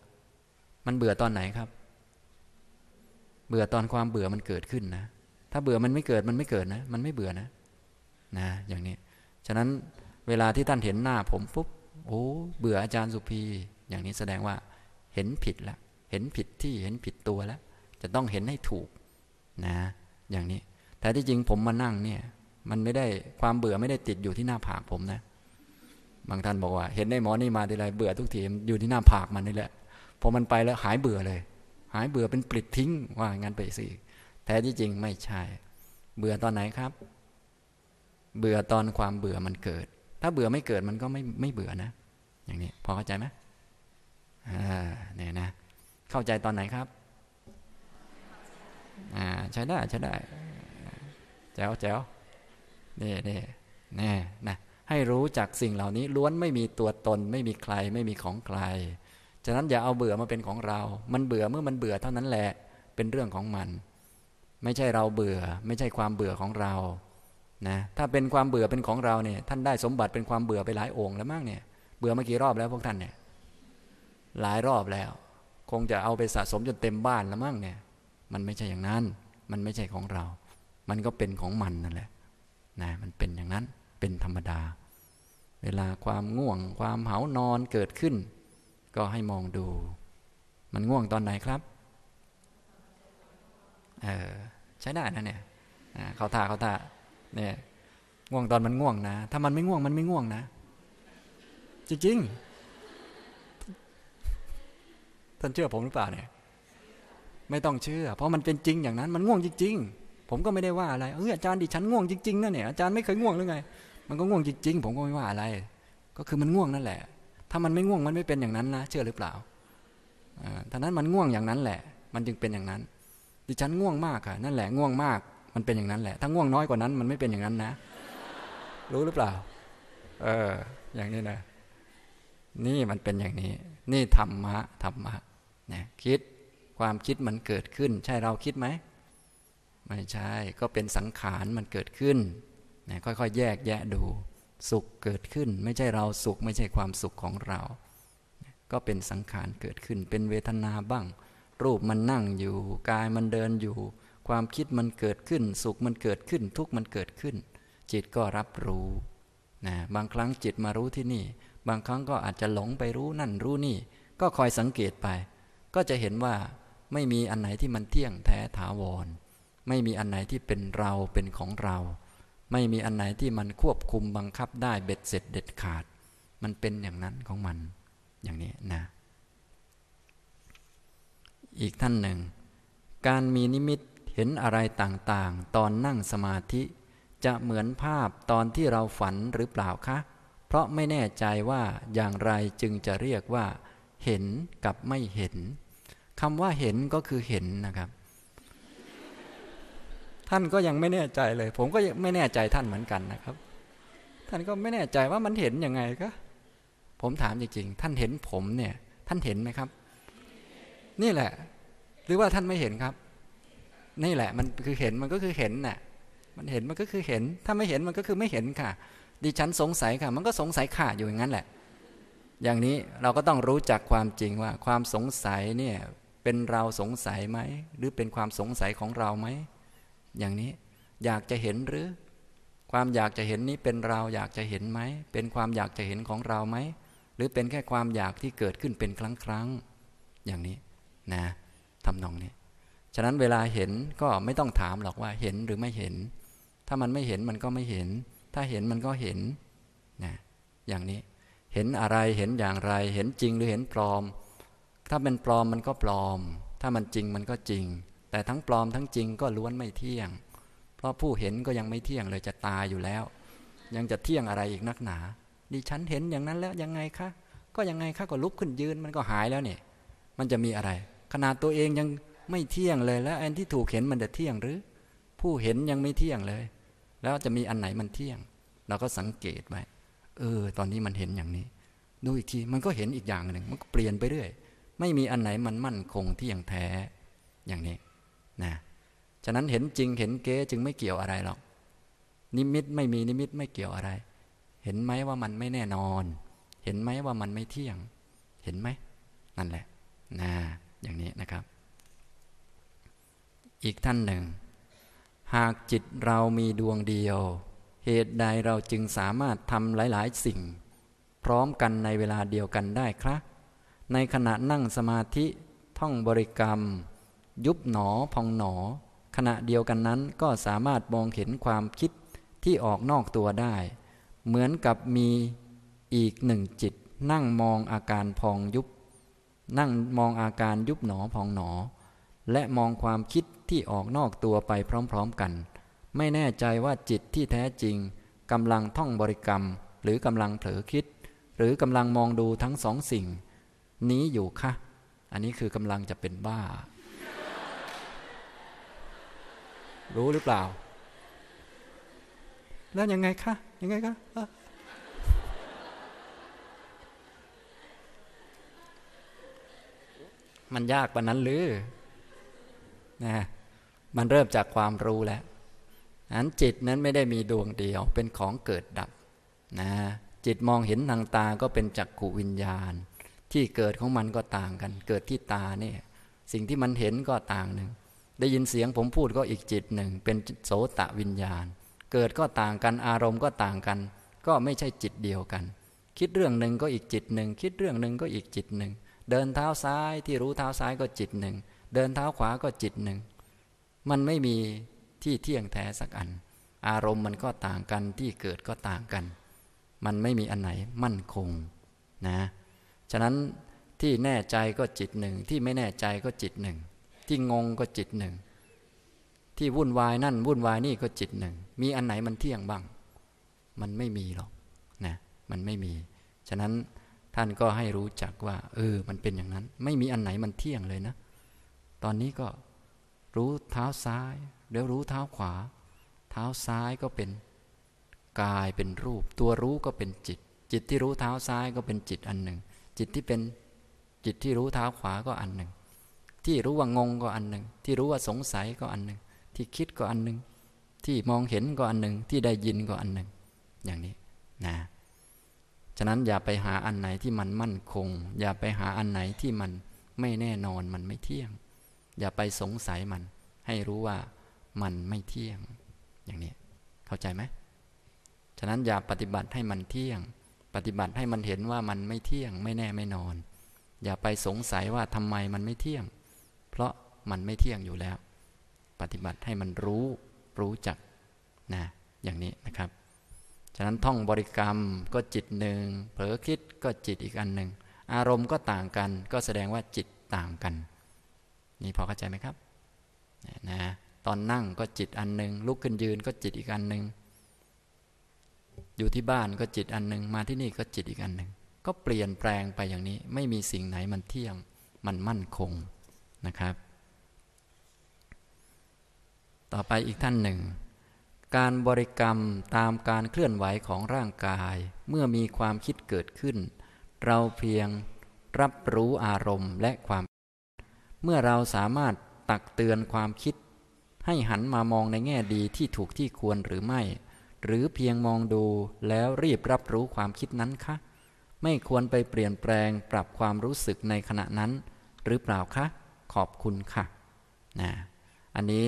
มันเบื่อตอนไหนครับ เบื่อตอนความเบื่อมันเกิดขึ้นนะ ถ้าเบื่อมันไม่เกิดมันไม่เกิดนะ มันไม่เบื่อนะ นะ อย่างนี้ ฉะนั้นเวลาที่ท่านเห็นหน้าผมปุ๊บ โอ้ เบื่ออาจารย์สุพีอย่างนี้แสดงว่า เห็นผิดแล้ว เห็นผิดที่เห็นผิดตัวแล้ว จะต้องเห็นให้ถูก นะ อย่างนี้ แต่ที่จริงผมมานั่ง เนี่ย มันไม่ได้ความเบื่อไม่ได้ติดอยู่ที่หน้าผากผมนะบางท่านบอกว่าเห็นในหมอนี่มาทีไรเบื่อทุกทีอยู่ที่หน้าผากมันนี่แหละพอมันไปแล้ว หายเบื่อเลย หายเบื่อเป็นปลิดทิ้งว่างั้นไปสิแท้ที่จริงไม่ใช่ เบื่อตอนไหนครับ เบื่อตอนความเบื่อมันเกิด ถ้าเบื่อไม่เกิดมันก็ไม่ไม่เบื่อนะอย่างนี้พอเข้าใจไหมอ่าเนี่ยนะเข้าใจตอนไหนครับ อ่า ใช่ได้ใช่ได้แจ๋วแจ๋วเนี่นี่แน่นะให้รู้จักสิ่งเหล่านี้ล้วนไม่มีตัวตนไม่มีใครไม่มีของใคร ฉะนั้นอย่าเอาเบื่อมาเป็นของเรา มันเบื่อเมื่อมันเบื่อเท่านั้นแหละ เป็นเรื่องของมัน ไม่ใช่เราเบื่อ ไม่ใช่ความเบื่อของเรา นะ ถ้าเป็นความเบื่อเป็นของเราเนี่ย ท่านได้สมบัติเป็นความเบื่อไปหลายองค์แล้วมั้งเนี่ย เบื่อมากี่รอบแล้วพวกท่านเนี่ย หลายรอบแล้ว คงจะเอาไปสะสมจนเต็มบ้านแล้วมั้งเนี่ย มันไม่ใช่อย่างนั้น มันไม่ใช่ของเรา มันก็เป็นของมันนั่นแหละ นะ มันเป็นอย่างนั้น เป็นธรรมดาเวลาความง่วง ความเหานอนเกิดขึ้น ก็ให้มองดู มันง่วงตอนไหนครับเออใช้ได้นะเนี่ยเขาท่าเขาท่าเนี่ยง่วงตอนมันง่วงนะถ้ามันไม่ง่วงมันไม่ง่วงนะจริงๆท่านเชื่อผมหรือเปล่าเนี่ยไม่ต้องเชื่อเพราะมันเป็นจริงอย่างนั้น มันง่วงจริง ๆ ผมก็ไม่ได้ว่าอะไรเอออาจารย์ดิฉันง่วงจริงๆนะเนี่ยอาจารย์ไม่เคยง่วงหรือไงมันก็ง่วงจริงๆ ผมก็ไม่ว่าอะไร ก็คือมันง่วงนั่นแหละ ถ้ามันไม่ง่วงมันไม่เป็นอย่างนั้นนะ เชื่อหรือเปล่าท่านั้นมันง่วงอย่างนั้นแหละ มันจึงเป็นอย่างนั้น ดิฉันง่วงมากค่ะ นั่นแหละง่วงมาก มันเป็นอย่างนั้นแหละ ถ้าง่วงน้อยกว่านั้นมันไม่เป็นอย่างนั้นนะ รู้หรือเปล่า เออ อย่างนี้นะ นี่มันเป็นอย่างนี้ นี่ธรรมะธรรมะเนี่ยคิดความคิดมันเกิดขึ้น ใช่เราคิดไหมไม่ใช่ ก็เป็นสังขารมันเกิดขึ้นนะค่อยๆแยกแยะดู สุขเกิดขึ้น ไม่ใช่เราสุขไม่ใช่ความสุขของเรา ก็เป็นสังขาร เกิดขึ้น เป็นเวทนาบ้าง รูปมันนั่งอยู่กายมันเดินอยู่ ความคิดมันเกิดขึ้น สุขมันเกิดขึ้นทุกข์มันเกิดขึ้น จิตก็รับรู้นะบางครั้งจิตมารู้ที่นี่ บางครั้งก็อาจจะหลงไปรู้นั่นรู้นี่ ก็คอยสังเกตไป ก็จะเห็นว่า ไม่มีอันไหนที่มันเที่ยงแท้ถาวร ไม่มีอันไหนที่เป็นเราเป็นของเราไม่มีอันไหนที่มันควบคุมบังคับได้เบ็ดเสร็จเด็ดขาด มันเป็นอย่างนั้นของมันอย่างนี้นะ อีกท่านหนึ่ง การมีนิมิตเห็นอะไรต่างๆ ตอนนั่งสมาธิ จะเหมือนภาพตอนที่เราฝันหรือเปล่าคะ เพราะไม่แน่ใจว่าอย่างไรจึงจะเรียกว่า เห็นกับไม่เห็นคำว่าเห็นก็คือเห็นนะครับท่านก็ยังไม่แน่ใจเลย ผมก็ไม่แน่ใจท่านเหมือนกันนะครับ ท่านก็ไม่แน่ใจว่ามันเห็นยังไงก็ ผมถามจริงๆท่านเห็นผมเนี่ย ท่านเห็นไหมครับ นี่แหละ หรือว่าท่านไม่เห็นครับ นี่แหละ มันคือเห็น มันก็คือเห็นน่ะ มันเห็น มันก็คือเห็น ถ้าไม่เห็น มันก็คือไม่เห็นค่ะ ดิฉันสงสัยค่ะ มันก็สงสัยขาดอยู่อย่างนั้นแหละ อย่างนี้เราก็ต้องรู้จักความจริงว่า ความสงสัยเนี่ย เป็นเราสงสัยไหม หรือเป็นความสงสัยของเราไหมอย่างนี้อยากจะเห็นหรือ ความอยากจะเห็นนี้เป็นเราอยากจะเห็นไหมเป็นความอยากจะเห็นของเราไหมหรือเป็นแค่ความอยากที่เกิดขึ้นเป็นครั้งครั้งอย่างนี้นะทำนองนี้ฉะนั้นเวลาเห็นก็ไม่ต้องถามหรอกว่าเห็นหรือไม่เห็น ถ้ามันไม่เห็นมันก็ไม่เห็น ถ้าเห็นมันก็เห็นนะอย่างนี้เห็นอะไรเห็นอย่างไร เห็นจริงหรือเห็นปลอม ถ้าเป็นปลอมมันก็ปลอม ถ้ามันจริงมันก็จริงแต่ทั้งปลอมทั้งจริงก็ล้วนไม่เที่ยง เพราะผู้เห็นก็ยังไม่เที่ยงเลยจะตายอยู่แล้ว ยังจะเที่ยงอะไรอีกนักหนา ดิฉันเห็นอย่างนั้นแล้วยังไงคะ ก็ยังไงคะ ก็ลุกขึ้นยืนมันก็หายแล้วเนี่ย มันจะมีอะไร ขนาดตัวเองยังไม่เที่ยงเลยแล้วอนที่ถูกเห็นมันจะเที่ยงหรือ ผู้เห็นยังไม่เที่ยงเลย แล้วจะมีอันไหนมันเที่ยง เราก็สังเกตไว้ เออ ตอนนี้มันเห็นอย่างนี้ ดูอีกทีมันก็เห็นอีกอย่างหนึ่งมันก็เปลี่ยนไปเรื่อย ไม่มีอันไหนมันมั่นคงเที่ยงแท้อย่างนี้นะฉะนั้นเห็นจริงเห็นเก๊จึงไม่เกี่ยวอะไรหรอก นิมิตไม่มีนิมิตไม่เกี่ยวอะไร เห็นไหมว่ามันไม่แน่นอน เห็นไหมว่ามันไม่เที่ยง เห็นไหม นั่นแหละนะอย่างนี้นะครับ อีกท่านหนึ่ง หากจิตเรามีดวงเดียว เหตุใดเราจึงสามารถทำหลายๆสิ่ง พร้อมกันในเวลาเดียวกันได้ครับในขณะนั่งสมาธิท่องบริกรรมยุบหนอพองหนอ ขณะเดียวกันนั้นก็สามารถมองเห็นความคิดที่ออกนอกตัวได้ เหมือนกับมีอีกหนึ่งจิต นั่งมองอาการพองยุบ นั่งมองอาการยุบหนอพองหนอ และมองความคิดที่ออกนอกตัวไปพร้อมๆกัน ไม่แน่ใจว่าจิตที่แท้จริงกำลังท่องบริกรรมหรือกำลังเผลอคิด หรือกำลังมองดูทั้งสองสิ่ง นี้อยู่คะอันนี้คือกำลังจะเป็นบ้ารู้หรือเปล่า แล้วยังไงคะ ยังไงคะ มันยาก่านนั้นหรือนะมันเริ่มจากความรู้แล้วอันจิตนั้นไม่ได้มีดวงเดียว เป็นของเกิดดับ นะ จิตมองเห็นทางตา ก็เป็นจักขุวิญญาณ ที่เกิดของมันก็ต่างกัน เกิดที่ตาเนี่ย สิ่งที่มันเห็นก็ต่างหนึ่งได้ยินเสียงผมพูดก็อีกจิตหนึ่ง เป็นโสตวิญญาณ เกิดก็ต่างกันอารมณ์ก็ต่างกัน ก็ไม่ใช่จิตเดียวกัน คิดเรื่องหนึ่งก็อีกจิตหนึ่ง คิดเรื่องหนึ่งก็อีกจิตหนึ่ง เดินเท้าซ้ายที่รู้เท้าซ้ายก็จิตหนึ่ง เดินเท้าขวาก็จิตหนึ่ง มันไม่มีที่เที่ยงแท้สักอัน อารมณ์มันก็ต่างกันที่เกิดก็ต่างกัน มันไม่มีอันไหนมั่นคงนะ ฉะนั้นที่แน่ใจก็จิตหนึ่ง ที่ไม่แน่ใจก็จิตหนึ่งที่งงก็จิตหนึ่ง ที่วุ่นวายนั่นวุ่นวายนี่ก็จิตหนึ่ง มีอันไหนมันเที่ยงบ้าง มันไม่มีหรอกนะมันไม่มี ฉะนั้นท่านก็ให้รู้จักว่าเออ มันเป็นอย่างนั้น ไม่มีอันไหนมันเที่ยงเลยนะ ตอนนี้ก็รู้เท้าซ้าย เดี๋ยวรู้เท้าขวา เท้าซ้ายก็เป็นกายเป็นรูป ตัวรู้ก็เป็นจิต จิตที่รู้เท้าซ้ายก็เป็นจิตอันหนึ่ง จิตที่เป็นจิตที่รู้เท้าขวาก็อันหนึ่งที่รู้ว่างงก็อันหนึ่งที่รู้ว่าสงสัยก็อันหนึ่งที่คิดก็อันหนึ่งที่มองเห็นก็อันหนึ่งที่ได้ยินก็อันหนึ่งอย่างนี้นะ ฉะนั้นอย่าไปหาอันไหนที่มันมั่นคง อย่าไปหาอันไหนที่มันไม่แน่นอนมันไม่เที่ยง อย่าไปสงสัยมันให้รู้ว่ามันไม่เที่ยง อย่างนี้ เข้าใจไหม ฉะนั้นอย่าปฏิบัติให้มันเที่ยง ปฏิบัติให้มันเห็นว่ามันไม่เที่ยง ไม่แน่ไม่นอน อย่าไปสงสัยว่าทำไมมันไม่เที่ยงเพราะมันไม่เที่ยงอยู่แล้ว ปฏิบัติให้มันรู้รู้จักนะอย่างนี้นะครับ ฉะนั้นท่องบริกรรมก็จิตหนึ่ง เผลอคิดก็จิตอีกอันหนึ่ง อารมณ์ก็ต่างกัน ก็แสดงว่าจิตต่างกัน นี่พอเข้าใจไหมครับนะตอนนั่งก็จิตอันหนึ่งลุกขึ้นยืนก็จิตอีกอันหนึ่งอยู่ที่บ้านก็จิตอันหนึ่งมาที่นี่ก็จิตอีกอันหนึ่งก็เปลี่ยนแปลงไปอย่างนี้ ไม่มีสิ่งไหนมันเที่ยง มันมั่นคงนะครับ ต่อไปอีกท่านหนึ่ง การบริกรรมตามการเคลื่อนไหวของร่างกาย เมื่อมีความคิดเกิดขึ้น เราเพียงรับรู้อารมณ์และความ เมื่อเราสามารถตักเตือนความคิด ให้หันมามองในแง่ดีที่ถูกที่ควรหรือไม่ หรือเพียงมองดูแล้วรีบรับรู้ความคิดนั้นคะ ไม่ควรไปเปลี่ยนแปลงปรับความรู้สึกในขณะนั้นหรือเปล่าคะขอบคุณค่ะนะอันนี้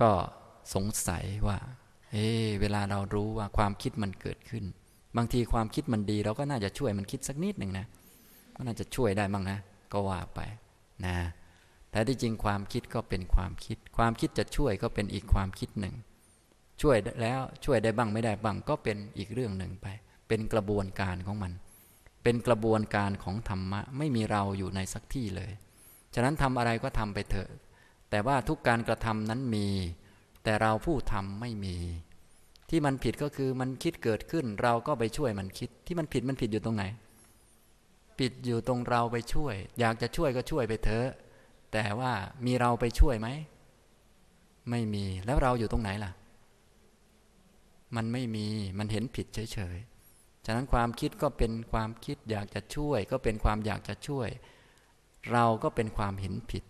ก็สงสัยว่า เอเวลาเรารู้ว่าความคิดมันเกิดขึ้น บางทีความคิดมันดีเราก็น่าจะช่วยมันคิดสักนิดหนึ่งนะก็น่าจะช่วยได้บ้างนะก็ว่าไป นะ แต่ที่จริงความคิดก็เป็นความคิด ความคิดจะช่วยก็เป็นอีกความคิดหนึ่ง ช่วยแล้วช่วยได้บ้างไม่ได้บ้าง ก็เป็นอีกเรื่องหนึ่งไป เป็นกระบวนการของมัน เป็นกระบวนการของธรรมะไม่มีเราอยู่ในสักที่เลยฉะนั้นทำอะไรก็ทำไปเถอะ แต่ว่าทุกการกระทำนั้นมี แต่เราผู้ทำไม่มี ที่มันผิดก็คือมันคิดเกิดขึ้น เราก็ไปช่วยมันคิด ที่มันผิดมันผิดอยู่ตรงไหน ผิดอยู่ตรงเราไปช่วย อยากจะช่วยก็ช่วยไปเถอะ แต่ว่ามีเราไปช่วยไหม ไม่มี แล้วเราอยู่ตรงไหนล่ะ มันไม่มี มันเห็นผิดเฉยๆ ฉะนั้นความคิดก็เป็นความคิด อยากจะช่วยก็เป็นความอยากจะช่วยเราก็เป็นความเห็นผิด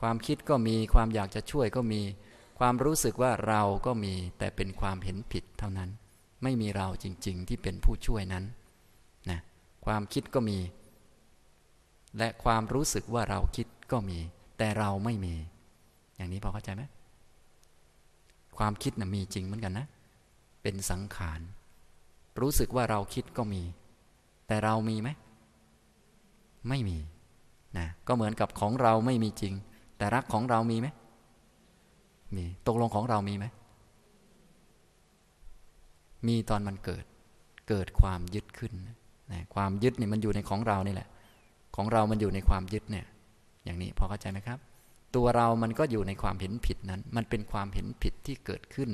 ความคิดก็มี ความอยากจะช่วยก็มี ความรู้สึกว่าเราก็มี แต่เป็นความเห็นผิดเท่านั้น ไม่มีเราจริงๆ ที่เป็นผู้ช่วยนั้น นะ ความคิดก็มี และความรู้สึกว่าเราคิดก็มี แต่เราไม่มี อย่างนี้พอเข้าใจไหม ความคิดนะ่ะมีจริงเหมือนกันนะ เป็นสังขาร รู้สึกว่าเราคิดก็มี แต่เรามีไหม ไม่มีนะก็เหมือนกับของเราไม่มีจริง แต่รักของเรามีไหมมีตกลงของเรามีไหมมีตอนมันเกิดเกิดความยึดขึ้นนะความยึดเนี่ยมันอยู่ในของเรานี่แหละ ของเรามันอยู่ในความยึดเนี่ย อย่างนี้พอเข้าใจไหมครับ ตัวเรามันก็อยู่ในความเห็นผิดนั้น มันเป็นความเห็นผิดที่เกิดขึ้น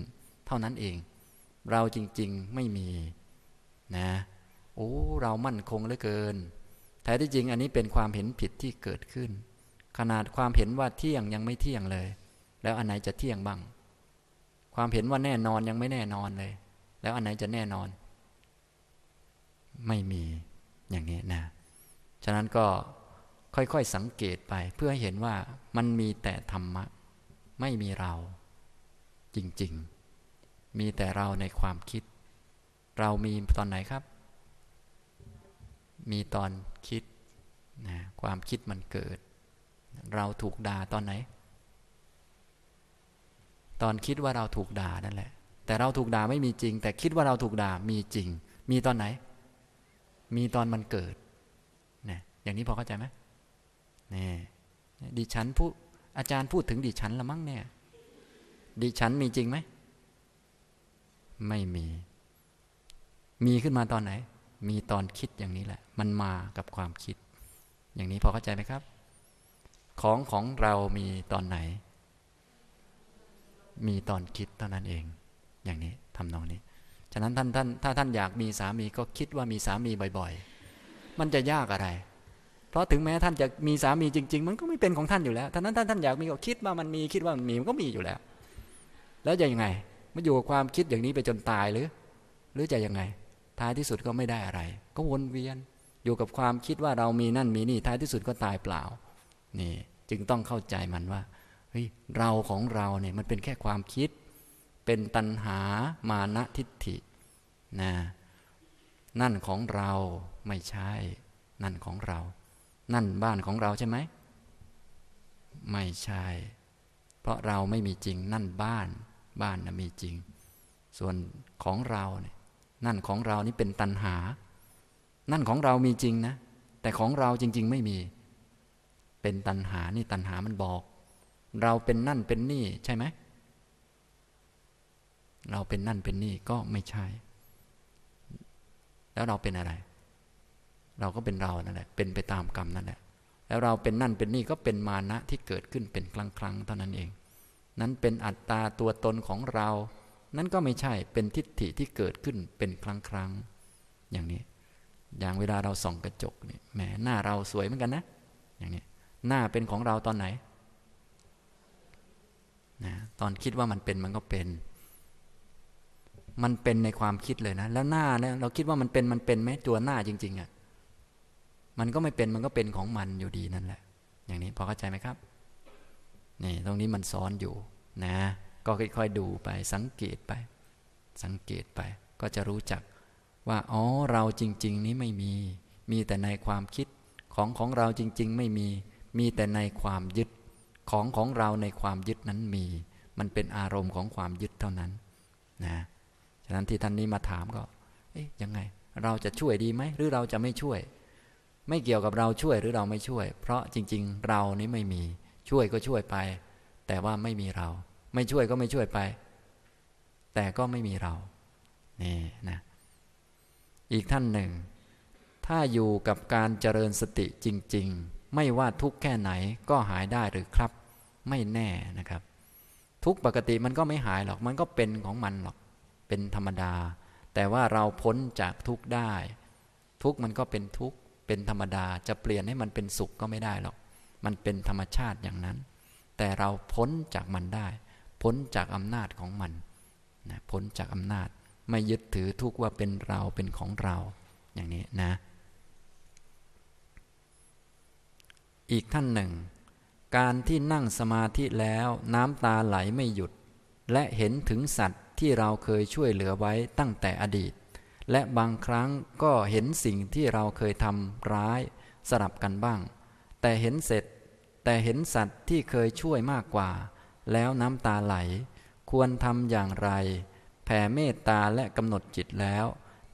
เท่านั้นเอง เราจริง ๆไม่มีนะโอ้เรามั่นคงเหลือเกินแท้ที่จริงอันนี้เป็นความเห็นผิดที่เกิดขึ้น ขนาดความเห็นว่าเที่ยงยังไม่เที่ยงเลย แล้วอันไหนจะเที่ยงบ้าง ความเห็นว่าแน่นอนยังไม่แน่นอนเลย แล้วอันไหนจะแน่นอน ไม่มีอย่างนี้นะ ฉะนั้นก็ค่อยๆสังเกตไป เพื่อให้เห็นว่ามันมีแต่ธรรมะ ไม่มีเรา จริงๆ มีแต่เราในความคิด เรามีตอนไหนครับมีตอนคิดนะความคิดมันเกิด เราถูกด่าตอนไหน ตอนคิดว่าเราถูกด่านั่นแหละ แต่เราถูกด่าไม่มีจริง แต่คิดว่าเราถูกด่ามีจริง มีตอนไหน มีตอนมันเกิดนะอย่างนี้พอเข้าใจไหมนี่ ดิฉันผู้อาจารย์พูดถึงดิฉันละมั้งเนี่ย ดิฉันมีจริงไหม ไม่มี มีขึ้นมาตอนไหน มีตอนคิดอย่างนี้แหละมันมากับความคิด อย่างนี้พอเข้าใจไหมครับของของเรามีตอนไหน มีตอนคิดเท่านั้นเอง อย่างนี้ทำนองนี้ ฉะนั้นท่านท่านถ้าท่านอยากมีสามีก็คิดว่ามีสามีบ่อย ๆ มันจะยากอะไร เพราะถึงแม้ท่านจะมีสามีจริง ๆ มันก็ไม่เป็นของท่านอยู่แล้วท่านั้นท่านท่านอยากมีก็คิดว่ามันมีคิดว่ามันมีมันก็มีอยู่แล้ว แล้วจะยังไงมันอยู่กับความคิดอย่างนี้ไปจนตายหรือ หรือจะยังไง ท้ายที่สุดก็ไม่ได้อะไร ก็วนเวียนอยู่กับความคิดว่าเรามีนั่นมีนี่ ท้ายที่สุดก็ตายเปล่า นี่จึงต้องเข้าใจมันว่าเฮ้ยเราของเราเนี่ยมันเป็นแค่ความคิดเป็นตัณหามานะทิฏฐินะนั่นของเราไม่ใช่ นั่นของเรา นั่นบ้านของเราใช่ไหม ไม่ใช่ เพราะเราไม่มีจริง นั่นบ้านบ้านนะมีจริง ส่วนของเราเนี่ยนั่นของเรานี่เป็นตัณหานั่นของเรามีจริงนะ แต่ของเราจริง ๆ ไม่มี เป็นตันหานี่ตันหามันบอก เราเป็นนั่นเป็นนี่ใช่ไหม เราเป็นนั่นเป็นนี่ก็ไม่ใช่ แล้วเราเป็นอะไร เราก็เป็นเรานั่นแหละ เป็นไปตามกรรมนั่นแหละ แล้วเราเป็นนั่นเป็นนี่ก็เป็นมานะ ที่เกิดขึ้นเป็นครั้งครั้งเท่านั้นเอง นั้นเป็นอัตตาตัวตนของเรา นั้นก็ไม่ใช่ เป็นทิฏฐิที่เกิดขึ้นเป็นครั้งครั้งอย่างนี้อย่างเวลาเราส่องกระจกเนี่ยแหมหน้าเราสวยเหมือนกันนะอย่างนี้หน้าเป็นของเราตอนไหน นะ ตอนคิดว่ามันเป็นมันก็เป็น มันเป็นในความคิดเลยนะแล้วหน้าเนี่ยเราคิดว่ามันเป็นมันเป็นไหมตัวหน้าจริงๆอะ่ะมันก็ไม่เป็น มันก็เป็นของมันอยู่ดีนั่นแหละ อย่างนี้พอเข้าใจไหมครับนี่ตรงนี้มันซ้อนอยู่ นะ ก็ค่อยๆดูไป สังเกตไป สังเกตไป ก็จะรู้จักว่าอ๋อเราจริง ๆ นี้ไม่มี มีแต่ในความคิดของของเราจริง ๆ ไม่มี มีแต่ในความยึดของของเราในความยึดนั้นมี มันเป็นอารมณ์ของความยึดเท่านั้น นะ ฉะนั้นที่ท่านนี้มาถามก็ เอ๊ยยังไง เราจะช่วยดีไหมหรือเราจะไม่ช่วย ไม่เกี่ยวกับเราช่วยหรือเราไม่ช่วย เพราะจริง ๆ เรานี้ไม่มี ช่วยก็ช่วยไป แต่ว่าไม่มีเรา ไม่ช่วยก็ไม่ช่วยไป แต่ก็ไม่มีเรานี่นะอีกท่านหนึ่ง ถ้าอยู่กับการเจริญสติจริง ๆ ไม่ว่าทุกแค่ไหนก็หายได้หรือครับไม่แน่นะครับ ทุกปกติมันก็ไม่หายหรอกมันก็เป็นของมันหรอก เป็นธรรมดา แต่ว่าเราพ้นจากทุกได้ ทุกมันก็เป็นทุกเป็นธรรมดาจะเปลี่ยนให้มันเป็นสุขก็ไม่ได้หรอก มันเป็นธรรมชาติอย่างนั้น แต่เราพ้นจากมันได้พ้นจากอำนาจของมันนะพ้นจากอำนาจไม่ยึดถือทุกว่าเป็นเราเป็นของเรา อย่างนี้นะ อีกท่านหนึ่ง การที่นั่งสมาธิแล้วน้ำตาไหลไม่หยุด และเห็นถึงสัตว์ที่เราเคยช่วยเหลือไว้ตั้งแต่อดีต และบางครั้งก็เห็นสิ่งที่เราเคยทำร้ายสลับกันบ้าง แต่เห็นเสร็จแต่เห็นสัตว์ที่เคยช่วยมากกว่า แล้วน้ำตาไหลควรทำอย่างไรแผ่เมตตาและกำหนดจิตแล้ว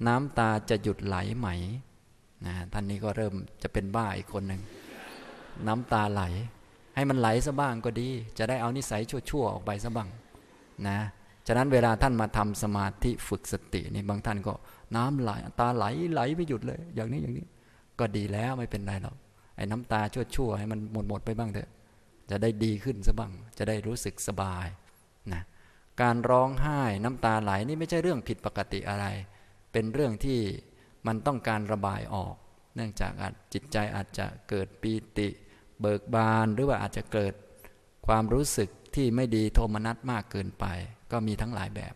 น้ำตาจะหยุดไหลไหมนะท่านนี้ก็เริ่มจะเป็นบ้าอีกคนหนึ่งน้ำตาไหล ให้มันไหลซะบ้างก็ดี จะได้เอานิสัยชั่ว ๆ ออกไปซะบ้างนะ ฉะนั้นเวลาท่านมาทำสมาธิฝึกสตินี่บางท่านก็น้ำไหล ตาไหลไหลไม่หยุดเลย อย่างนี้อย่างนี้ ก็ดีแล้วไม่เป็นไรหรอกไอ้น้ำตาชั่วๆให้มันหมดหมดไปบ้างเถอะ จะได้ดีขึ้นซะบ้างจะได้รู้สึกสบายนะการร้องไห้น้ำตาไหลนี่ไม่ใช่เรื่องผิดปกติอะไร เป็นเรื่องที่มันต้องการระบายออก เนื่องจากอาจจิตใจอาจจะเกิดปีติ เบิกบาน หรือว่าอาจจะเกิดความรู้สึกที่ไม่ดีโทมนัสมากเกินไป ก็มีทั้งหลายแบบ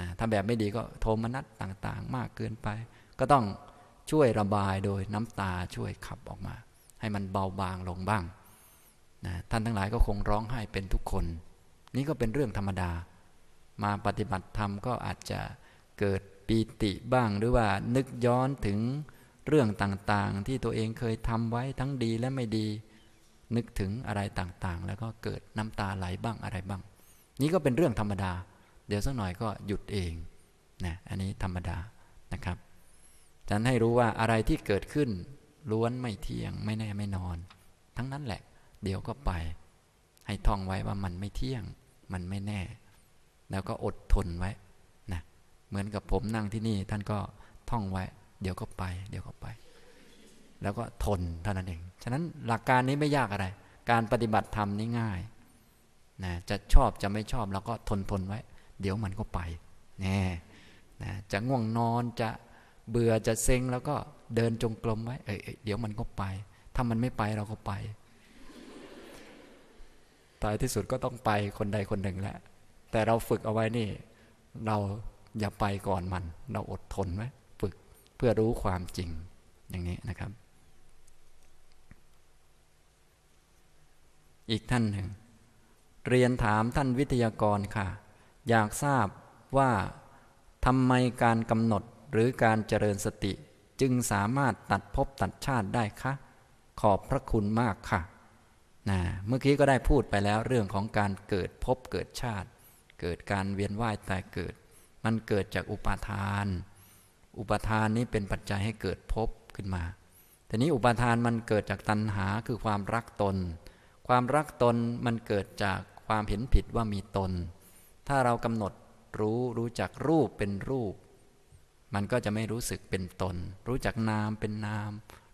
นะถ้าแบบไม่ดีก็โทมนัสต่างๆมากเกินไป ก็ต้องช่วยระบายโดยน้ำตาช่วยขับออกมา ให้มันเบาบางลงบ้างนะท่านทั้งหลายก็คงร้องไห้เป็นทุกคน นี่ก็เป็นเรื่องธรรมดามาปฏิบัติธรรมก็อาจจะเกิดปีติบ้างหรือว่านึกย้อนถึงเรื่องต่างๆ ที่ตัวเองเคยทำไว้ทั้งดีและไม่ดีนึกถึงอะไรต่างๆ แล้วก็เกิดน้ำตาไหลบ้างอะไรบ้าง นี่ก็เป็นเรื่องธรรมดา เดี๋ยวสักหน่อยก็หยุดเองนะอันนี้ธรรมดานะครับฉันให้รู้ว่าอะไรที่เกิดขึ้นล้วนไม่เที่ยงไม่แน่ไม่นอน ทั้งนั้นแหละ เดี๋ยวก็ไป ให้ท่องไว้ว่ามันไม่เที่ยงมันไม่แน่แล้วก็อดทนไว้นะเหมือนกับผมนั่งที่นี่ท่านก็ท่องไว้ เดี๋ยวก็ไป เดี๋ยวก็ไป แล้วก็ทนเท่านั้นเองฉะนั้นหลักการนี้ไม่ยากอะไร การปฏิบัติธรรมนี่ง่ายนะจะชอบจะไม่ชอบเราก็ทนทนไว้ เดี๋ยวมันก็ไปนะนะจะง่วงนอนจะเบื่อจะเซ็งแล้วก็เดินจงกรมไว้ เอ้ยเดี๋ยวมันก็ไปถ้ามันไม่ไปเราก็ไปตายที่สุดก็ต้องไปคนใดคนหนึ่งแหละแต่เราฝึกเอาไว้นี่เราอย่าไปก่อนมัน เราอดทนไว้ฝึกเพื่อรู้ความจริงอย่างนี้นะครับ อีกท่านหนึ่ง เรียนถามท่านวิทยากรค่ะ อยากทราบว่าทำไมการกำหนดหรือการเจริญสติจึงสามารถตัดภพตัดชาติได้คะขอบพระคุณมากค่ะนะเมื่อกี้ก็ได้พูดไปแล้วเรื่องของการเกิดภพเกิดชาติเกิดการเวียนว่ายตายเกิด มันเกิดจากอุปาทาน อุปาทานนี้เป็นปัจจัยให้เกิดภพขึ้นมา ทีนี้อุปาทานมันเกิดจากตัณหาคือความรักตน ความรักตนมันเกิดจากความเห็นผิดว่ามีตน ถ้าเรากำหนดรู้รู้จักรูปเป็นรูป มันก็จะไม่รู้สึกเป็นตน รู้จักนามเป็นนาม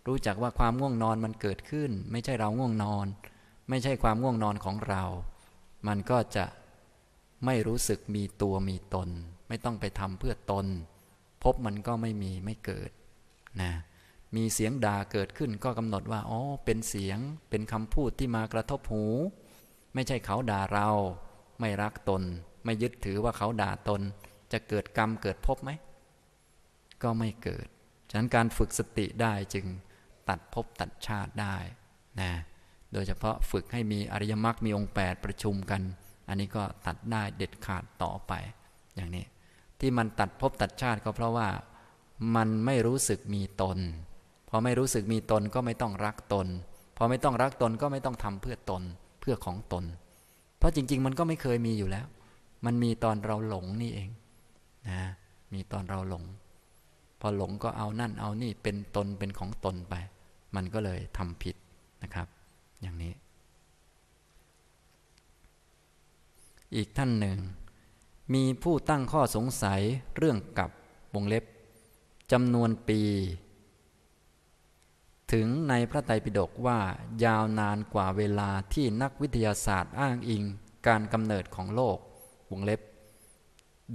รู้จักว่าความง่วงนอนมันเกิดขึ้น ไม่ใช่เราง่วงนอน ไม่ใช่ความง่วงนอนของเรา มันก็จะไม่รู้สึกมีตัวมีตน ไม่ต้องไปทำเพื่อตน พบมันก็ไม่มีไม่เกิดนะมีเสียงด่าเกิดขึ้นก็กำหนดว่าอ๋อเป็นเสียงเป็นคำพูดที่มากระทบหู ไม่ใช่เขาด่าเรา ไม่รักตน ไม่ยึดถือว่าเขาด่าตน จะเกิดกรรมเกิดพบไหมก็ไม่เกิด ฉะนั้นการฝึกสติได้จึงตัดภพตัดชาติได้นะโดยเฉพาะฝึกให้มีอริยมรรคมีองค์8ประชุมกันอันนี้ก็ตัดได้เด็ดขาดต่อไป อย่างนี้ ที่มันตัดภพตัดชาติก็เพราะว่า มันไม่รู้สึกมีตนพอไม่รู้สึกมีตนก็ไม่ต้องรักตนพอไม่ต้องรักตนก็ไม่ต้องทำเพื่อตน เพื่อของตน เพราะจริงๆมันก็ไม่เคยมีอยู่แล้ว มันมีตอนเราหลงนี่เองนะ มีตอนเราหลง พอหลงก็เอานั่นเอานี่เป็นตนเป็นของตนไป มันก็เลยทำผิดนะครับ อย่างนี้อีกท่านหนึ่ง มีผู้ตั้งข้อสงสัยเรื่องกับวงเล็บจำนวนปี ถึงในพระไตรปิฎกว่ายาวนานกว่าเวลาที่นักวิทยาศาสตร์อ้างอิงการกำเนิดของโลกวงเล็บ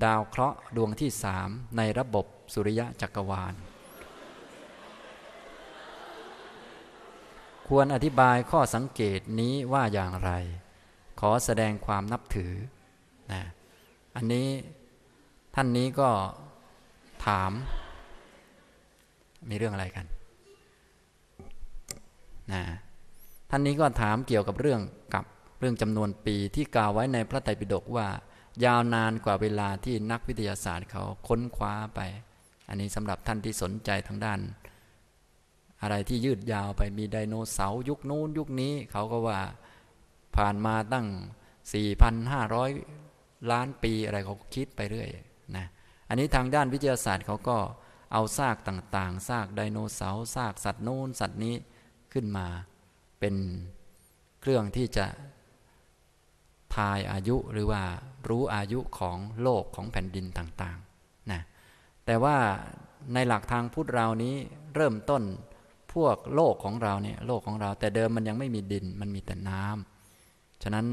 ดาวเคราะห์ดวงที่สามในระบบสุริยะจักรวาล ควรอธิบายข้อสังเกตนี้ว่าอย่างไรขอแสดงความนับถือนะอันนี้ท่านนี้ก็ถาม มีเรื่องอะไรกันนะท่านนี้ก็ถามเกี่ยวกับเรื่องกับเรื่องจำนวนปีที่กล่าวไว้ในพระไตรปิฎกว่า ยาวนานกว่าเวลาที่นักวิทยาศาสตร์เขาค้นคว้าไป อันนี้สำหรับท่านที่สนใจทางด้าน อะไรที่ยืดยาวไปมีไดโนเสาร์ยุคนู้นยุคนี้เขาก็ว่าผ่านมาตั้ง 4,500 ล้านปีอะไรเขาคิดไปเรื่อยนะ อันนี้ทางด้านวิทยาศาสตร์เขาก็เอาซากต่างๆ ซากไดโนเสาร์ซากสัตว์โน้น สัตว์นี้ขึ้นมาเป็นเครื่องที่จะทายอายุหรือว่ารู้อายุของโลกของแผ่นดินต่างๆนะ แต่ว่าในหลักทางพุทธเรานี้เริ่มต้นพวกโลกของเราเนี่ยโลกของเราแต่เดิมมันยังไม่มีดินมันมีแต่น้ำฉะนั้น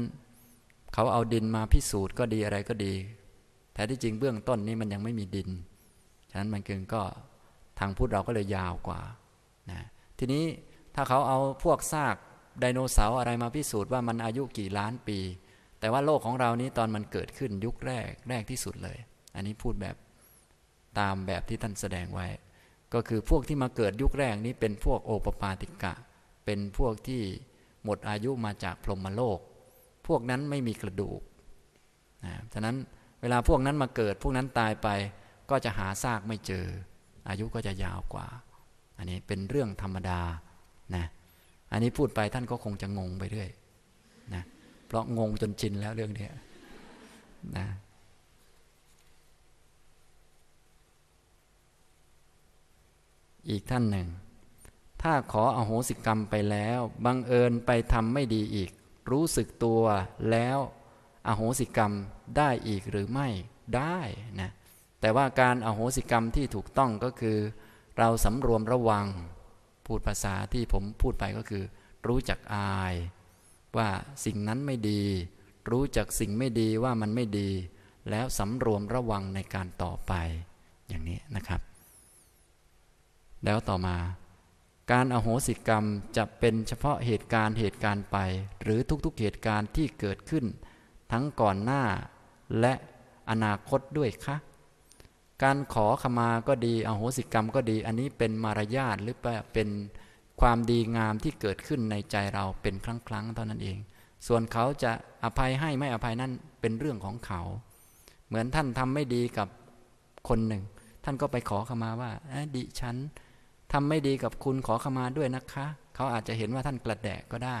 เขาเอาดินมาพิสูจน์ก็ดีอะไรก็ดีแต่ที่จริงเบื้องต้นนี้มันยังไม่มีดิน ฉะนั้นมันจึงก็ทางพูดเราก็เลยยาวกว่านะทีนี้ถ้าเขาเอาพวกซากไดโนเสาร์อะไรมาพิสูจน์ว่ามันอายุกี่ล้านปี แต่ว่าโลกของเรานี้ตอนมันเกิดขึ้นยุคแรก แรกที่สุดเลย อันนี้พูดแบบตามแบบที่ท่านแสดงไว้ ก็คือพวกที่มาเกิดยุคแรกนี้เป็นพวกโอปปาติกะ เป็นพวกที่หมดอายุมาจากพรหมโลกพวกนั้นไม่มีกระดูก นะ ฉะนั้นเวลาพวกนั้นมาเกิด พวกนั้นตายไป ก็จะหาซากไม่เจอ อายุก็จะยาวกว่า อันนี้เป็นเรื่องธรรมดา นะ อันนี้พูดไปท่านก็คงจะงงไปเรื่อยนะ เพราะงงจนชินแล้วเรื่องนี้นะ อีกท่านหนึ่ง ถ้าขออโหสิกรรมไปแล้ว บังเอิญไปทำไม่ดีอีกรู้สึกตัวแล้วอโหสิกรรมได้อีกหรือไม่ได้นะแต่ว่าการอโหสิกรรมที่ถูกต้องก็คือเราสำรวมระวังพูดภาษาที่ผมพูดไปก็คือรู้จักอาย ว่าสิ่งนั้นไม่ดี รู้จักสิ่งไม่ดีว่ามันไม่ดี แล้วสำรวมระวังในการต่อไปอย่างนี้นะครับ แล้วต่อมาการอโหสิกรรมจะเป็นเฉพาะเหตุการณ์เหตุการณ์ไปหรือทุกๆเหตุการณ์ที่เกิดขึ้น ทั้งก่อนหน้าและอนาคตด้วย คะ การขอขมาก็ดีอโหสิกรรมก็ดีอันนี้เป็นมารยาทหรือเป็นความดีงามที่เกิดขึ้นในใจเราเป็นครั้งครั้งเท่านั้นเอง ส่วนเขาจะอภัยให้ไม่อภัยนั่นเป็นเรื่องของเขา เหมือนท่านทำไม่ดีกับคนหนึ่ง ท่านก็ไปขอขมาว่าดิฉันทำไม่ดีกับคุณขอขมาด้วยนะคะ เขาอาจจะเห็นว่าท่านกระแดกก็ได้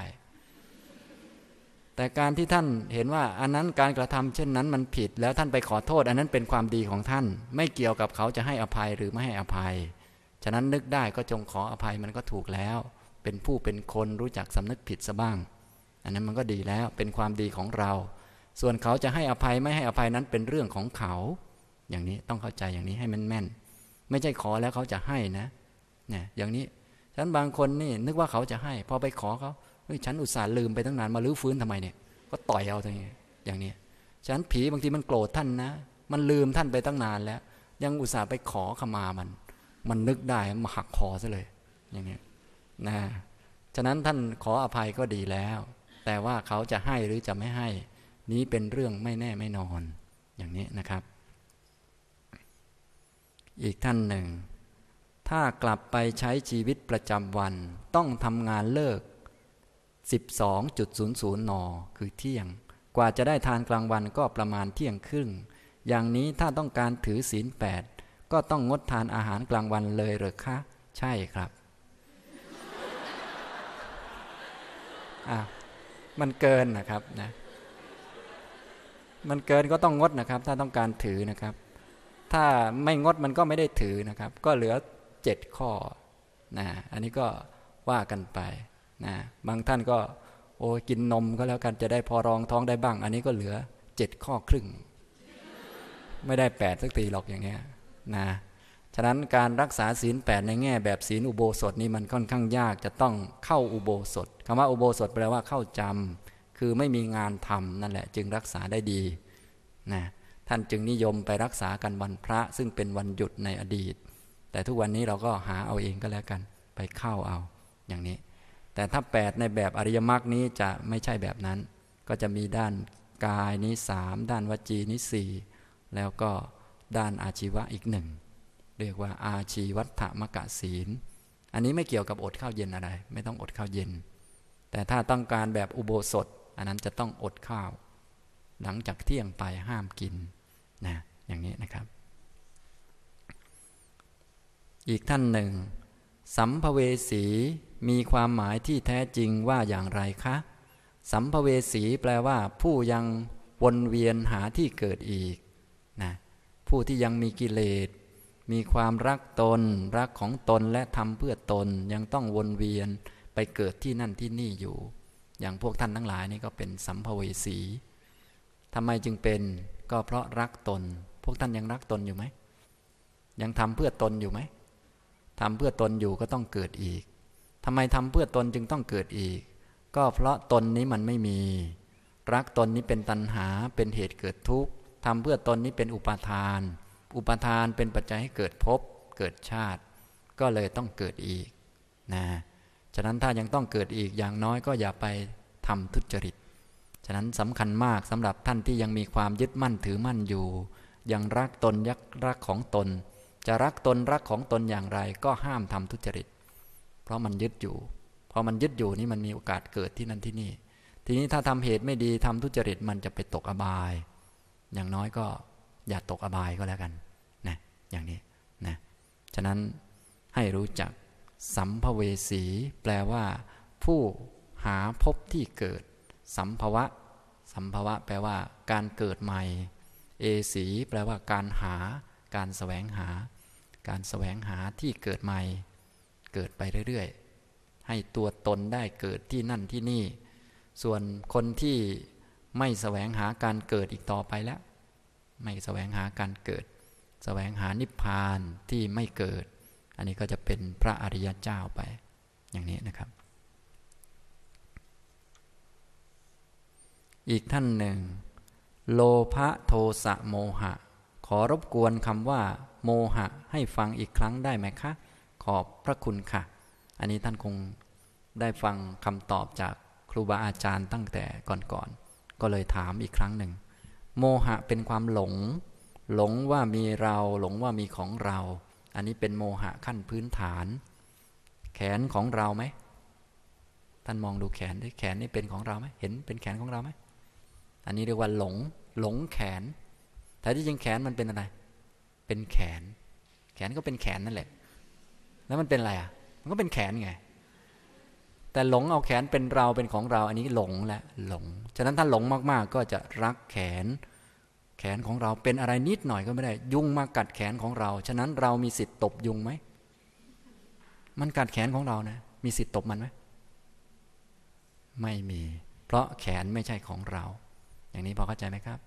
แต่การที่ท่านเห็นว่าอันนั้นการกระทำเช่นนั้นมันผิดแล้วท่านไปขอโทษ อันนั้นเป็นความดีของท่าน ไม่เกี่ยวกับเขาจะให้อภัยหรือไม่ให้อภัย ฉะนั้นนึกได้ก็จงขออภัยมันก็ถูกแล้ว เป็นผู้เป็นคนรู้จักสำนึกผิดซะบ้าง อันนั้นมันก็ดีแล้วเป็นความดีของเรา ส่วนเขาจะให้อภัยไม่ให้อภัยนั้นเป็นเรื่องของเขา อย่างนี้ต้องเข้าใจอย่างนี้ให้แม่นๆไม่ใช่ขอแล้วเขาจะให้นะเเนี่ยอย่างนี้ฉันบางคนนี่ นึกว่าเขาจะให้พอไปขอเขาเฮ้ยฉันอุตส่าห์ลืมไปตั้งนานมาลื้อฟื้นทำไมเนี่ย ก็ต่อยเอาอย่างนี้อย่างนี้ฉันผีบางทีมันโกรธท่านนะ มันลืมท่านไปตั้งนานแล้ว ยังอุตส่าห์ไปขอขมามัน มันนึกได้มาหักคอซะเลย อย่างนี้นะฉะนั้นท่านขออภัยก็ดีแล้ว แต่ว่าเขาจะให้หรือจะไม่ให้ นี้เป็นเรื่องไม่แน่ไม่นอน อย่างนี้นะครับ อีกท่านหนึ่งถ้ากลับไปใช้ชีวิตประจำวัน ต้องทำงานเลิก12.00นคือเที่ยง กว่าจะได้ทานกลางวันก็ประมาณเที่ยงครึ่ง อย่างนี้ถ้าต้องการถือศีลแปดก็ต้องงดทานอาหารกลางวันเลยหรือคะใช่ครับอ่ะมันเกินนะครับนะมันเกินก็ต้องงดนะครับ ถ้าต้องการถือนะครับ ถ้าไม่งดมันก็ไม่ได้ถือนะครับ ก็เหลือจ็ดข้อนะอันนี้ก็ว่ากันไปนะบางท่านก็โอ้กินนมก็แล้วกันจะได้พอรองท้องได้บ้าง อันนี้ก็เหลือเจ็ดข้อครึ่ง ไม่ได้แปดสักทีหรอกอย่างเงี้ยนะฉะนั้นการรักษาศีลแปดในแง่แบบศีลอุโบสถนี่มันค่อนข้างยากจะต้องเข้าอุโบสถ คำว่าอุโบสถแปลว่าเข้าจำ คือไม่มีงานทำนั่นแหละ จึงรักษาได้ดีนะท่านจึงนิยมไปรักษากันวันพระ ซึ่งเป็นวันหยุดในอดีตแต่ทุกวันนี้เราก็หาเอาเองก็แล้วกัน ไปเข้าเอาอย่างนี้ แต่ถ้า8ในแบบอริยมรรคนี้จะไม่ใช่แบบนั้น ก็จะมีด้านกายนี้สด้านวจีนี้สแล้วก็ด้านอาชีวะอีกหนึ่ง เรียกว่าอาชีวัฏมกะศีล อันนี้ไม่เกี่ยวกับอดข้าวเย็นอะไร ไม่ต้องอดข้าวเย็น แต่ถ้าต้องการแบบอุโบสถอันนั้นจะต้องอดข้าว หลังจากเที่ยงไปห้ามกินนะ อย่างนี้นะครับอีกท่านหนึ่ง สัมภเวสี มีความหมายที่แท้จริงว่าอย่างไรคะ สัมภเวสีแปลว่าผู้ยังวนเวียนหาที่เกิดอีกนะผู้ที่ยังมีกิเลสมีความรักตน รักของตนและทำเพื่อตนยังต้องวนเวียนไปเกิดที่นั่นที่นี่อยู่ อย่างพวกท่านทั้งหลายนี่ก็เป็นสัมภเวสีทำไมจึงเป็นก็เพราะรักตน พวกท่านยังรักตนอยู่ไหมยังทำเพื่อตนอยู่ไหมทำเพื่อตนอยู่ก็ต้องเกิดอีก ทำไมทำเพื่อตนจึงต้องเกิดอีก ก็เพราะตนนี้มันไม่มี รักตนนี้เป็นตัณหาเป็นเหตุเกิดทุกข์ทำเพื่อตนนี้เป็นอุปาทาน อุปาทานเป็นปัจจัยให้เกิดภพเกิดชาติ ก็เลยต้องเกิดอีกนะฉะนั้นถ้ายังต้องเกิดอีกอย่างน้อยก็อย่าไปทำทุจริต ฉะนั้นสำคัญมากสำหรับท่านที่ยังมีความยึดมั่นถือมั่นอยู่ยังรักตนยักรักของตนจะรักตนรักของตนอย่างไรก็ห้ามทำทุจริต เพราะมันยึดอยู่พอมันยึดอยู่นี่มันมีโอกาสเกิดที่นั่นที่นี่ ทีนี้ถ้าทำเหตุไม่ดีทำทุจริตมันจะไปตกอบาย อย่างน้อยก็อย่าตกอบายก็แล้วกัน นะ อย่างนี้ นะ ฉะนั้นให้รู้จักสัมภเวสีแปลว่า ผู้หาพบที่เกิด สัมภวะ สัมภวะ แปลว่า การเกิดใหม่ เอสี แปลว่าการหาการแสวงหาการสแสวงหาที่เกิดใหม่เกิดไปเรื่อย ๆ ให้ตัวตนได้เกิดที่นั่นที่นี่ ส่วนคนที่ไม่สแสวงหาการเกิดอีกต่อไปแล้ว ไม่สแสวงหาการเกิดสแสวงหานิพพานที่ไม่เกิด อันนี้ก็จะเป็นพระอริยเจ้าไปอย่างนี้นะครับ อีกท่านหนึ่ง โลภะโทสะโมหะขอรบกวนคำว่า โมหะให้ฟังอีกครั้งได้ไหมคะ ขอบพระคุณค่ะ อันนี้ท่านคงได้ฟังคำตอบจากครูบาอาจารย์ตั้งแต่ก่อนๆก็เลยถามอีกครั้งหนึ่งโมหะเป็นความหลง หลงว่ามีเรา หลงว่ามีของเรา อันนี้เป็นโมหะขั้นพื้นฐาน แขนของเราไหมท่านมองดูแขนด้วยแขนนี่เป็นของเราไหมเห็นเป็นแขนของเราไหมอันนี้เรียกว่าหลงหลงแขนแต่ที่จริงแขนมันเป็นอะไร เป็นแขน แขนก็เป็นแขนนั่นแหละ แล้วมันเป็นอะไรอ่ะ มันก็เป็นแขนไง แต่หลงเอาแขนเป็นเราเป็นของเรา อันนี้หลงและหลง ฉะนั้นถ้าหลงมาก ๆ ก็จะรักแขน แขนของเราเป็นอะไรนิดหน่อยก็ไม่ได้ ยุงมากัดแขนของเรา ฉะนั้นเรามีสิทธิ์ตบยุงไหม มันกัดแขนของเรานะ มีสิทธิ์ตบมันไหม ไม่มี เพราะแขนไม่ใช่ของเรา อย่างนี้พอเข้าใจไหมครับ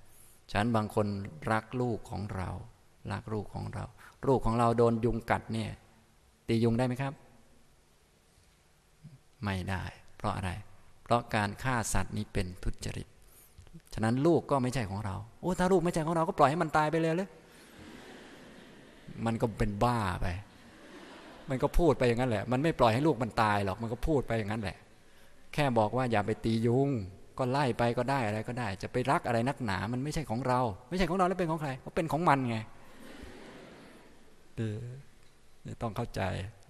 ฉันบางคนรักลูกของเรา รักลูกของเรา ลูกของเราโดนยุงกัดเนี่ย ตียุงได้ไหมครับ ไม่ได้เพราะอะไร เพราะการฆ่าสัตว์นี้เป็นทุจริตฉะนั้นลูกก็ไม่ใช่ของเราโอ้ถ้าลูกไม่ใช่ของเรา ก็ปล่อยให้มันตายไปเลยเลยมันก็เป็นบ้าไปมันก็พูดไปอย่างนั้นแหละมันไม่ปล่อยให้ลูกมันตายหรอกมันก็พูดไปอย่างนั้นแหละ แค่บอกว่าอย่าไปตียุงก็ไล่ไปก็ได้อะไรก็ได้ จะไปรักอะไรนักหนา มันไม่ใช่ของเรา ไม่ใช่ของเราแล้วเป็นของใครก็เป็นของมันไงเออต้องเข้าใจ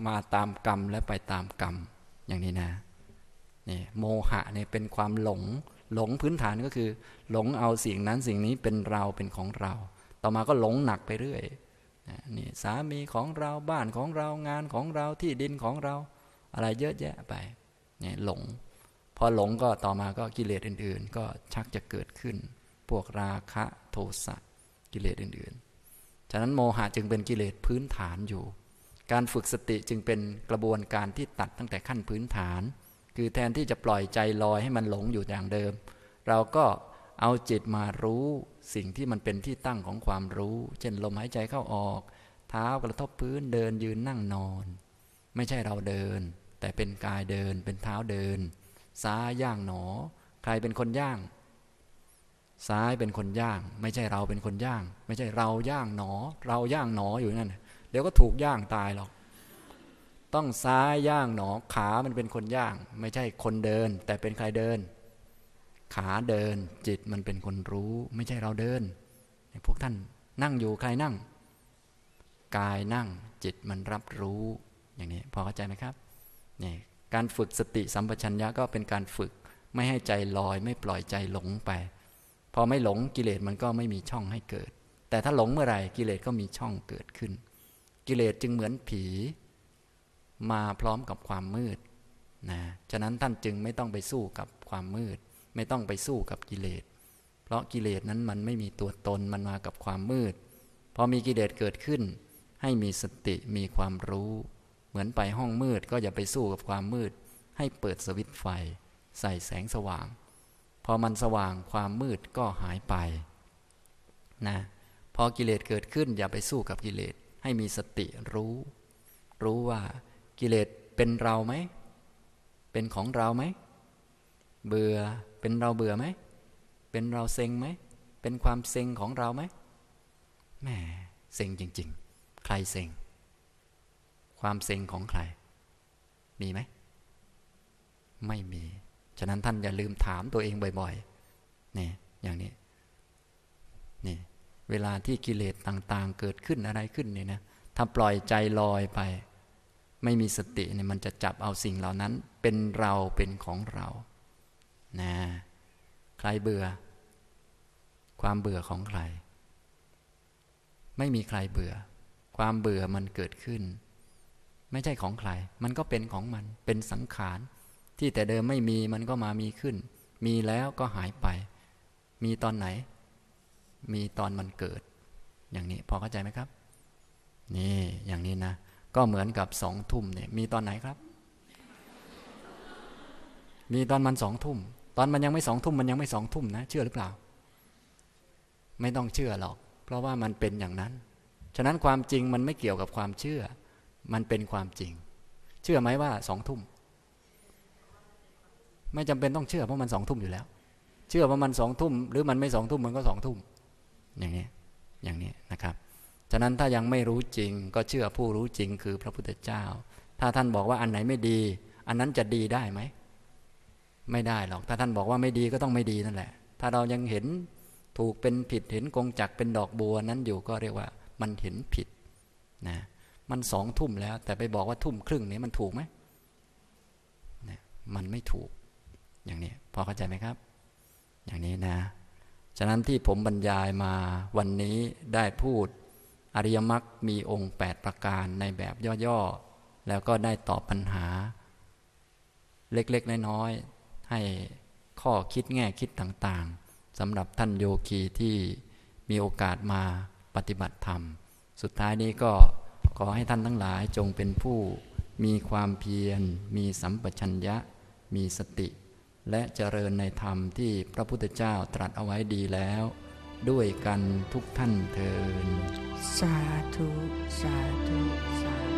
มาตามกรรมและไปตามกรรมอย่างนี้นะนี่โมหะเนี่ยเป็นความหลง หลงพื้นฐานก็คือ หลงเอาสิ่งนั้นสิ่งนี้เป็นเราเป็นของเรา ต่อมาก็หลงหนักไปเรื่อยนี่สามีของเราบ้านของเรางานของเราที่ดินของเรา อะไรเยอะแยะไปนี่หลงพอหลงก็ต่อมาก็กิเลสอื่นๆ ก็ชักจะเกิดขึ้น พวกราคะโทสะกิเลสอื่นๆ ฉะนั้นโมหะจึงเป็นกิเลสพื้นฐานอยู่ การฝึกสติจึงเป็นกระบวนการที่ตัดตั้งแต่ขั้นพื้นฐาน คือแทนที่จะปล่อยใจลอยให้มันหลงอยู่อย่างเดิม เราก็เอาจิตมารู้สิ่งที่มันเป็นที่ตั้งของความรู้ เช่นลมหายใจเข้าออก เท้ากระทบพื้นเดินยืนนั่งนอน ไม่ใช่เราเดิน แต่เป็นกายเดินเป็นเท้าเดินซ้าย่างหนอ ใครเป็นคนย่าง ซ้ายเป็นคนย่าง ไม่ใช่เราเป็นคนย่าง ไม่ใช่เราย่างหนอ เราย่างหนออยู่นั่นเดี๋ยวก็ถูกย่างตายหรอก ต้องซ้ายย่างหนอ ขามันเป็นคนย่าง ไม่ใช่คนเดินแต่เป็นใครเดิน ขาเดิน จิตมันเป็นคนรู้ไม่ใช่เราเดินพวกท่านนั่งอยู่ใครนั่ง กายนั่งจิตมันรับรู้อย่างนี้พอเข้าใจไหมครับนี่การฝึกสติสัมปชัญญะก็เป็นการฝึกไม่ให้ใจลอยไม่ปล่อยใจหลงไป พอไม่หลง กิเลสมันก็ไม่มีช่องให้เกิด แต่ถ้าหลงเมื่อไหร่ กิเลสก็มีช่องเกิดขึ้น กิเลสจึงเหมือนผี มาพร้อมกับความมืดนะฉะนั้นท่านจึงไม่ต้องไปสู้กับความมืด ไม่ต้องไปสู้กับกิเลส เพราะกิเลสนั้นมันไม่มีตัวตนมันมากับความมืดพอมีกิเลสเกิดขึ้น ให้มีสติมีความรู้เหมือนไปห้องมืดก็อย่าไปสู้กับความมืด ให้เปิดสวิตไฟใส่แสงสว่าง พอมันสว่างความมืดก็หายไป นะ พอกิเลสเกิดขึ้น อย่าไปสู้กับกิเลสให้มีสติรู้ รู้ว่ากิเลสเป็นเราไหมเป็นของเราไหม เบื่อเป็นเราเบื่อไหม เป็นเราเซ็งไหม เป็นความเซ็งของเราไหมแหมเซ็งจริง ๆ ใครเซ็งความเซ็งของใคร มีไหม ไม่มี ฉะนั้นท่านอย่าลืมถามตัวเองบ่อยๆนี่อย่างนี้นี่เวลาที่กิเลสต่าง ๆ เกิดขึ้นอะไรขึ้นเนี่ยนะถ้าปล่อยใจลอยไป ไม่มีสติเนี่ยมันจะจับเอาสิ่งเหล่านั้น เป็นเราเป็นของเรานะใครเบื่อ ความเบื่อของใคร ไม่มีใครเบื่อ ความเบื่อมันเกิดขึ้นไม่ใช่ของใคร มันก็เป็นของมัน เป็นสังขารที่แต่เดิมไม่มี มันก็มามีขึ้น มีแล้วก็หายไป มีตอนไหน มีตอนมันเกิด อย่างนี้ พอเข้าใจไหมครับ นี่ อย่างนี้นะ ก็เหมือนกับสองทุ่มเนี่ย มีตอนไหนครับ มีตอนมันสองทุ่ม ตอนมันยังไม่สองทุ่ม มันยังไม่สองทุ่มนะ เชื่อหรือเปล่า ไม่ต้องเชื่อหรอก เพราะว่ามันเป็นอย่างนั้น ฉะนั้นความจริงมันไม่เกี่ยวกับความเชื่อมันเป็นความจริง เชื่อไหมว่าสองทุ่มไม่จำเป็นต้องเชื่อเพราะมันสองทุ่มอยู่แล้ว เชื่อว่ามันสองทุ่มหรือมันไม่สองทุ่มมันก็สองทุ่มอย่างนี้ อย่างนี้นะครับ ฉะนั้นถ้ายังไม่รู้จริง ก็เชื่อผู้รู้จริงคือพระพุทธเจ้า ถ้าท่านบอกว่าอันไหนไม่ดี อันนั้นจะดีได้ไหม ไม่ได้หรอก ถ้าท่านบอกว่าไม่ดีก็ต้องไม่ดีนั่นแหละ ถ้าเรายังเห็นถูกเป็นผิดเห็นกงจักเป็นดอกบัวนั้นอยู่ก็เรียกว่า มันเห็นผิดนะมันสองทุ่มแล้วแต่ไปบอกว่าทุ่มครึ่งนี้มันถูกไหมนยมันไม่ถูกอย่างนี้พอเข้าใจไหมครับ อย่างนี้นะ ฉะนั้นที่ผมบรรยายมาวันนี้ได้พูดอริยมรรคมีองค์ 8 ประการในแบบย่อ ๆ แล้วก็ได้ตอบปัญหา เล็ก ๆ น้อยๆให้ข้อคิดแง่คิดต่าง ๆสำหรับท่านโยคีที่มีโอกาสมาปฏิบัติธรรม สุดท้ายนี้ก็ขอให้ท่านทั้งหลายจงเป็นผู้มีความเพียร มีสัมปชัญญะ มีสติ และเจริญในธรรมที่พระพุทธเจ้าตรัสเอาไว้ดีแล้ว ด้วยกันทุกท่านเทินสาธุสาธุสาธุ